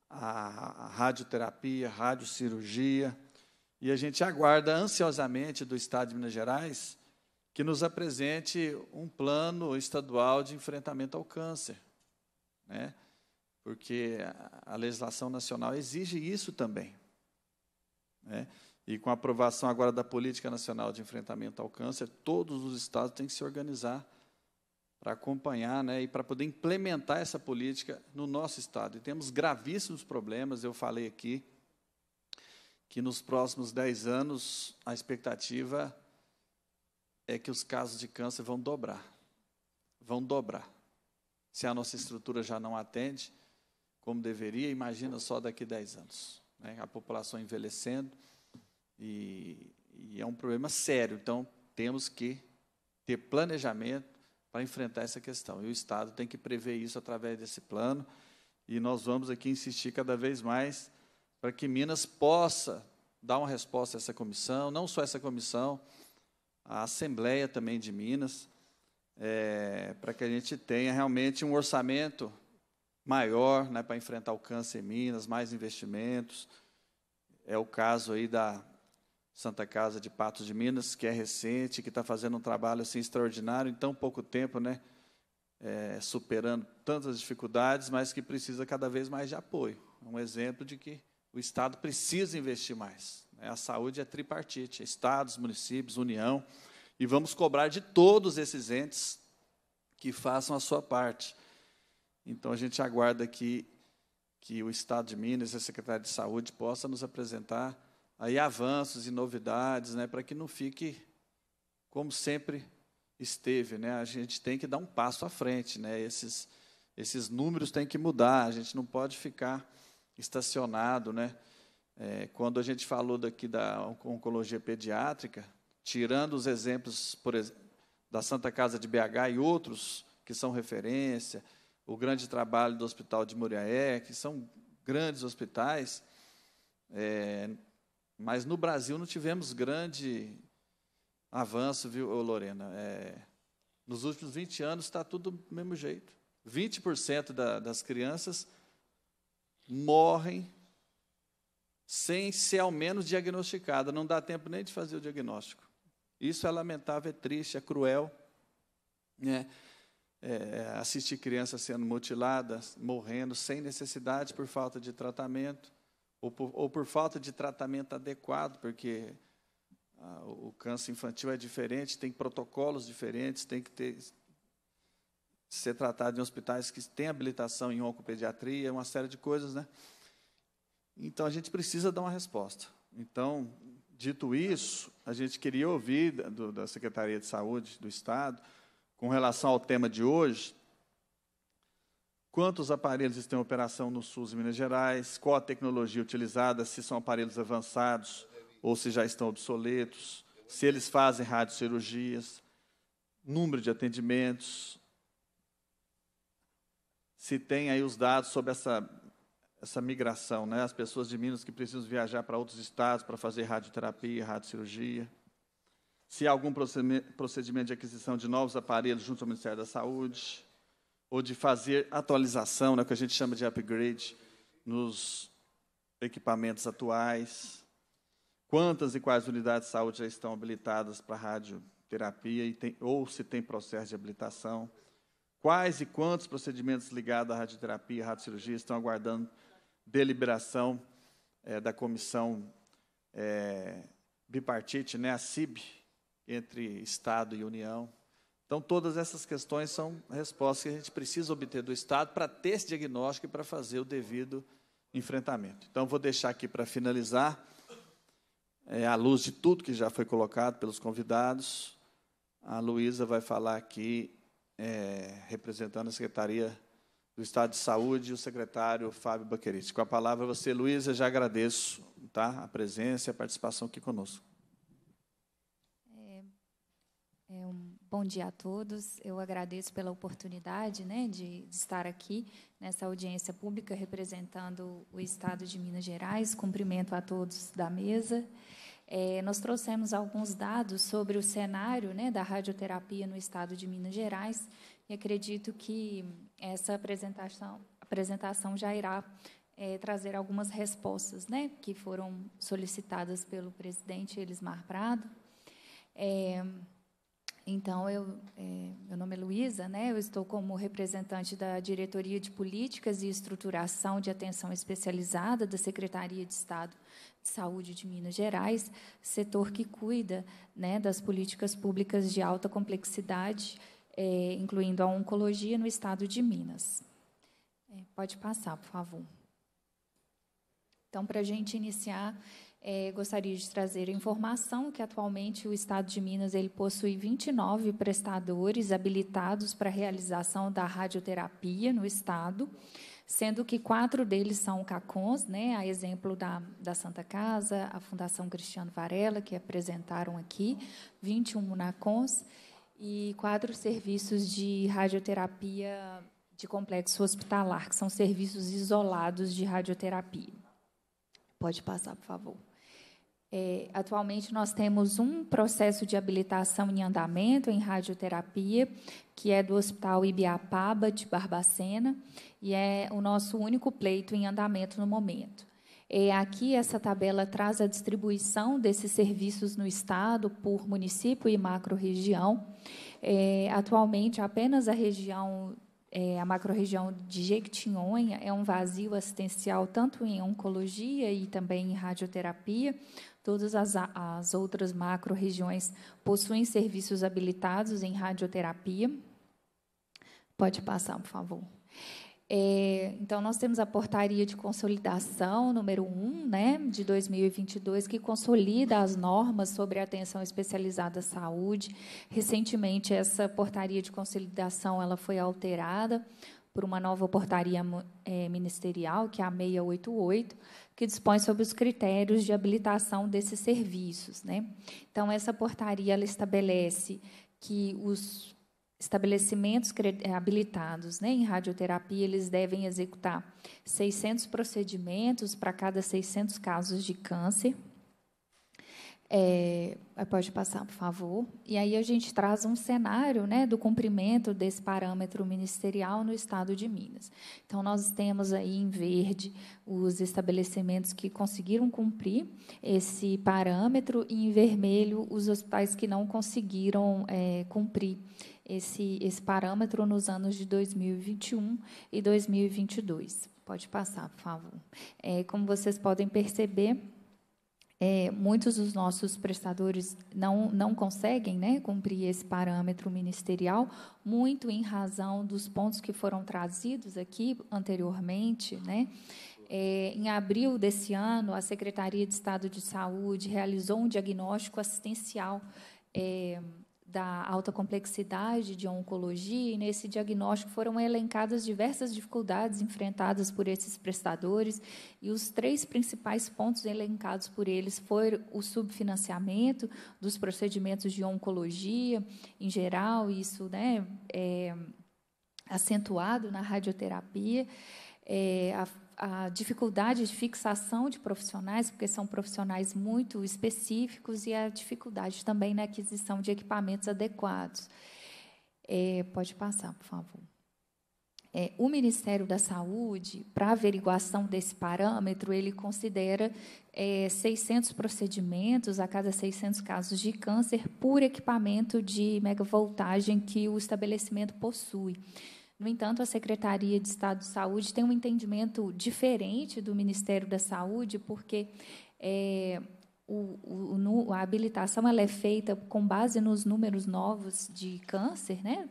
à radioterapia, radiocirurgia, e a gente aguarda ansiosamente do Estado de Minas Gerais que nos apresente um plano estadual de enfrentamento ao câncer, né? porque a legislação nacional exige isso também. Né? E com a aprovação agora da Política Nacional de Enfrentamento ao Câncer, todos os estados têm que se organizar para acompanhar né, e para poder implementar essa política no nosso estado. E temos gravíssimos problemas, eu falei aqui, que nos próximos 10 anos a expectativa é que os casos de câncer vão dobrar. Vão dobrar. Se a nossa estrutura já não atende como deveria, imagina só daqui 10 anos. Né? A população envelhecendo e, e é um problema sério. Então, temos que ter planejamento para enfrentar essa questão. E o Estado tem que prever isso através desse plano. E nós vamos aqui insistir cada vez mais para que Minas possa dar uma resposta a essa comissão, não só essa comissão, a Assembleia também de Minas, é, para que a gente tenha realmente um orçamento maior né, para enfrentar o câncer em Minas, mais investimentos. É o caso aí da Santa Casa de Patos de Minas, que é recente, que está fazendo um trabalho assim, extraordinário em tão pouco tempo, né, é, superando tantas dificuldades, mas que precisa cada vez mais de apoio. É um exemplo de que o Estado precisa investir mais. Né? A saúde é tripartite: é estados, municípios, União. E vamos cobrar de todos esses entes que façam a sua parte. Então, a gente aguarda que, que o Estado de Minas e a Secretaria de Saúde possa nos apresentar aí avanços e novidades, né, para que não fique como sempre esteve. Né? A gente tem que dar um passo à frente. Né? Esses, esses números têm que mudar. A gente não pode ficar estacionado, né? É, quando a gente falou daqui da oncologia pediátrica, tirando os exemplos por, da Santa Casa de BH e outros que são referência, o grande trabalho do Hospital de Muriaé, que são grandes hospitais, é, mas no Brasil não tivemos grande avanço, viu, Lorena? É, nos últimos 20 anos está tudo do mesmo jeito. 20% da, das crianças morrem sem ser ao menos diagnosticada, não dá tempo nem de fazer o diagnóstico. Isso é lamentável, é triste, é cruel. Né? É, é assistir crianças sendo mutiladas, morrendo sem necessidade por falta de tratamento, ou por, ou por falta de tratamento adequado, porque ah, o câncer infantil é diferente, tem protocolos diferentes, tem que ter, ser tratado em hospitais que têm habilitação em oncopediatria, uma série de coisas, né? Então a gente precisa dar uma resposta. Então, dito isso, a gente queria ouvir do, da Secretaria de Saúde do Estado, com relação ao tema de hoje, quantos aparelhos estão em operação no SUS em Minas Gerais, qual a tecnologia utilizada, se são aparelhos avançados ou se já estão obsoletos, se eles fazem radiocirurgias, número de atendimentos, se tem aí os dados sobre essa, essa migração, né? as pessoas de Minas que precisam viajar para outros estados para fazer radioterapia, radiocirurgia. Se há algum procedimento de aquisição de novos aparelhos junto ao Ministério da Saúde, ou de fazer atualização, né, que a gente chama de upgrade, nos equipamentos atuais. Quantas e quais unidades de saúde já estão habilitadas para radioterapia e tem, ou se tem processo de habilitação Quais e quantos procedimentos ligados à radioterapia e radiocirurgia estão aguardando deliberação é, da comissão é, bipartite, né, a CIB, entre Estado e União? Então, todas essas questões são respostas que a gente precisa obter do Estado para ter esse diagnóstico e para fazer o devido enfrentamento. Então, vou deixar aqui para finalizar, é, à luz de tudo que já foi colocado pelos convidados, a Luísa vai falar aqui é, representando a Secretaria do Estado de Saúde, o secretário Fábio Baquerite. Com a palavra você, Luísa, já agradeço tá, a presença e a participação aqui conosco. É, é um bom dia a todos. Eu agradeço pela oportunidade né, de, de estar aqui nessa audiência pública representando o Estado de Minas Gerais. Cumprimento a todos da mesa. É, nós trouxemos alguns dados sobre o cenário né, da radioterapia no estado de Minas Gerais e acredito que essa apresentação, apresentação já irá é, trazer algumas respostas né, que foram solicitadas pelo presidente Elismar Prado. É, então, eu, é, meu nome é Luísa, né, eu estou como representante da Diretoria de Políticas e Estruturação de Atenção Especializada da Secretaria de Estado Saúde de Minas Gerais, setor que cuida né, das políticas públicas de alta complexidade, é, incluindo a oncologia no estado de Minas. É, pode passar, por favor. Então, para a gente iniciar, é, gostaria de trazer a informação que atualmente o Estado de Minas ele possui 29 prestadores habilitados para realização da radioterapia no Estado, sendo que quatro deles são CACONs, né, a exemplo da, da Santa Casa, a Fundação Cristiano Varela, que apresentaram aqui, 21 NACONs, e quatro serviços de radioterapia de complexo hospitalar, que são serviços isolados de radioterapia. Pode passar, por favor. É, atualmente nós temos um processo de habilitação em andamento em radioterapia, que é do Hospital Ibiapaba de Barbacena, e é o nosso único pleito em andamento no momento. É, aqui essa tabela traz a distribuição desses serviços no estado por município e macro-região. É, atualmente, apenas a região é, a macro-região de Jequitinhonha é um vazio assistencial tanto em oncologia e também em radioterapia. Todas as, as outras macro-regiões possuem serviços habilitados em radioterapia. Pode passar, por favor. É, então, nós temos a portaria de consolidação número 1, né, de 2022, que consolida as normas sobre atenção especializada à saúde. Recentemente, essa portaria de consolidação ela foi alterada por uma nova portaria é, ministerial, que é a 688, que dispõe sobre os critérios de habilitação desses serviços. Né? Então, essa portaria ela estabelece que os estabelecimentos eh, habilitados né, em radioterapia, eles devem executar 600 procedimentos para cada 600 casos de câncer é, pode passar, por favor. E aí a gente traz um cenário né, do cumprimento desse parâmetro ministerial no estado de Minas. Então, nós temos aí em verde os estabelecimentos que conseguiram cumprir esse parâmetro, e em vermelho os hospitais que não conseguiram é, cumprir esse, esse parâmetro nos anos de 2021 e 2022. Pode passar, por favor. É, como vocês podem perceber, é, muitos dos nossos prestadores não, não conseguem né, cumprir esse parâmetro ministerial, muito em razão dos pontos que foram trazidos aqui anteriormente. Né? É, em abril desse ano, a Secretaria de Estado de Saúde realizou um diagnóstico assistencial. É, da alta complexidade de oncologia, e nesse diagnóstico foram elencadas diversas dificuldades enfrentadas por esses prestadores, e os três principais pontos elencados por eles foram o subfinanciamento dos procedimentos de oncologia em geral, isso né, é acentuado na radioterapia, é, a a dificuldade de fixação de profissionais, porque são profissionais muito específicos, e a dificuldade também na aquisição de equipamentos adequados. É, pode passar, por favor. É, o Ministério da Saúde, para averiguação desse parâmetro, ele considera é, 600 procedimentos a cada 600 casos de câncer por equipamento de megavoltagem que o estabelecimento possui. No entanto, a Secretaria de Estado de Saúde tem um entendimento diferente do Ministério da Saúde, porque é, o, o, no, a habilitação ela é feita com base nos números novos de câncer, né?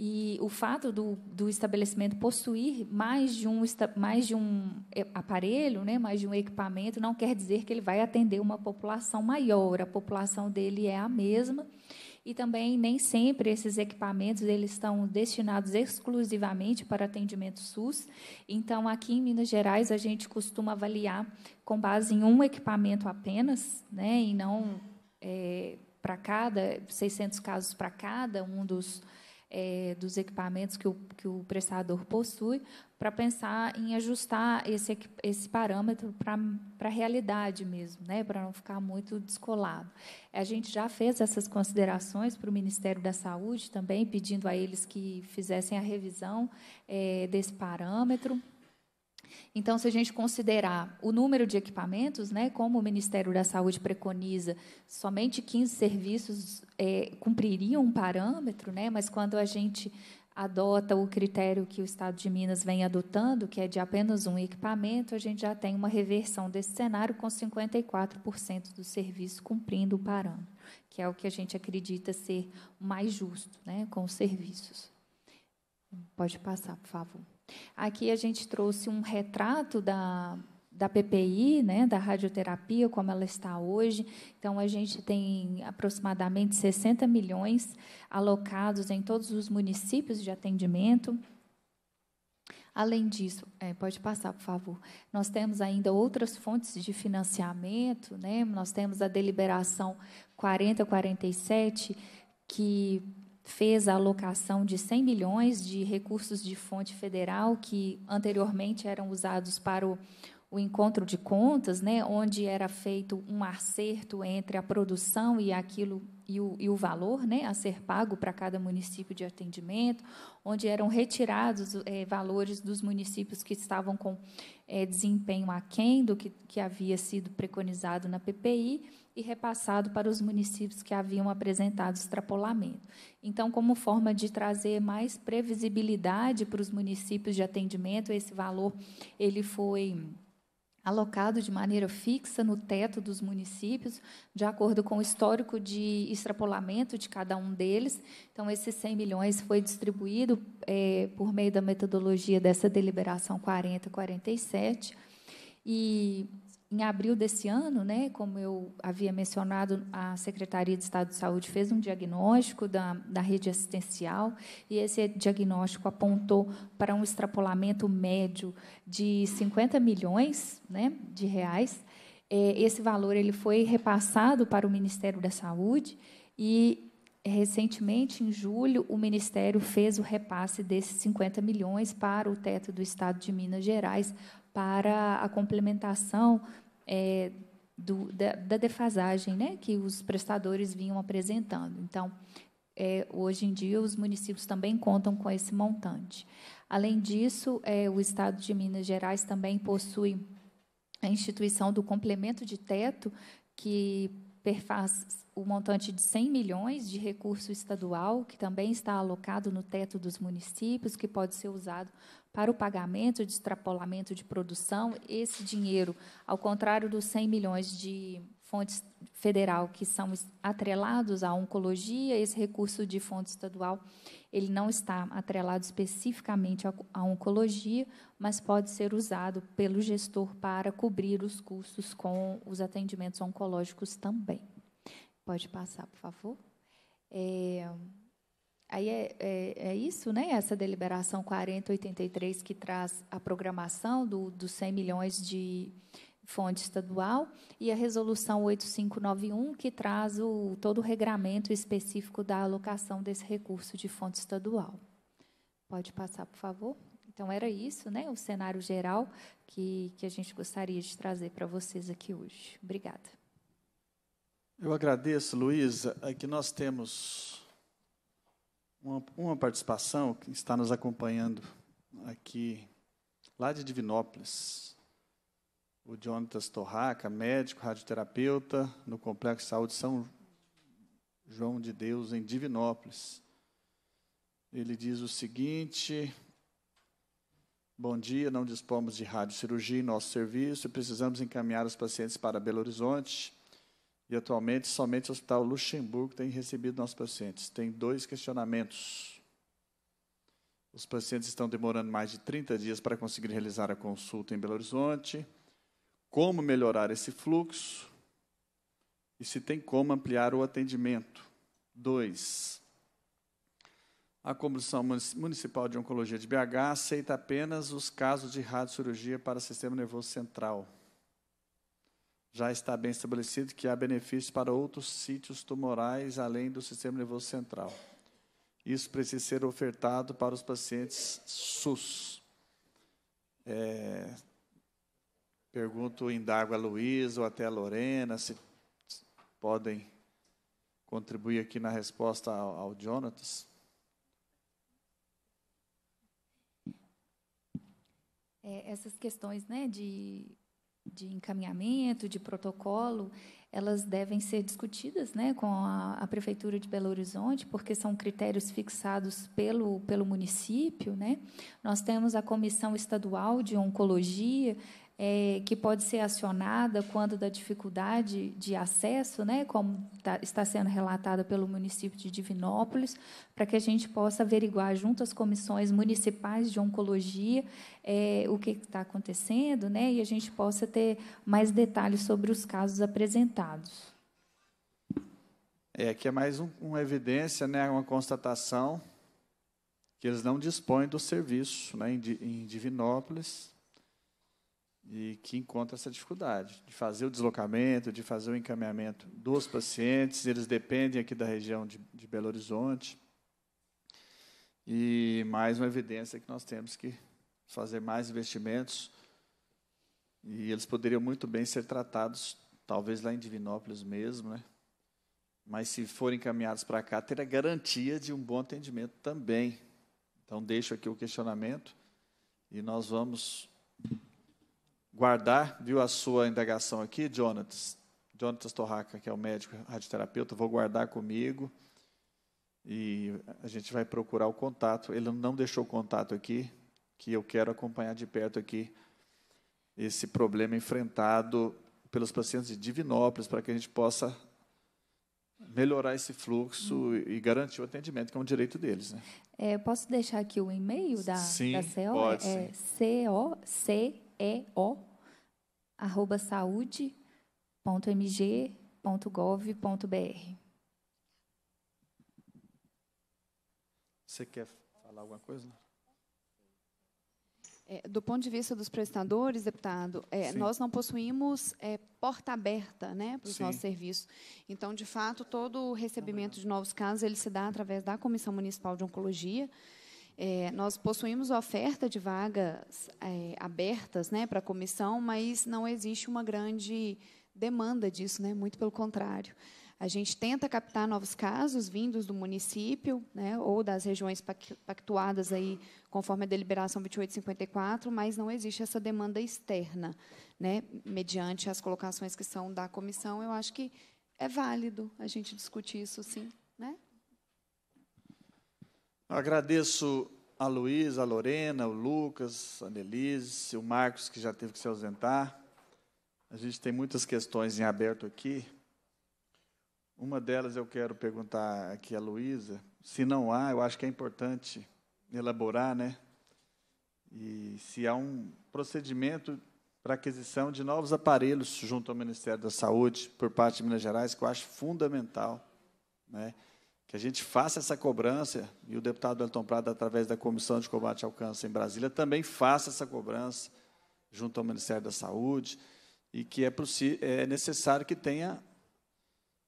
E o fato do, do estabelecimento possuir mais de, um, mais de um é, aparelho, né, mais de um equipamento, não quer dizer que ele vai atender uma população maior. A população dele é a mesma, e também nem sempre esses equipamentos eles estão destinados exclusivamente para atendimento SUS. Então aqui em Minas Gerais a gente costuma avaliar com base em um equipamento apenas, né, e não é, para cada 600 casos para cada um dos é, dos equipamentos que o, que o prestador possui, para pensar em ajustar esse, esse parâmetro para a realidade mesmo, né? para não ficar muito descolado. A gente já fez essas considerações para o Ministério da Saúde também, pedindo a eles que fizessem a revisão é, desse parâmetro. Então, se a gente considerar o número de equipamentos, né, como o Ministério da Saúde preconiza, somente 15 serviços é, cumpririam um parâmetro, né, mas quando a gente adota o critério que o Estado de Minas vem adotando, que é de apenas um equipamento, a gente já tem uma reversão desse cenário com 54% dos serviços cumprindo o parâmetro, que é o que a gente acredita ser mais justo né, com os serviços. Pode passar, por favor. Aqui a gente trouxe um retrato da, da PPI, né, da radioterapia, como ela está hoje. Então, a gente tem aproximadamente 60 milhões alocados em todos os municípios de atendimento. Além disso, é, pode passar, por favor. Nós temos ainda outras fontes de financiamento, né? Nós temos a deliberação 4047 que fez a alocação de 100 milhões de recursos de fonte federal que anteriormente eram usados para o, o encontro de contas, né, onde era feito um acerto entre a produção e aquilo e o, e o valor né, a ser pago para cada município de atendimento, onde eram retirados é, valores dos municípios que estavam com é, desempenho aquém do que, que havia sido preconizado na PPI e repassado para os municípios que haviam apresentado extrapolamento. Então, como forma de trazer mais previsibilidade para os municípios de atendimento, esse valor ele foi alocado de maneira fixa no teto dos municípios, de acordo com o histórico de extrapolamento de cada um deles. Então, esses 100 milhões foi distribuído é, por meio da metodologia dessa deliberação 4047 e em abril desse ano, né, como eu havia mencionado, a Secretaria de Estado de Saúde fez um diagnóstico da, da rede assistencial e esse diagnóstico apontou para um extrapolamento médio de 50 milhões né, de reais. É, esse valor ele foi repassado para o Ministério da Saúde e recentemente, em julho, o Ministério fez o repasse desses 50 milhões para o teto do Estado de Minas Gerais para a complementação é, do, da, da, defasagem né, que os prestadores vinham apresentando. Então, é, hoje em dia, os municípios também contam com esse montante. Além disso, é, o Estado de Minas Gerais também possui a instituição do complemento de teto, que perfaz o montante de 100 milhões de recurso estadual, que também está alocado no teto dos municípios, que pode ser usado para o pagamento de extrapolamento de produção, esse dinheiro, ao contrário dos 100 milhões de fontes federal que são atrelados à oncologia, esse recurso de fundo estadual, ele não está atrelado especificamente à oncologia, mas pode ser usado pelo gestor para cobrir os custos com os atendimentos oncológicos também. Pode passar, por favor. É, Aí é, é, é, isso, né? Essa deliberação 4083 que traz a programação do, dos 100 milhões de fonte estadual e a resolução 8591 que traz o, todo o regramento específico da alocação desse recurso de fonte estadual. Pode passar, por favor? Então era isso, né? O cenário geral que, que a gente gostaria de trazer para vocês aqui hoje. Obrigada. Eu agradeço, Luísa. Aqui é nós temos uma, uma participação que está nos acompanhando aqui, lá de Divinópolis. O Jonatas Torraca, médico, radioterapeuta, no Complexo de Saúde São João de Deus, em Divinópolis. Ele diz o seguinte: Bom dia, não dispomos de radiocirurgia em nosso serviço e precisamos encaminhar os pacientes para Belo Horizonte e atualmente, somente o Hospital Luxemburgo tem recebido nossos pacientes. Tem dois questionamentos. Os pacientes estão demorando mais de 30 dias para conseguir realizar a consulta em Belo Horizonte. Como melhorar esse fluxo? E se tem como ampliar o atendimento? Dois. A Comissão Municipal de Oncologia de BH aceita apenas os casos de radiocirurgia para sistema nervoso central já está bem estabelecido que há benefícios para outros sítios tumorais além do sistema nervoso central. Isso precisa ser ofertado para os pacientes SUS. É, pergunto, indago a Luísa ou até a Lorena se podem contribuir aqui na resposta ao, ao Jonatas. É, essas questões né, de de encaminhamento, de protocolo, elas devem ser discutidas né, com a, a, Prefeitura de Belo Horizonte, porque são critérios fixados pelo, pelo município. Né? Nós temos a Comissão Estadual de Oncologia, é, que pode ser acionada quando da dificuldade de acesso, né, como tá, está sendo relatada pelo município de Divinópolis, para que a gente possa averiguar junto às comissões municipais de oncologia é, o que está acontecendo, né, e a gente possa ter mais detalhes sobre os casos apresentados. É, que é mais um, uma evidência, né, uma constatação que eles não dispõem do serviço né, em, em Divinópolis, e que encontra essa dificuldade de fazer o deslocamento, de fazer o encaminhamento dos pacientes. Eles dependem aqui da região de, de Belo Horizonte. E mais uma evidência que nós temos que fazer mais investimentos. E eles poderiam muito bem ser tratados, talvez lá em Divinópolis mesmo, né? Mas se forem encaminhados para cá, ter a garantia de um bom atendimento também. Então, deixo aqui o questionamento e nós vamos guardar, viu a sua indagação aqui, Jonatas? Jonatas Torraca, que é o médico radioterapeuta, vou guardar comigo e a gente vai procurar o contato. Ele não deixou o contato aqui, que eu quero acompanhar de perto aqui esse problema enfrentado pelos pacientes de Divinópolis, para que a gente possa melhorar esse fluxo e garantir o atendimento, que é um direito deles. Né? É, posso deixar aqui o e-mail da, sim, da CEO? Pode, é, sim. C-O-C-E-O arroba saúde.mg.gov.br. Você quer falar alguma coisa? É, do ponto de vista dos prestadores, deputado, é, nós não possuímos é, porta aberta né, para os nossos serviços. Então, de fato, todo o recebimento tá de novos casos ele se dá através da Comissão Municipal de Oncologia, é, nós possuímos oferta de vagas é, abertas né, para a comissão, mas não existe uma grande demanda disso, né? muito pelo contrário. A gente tenta captar novos casos vindos do município né, ou das regiões pactuadas aí, conforme a deliberação 2854, mas não existe essa demanda externa, né, mediante as colocações que são da comissão. Eu acho que é válido a gente discutir isso, sim. Agradeço a Luísa, a Lorena, o Lucas, a Nelise, o Marcos, que já teve que se ausentar. A gente tem muitas questões em aberto aqui. Uma delas eu quero perguntar aqui à Luísa. Se não há, eu acho que é importante elaborar, né? E se há um procedimento para aquisição de novos aparelhos junto ao Ministério da Saúde por parte de Minas Gerais, que eu acho fundamental, né? que a gente faça essa cobrança, e o deputado Elton Prado, através da Comissão de Combate ao Câncer em Brasília, também faça essa cobrança junto ao Ministério da Saúde, e que é, é necessário que tenha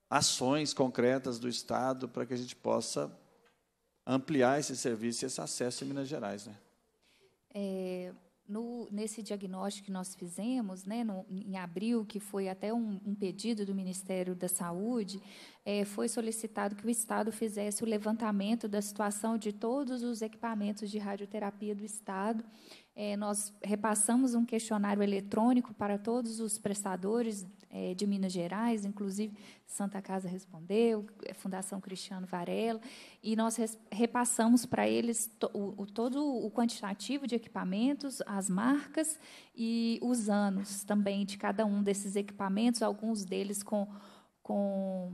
ações concretas do Estado para que a gente possa ampliar esse serviço e esse acesso em Minas Gerais. Né? É, no, nesse diagnóstico que nós fizemos, né, no, em abril, que foi até um, um, pedido do Ministério da Saúde, é, foi solicitado que o Estado fizesse o levantamento da situação de todos os equipamentos de radioterapia do Estado é, nós repassamos um questionário eletrônico para todos os prestadores é, de Minas Gerais, inclusive Santa Casa respondeu, é, Fundação Cristiano Varela, e nós repassamos para eles to, o, todo o quantitativo de equipamentos, as marcas e os anos também de cada um desses equipamentos, alguns deles com, com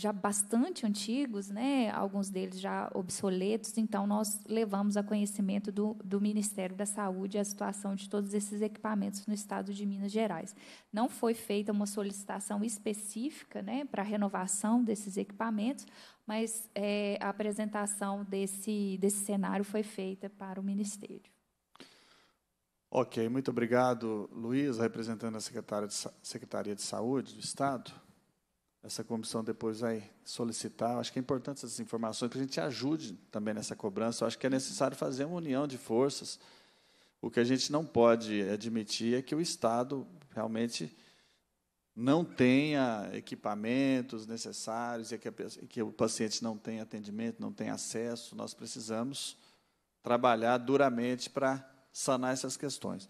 já bastante antigos, né? alguns deles já obsoletos, então nós levamos a conhecimento do, do Ministério da Saúde a situação de todos esses equipamentos no estado de Minas Gerais. Não foi feita uma solicitação específica né, para a renovação desses equipamentos, mas é, a apresentação desse, desse cenário foi feita para o Ministério. Ok, muito obrigado, Luiz, representando a Secretaria de, Secretaria de Saúde do Estado essa comissão depois vai solicitar. Acho que é importante essas informações, para a gente ajude também nessa cobrança. acho que é necessário fazer uma união de forças. O que a gente não pode admitir é que o Estado realmente não tenha equipamentos necessários, e é que, a, que o paciente não tenha atendimento, não tenha acesso. Nós precisamos trabalhar duramente para sanar essas questões.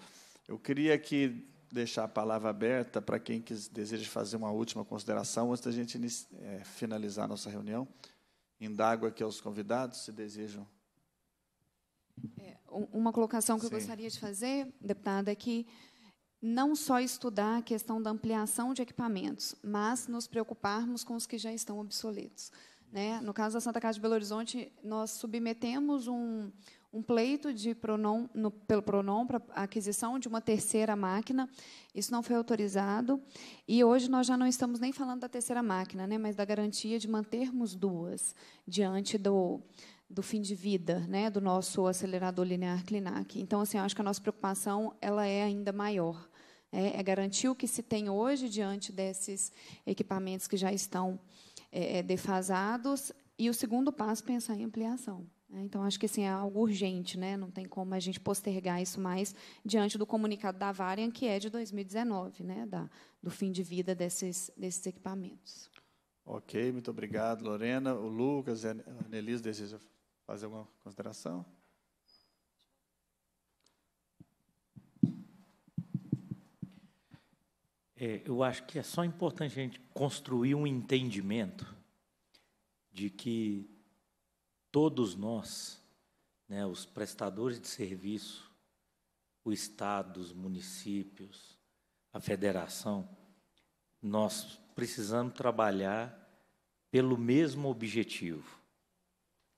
Eu queria que deixar a palavra aberta para quem deseja fazer uma última consideração antes da gente é, finalizar a nossa reunião. Indago aqui aos convidados se desejam. É, uma colocação que Sim. eu gostaria de fazer, deputada, é que não só estudar a questão da ampliação de equipamentos, mas nos preocuparmos com os que já estão obsoletos. Né? No caso da Santa Casa de Belo Horizonte, nós submetemos um, um pleito de pronom, no, pelo pronom para aquisição de uma terceira máquina. Isso não foi autorizado. E hoje nós já não estamos nem falando da terceira máquina, né, mas da garantia de mantermos duas diante do, do fim de vida né, do nosso acelerador linear Clinac. Então, assim, acho que a nossa preocupação ela é ainda maior. É, é garantir o que se tem hoje diante desses equipamentos que já estão é, é defasados. E o segundo passo, pensar em ampliação. Né? Então, acho que assim, é algo urgente, né? não tem como a gente postergar isso mais diante do comunicado da Varian, que é de 2019, né? da, do fim de vida desses, desses equipamentos. Ok, muito obrigado, Lorena. O Lucas, a Anelisa deseja fazer alguma consideração? É, eu acho que é só importante a gente construir um entendimento de que todos nós, né, os prestadores de serviço, o Estado, os municípios, a federação, nós precisamos trabalhar pelo mesmo objetivo,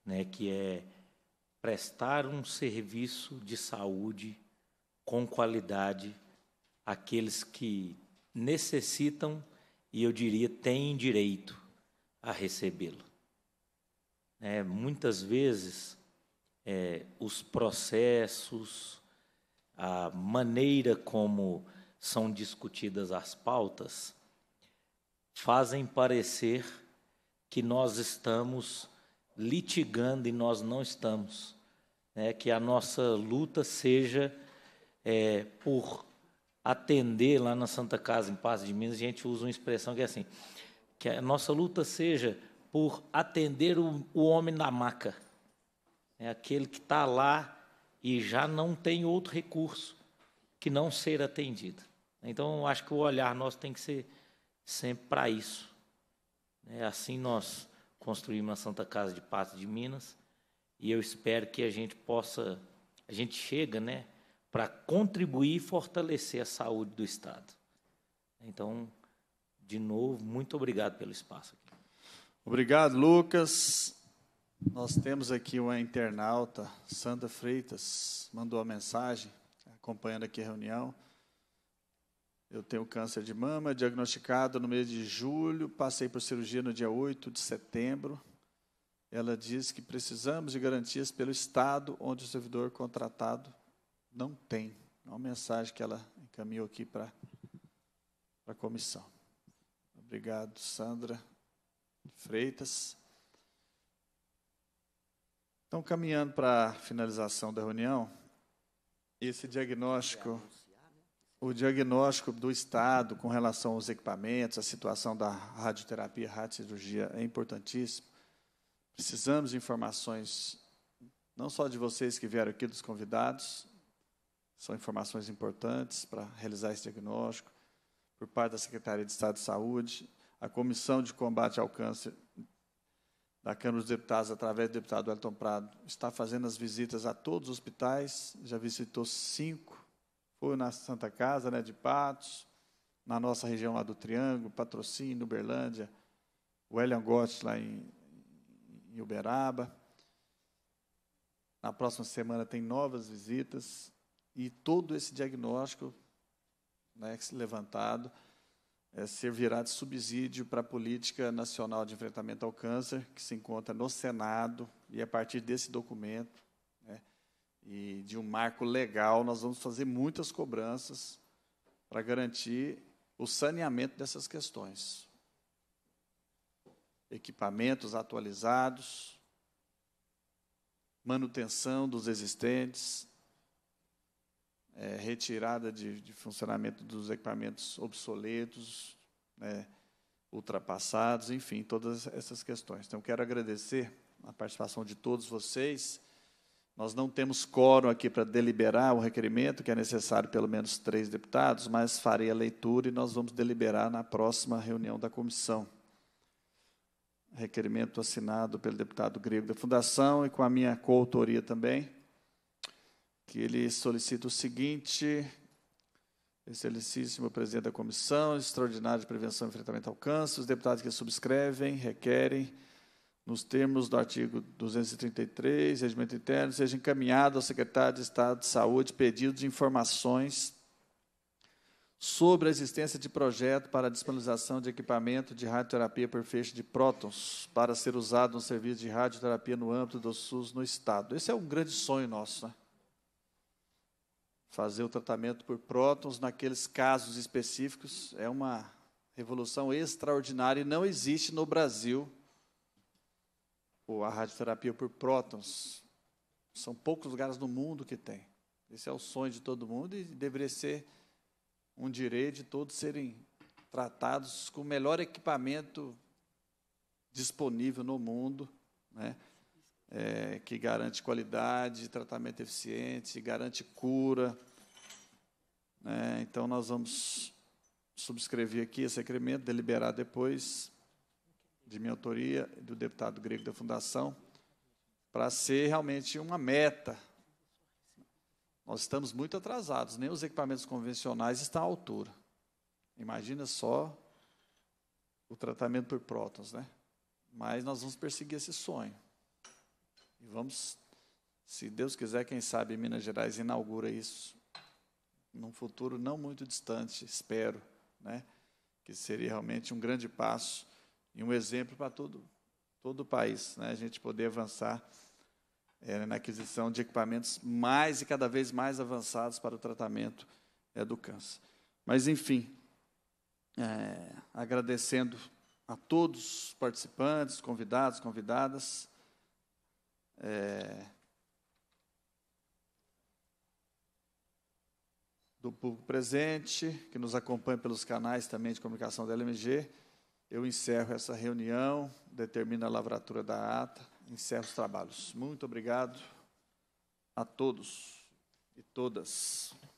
né, que é prestar um serviço de saúde com qualidade àqueles que necessitam e eu diria têm direito a recebê-lo. Né, muitas vezes, é, os processos, a maneira como são discutidas as pautas, fazem parecer que nós estamos litigando e nós não estamos. Né? Que a nossa luta seja é, por atender lá na Santa Casa, em Paz de Minas, a gente usa uma expressão que é assim, que a nossa luta seja por atender o, o homem na maca. É aquele que está lá e já não tem outro recurso que não ser atendido. Então, acho que o olhar nosso tem que ser sempre para isso. É assim nós construímos a Santa Casa de Patos de Minas e eu espero que a gente possa, a gente chega, né, para contribuir e fortalecer a saúde do Estado. Então, de novo, muito obrigado pelo espaço. Obrigado, Lucas. Nós temos aqui uma internauta, Sandra Freitas, mandou a mensagem, acompanhando aqui a reunião. Eu tenho câncer de mama, diagnosticado no mês de julho, passei por cirurgia no dia 8 de setembro. Ela diz que precisamos de garantias pelo Estado, onde o servidor contratado não tem. É uma mensagem que ela encaminhou aqui para a comissão. Obrigado, Sandra. Freitas. Então, caminhando para a finalização da reunião, esse diagnóstico, o diagnóstico do Estado com relação aos equipamentos, a situação da radioterapia, radiocirurgia é importantíssimo. Precisamos de informações, não só de vocês que vieram aqui, dos convidados, são informações importantes para realizar esse diagnóstico, por parte da Secretaria de Estado de Saúde, a Comissão de Combate ao Câncer da Câmara dos Deputados, através do deputado Elton Prado, está fazendo as visitas a todos os hospitais, já visitou cinco, foi na Santa Casa né, de Patos, na nossa região lá do Triângulo, Patrocínio, Uberlândia, o Elian Gotti lá em, em Uberaba. Na próxima semana tem novas visitas e todo esse diagnóstico né, levantado é, servirá de subsídio para a Política Nacional de Enfrentamento ao Câncer, que se encontra no Senado, e a partir desse documento né, e de um marco legal, nós vamos fazer muitas cobranças para garantir o saneamento dessas questões. Equipamentos atualizados, manutenção dos existentes, é, retirada de, de, funcionamento dos equipamentos obsoletos, né, ultrapassados, enfim, todas essas questões. Então, quero agradecer a participação de todos vocês. Nós não temos quórum aqui para deliberar o requerimento, que é necessário pelo menos três deputados, mas farei a leitura e nós vamos deliberar na próxima reunião da comissão requerimento assinado pelo deputado grego da Fundação e com a minha coautoria também, que ele solicita o seguinte, Excelentíssimo presidente da Comissão Extraordinária de Prevenção e Enfrentamento ao Câncer, os deputados que subscrevem, requerem, nos termos do artigo 233, Regimento Interno, seja encaminhado ao secretário de Estado de Saúde pedido de informações sobre a existência de projeto para a disponibilização de equipamento de radioterapia por feixe de prótons para ser usado no serviço de radioterapia no âmbito do SUS no Estado. Esse é um grande sonho nosso, né? fazer o tratamento por prótons naqueles casos específicos é uma revolução extraordinária e não existe no Brasil a radioterapia por prótons. São poucos lugares no mundo que tem. Esse é o sonho de todo mundo e deveria ser um direito de todos serem tratados com o melhor equipamento disponível no mundo, né? é, que garante qualidade, tratamento eficiente, garante cura. Né? Então, nós vamos subscrever aqui esse requerimento, deliberar depois, de minha autoria, do deputado grego da Fundação, para ser realmente uma meta. Nós estamos muito atrasados, nem os equipamentos convencionais estão à altura. Imagina só o tratamento por prótons, né? Mas nós vamos perseguir esse sonho. E vamos, se Deus quiser, quem sabe Minas Gerais inaugura isso num futuro não muito distante, espero, né? Que seria realmente um grande passo e um exemplo para todo todo o país, né? A gente poder avançar é, na aquisição de equipamentos mais e cada vez mais avançados para o tratamento é, do câncer. Mas enfim, é, agradecendo a todos os participantes, convidados, convidadas é, do público presente, que nos acompanha pelos canais também de comunicação da LMG. Eu encerro essa reunião, determino a lavratura da ata, encerro os trabalhos. Muito obrigado a todos e todas.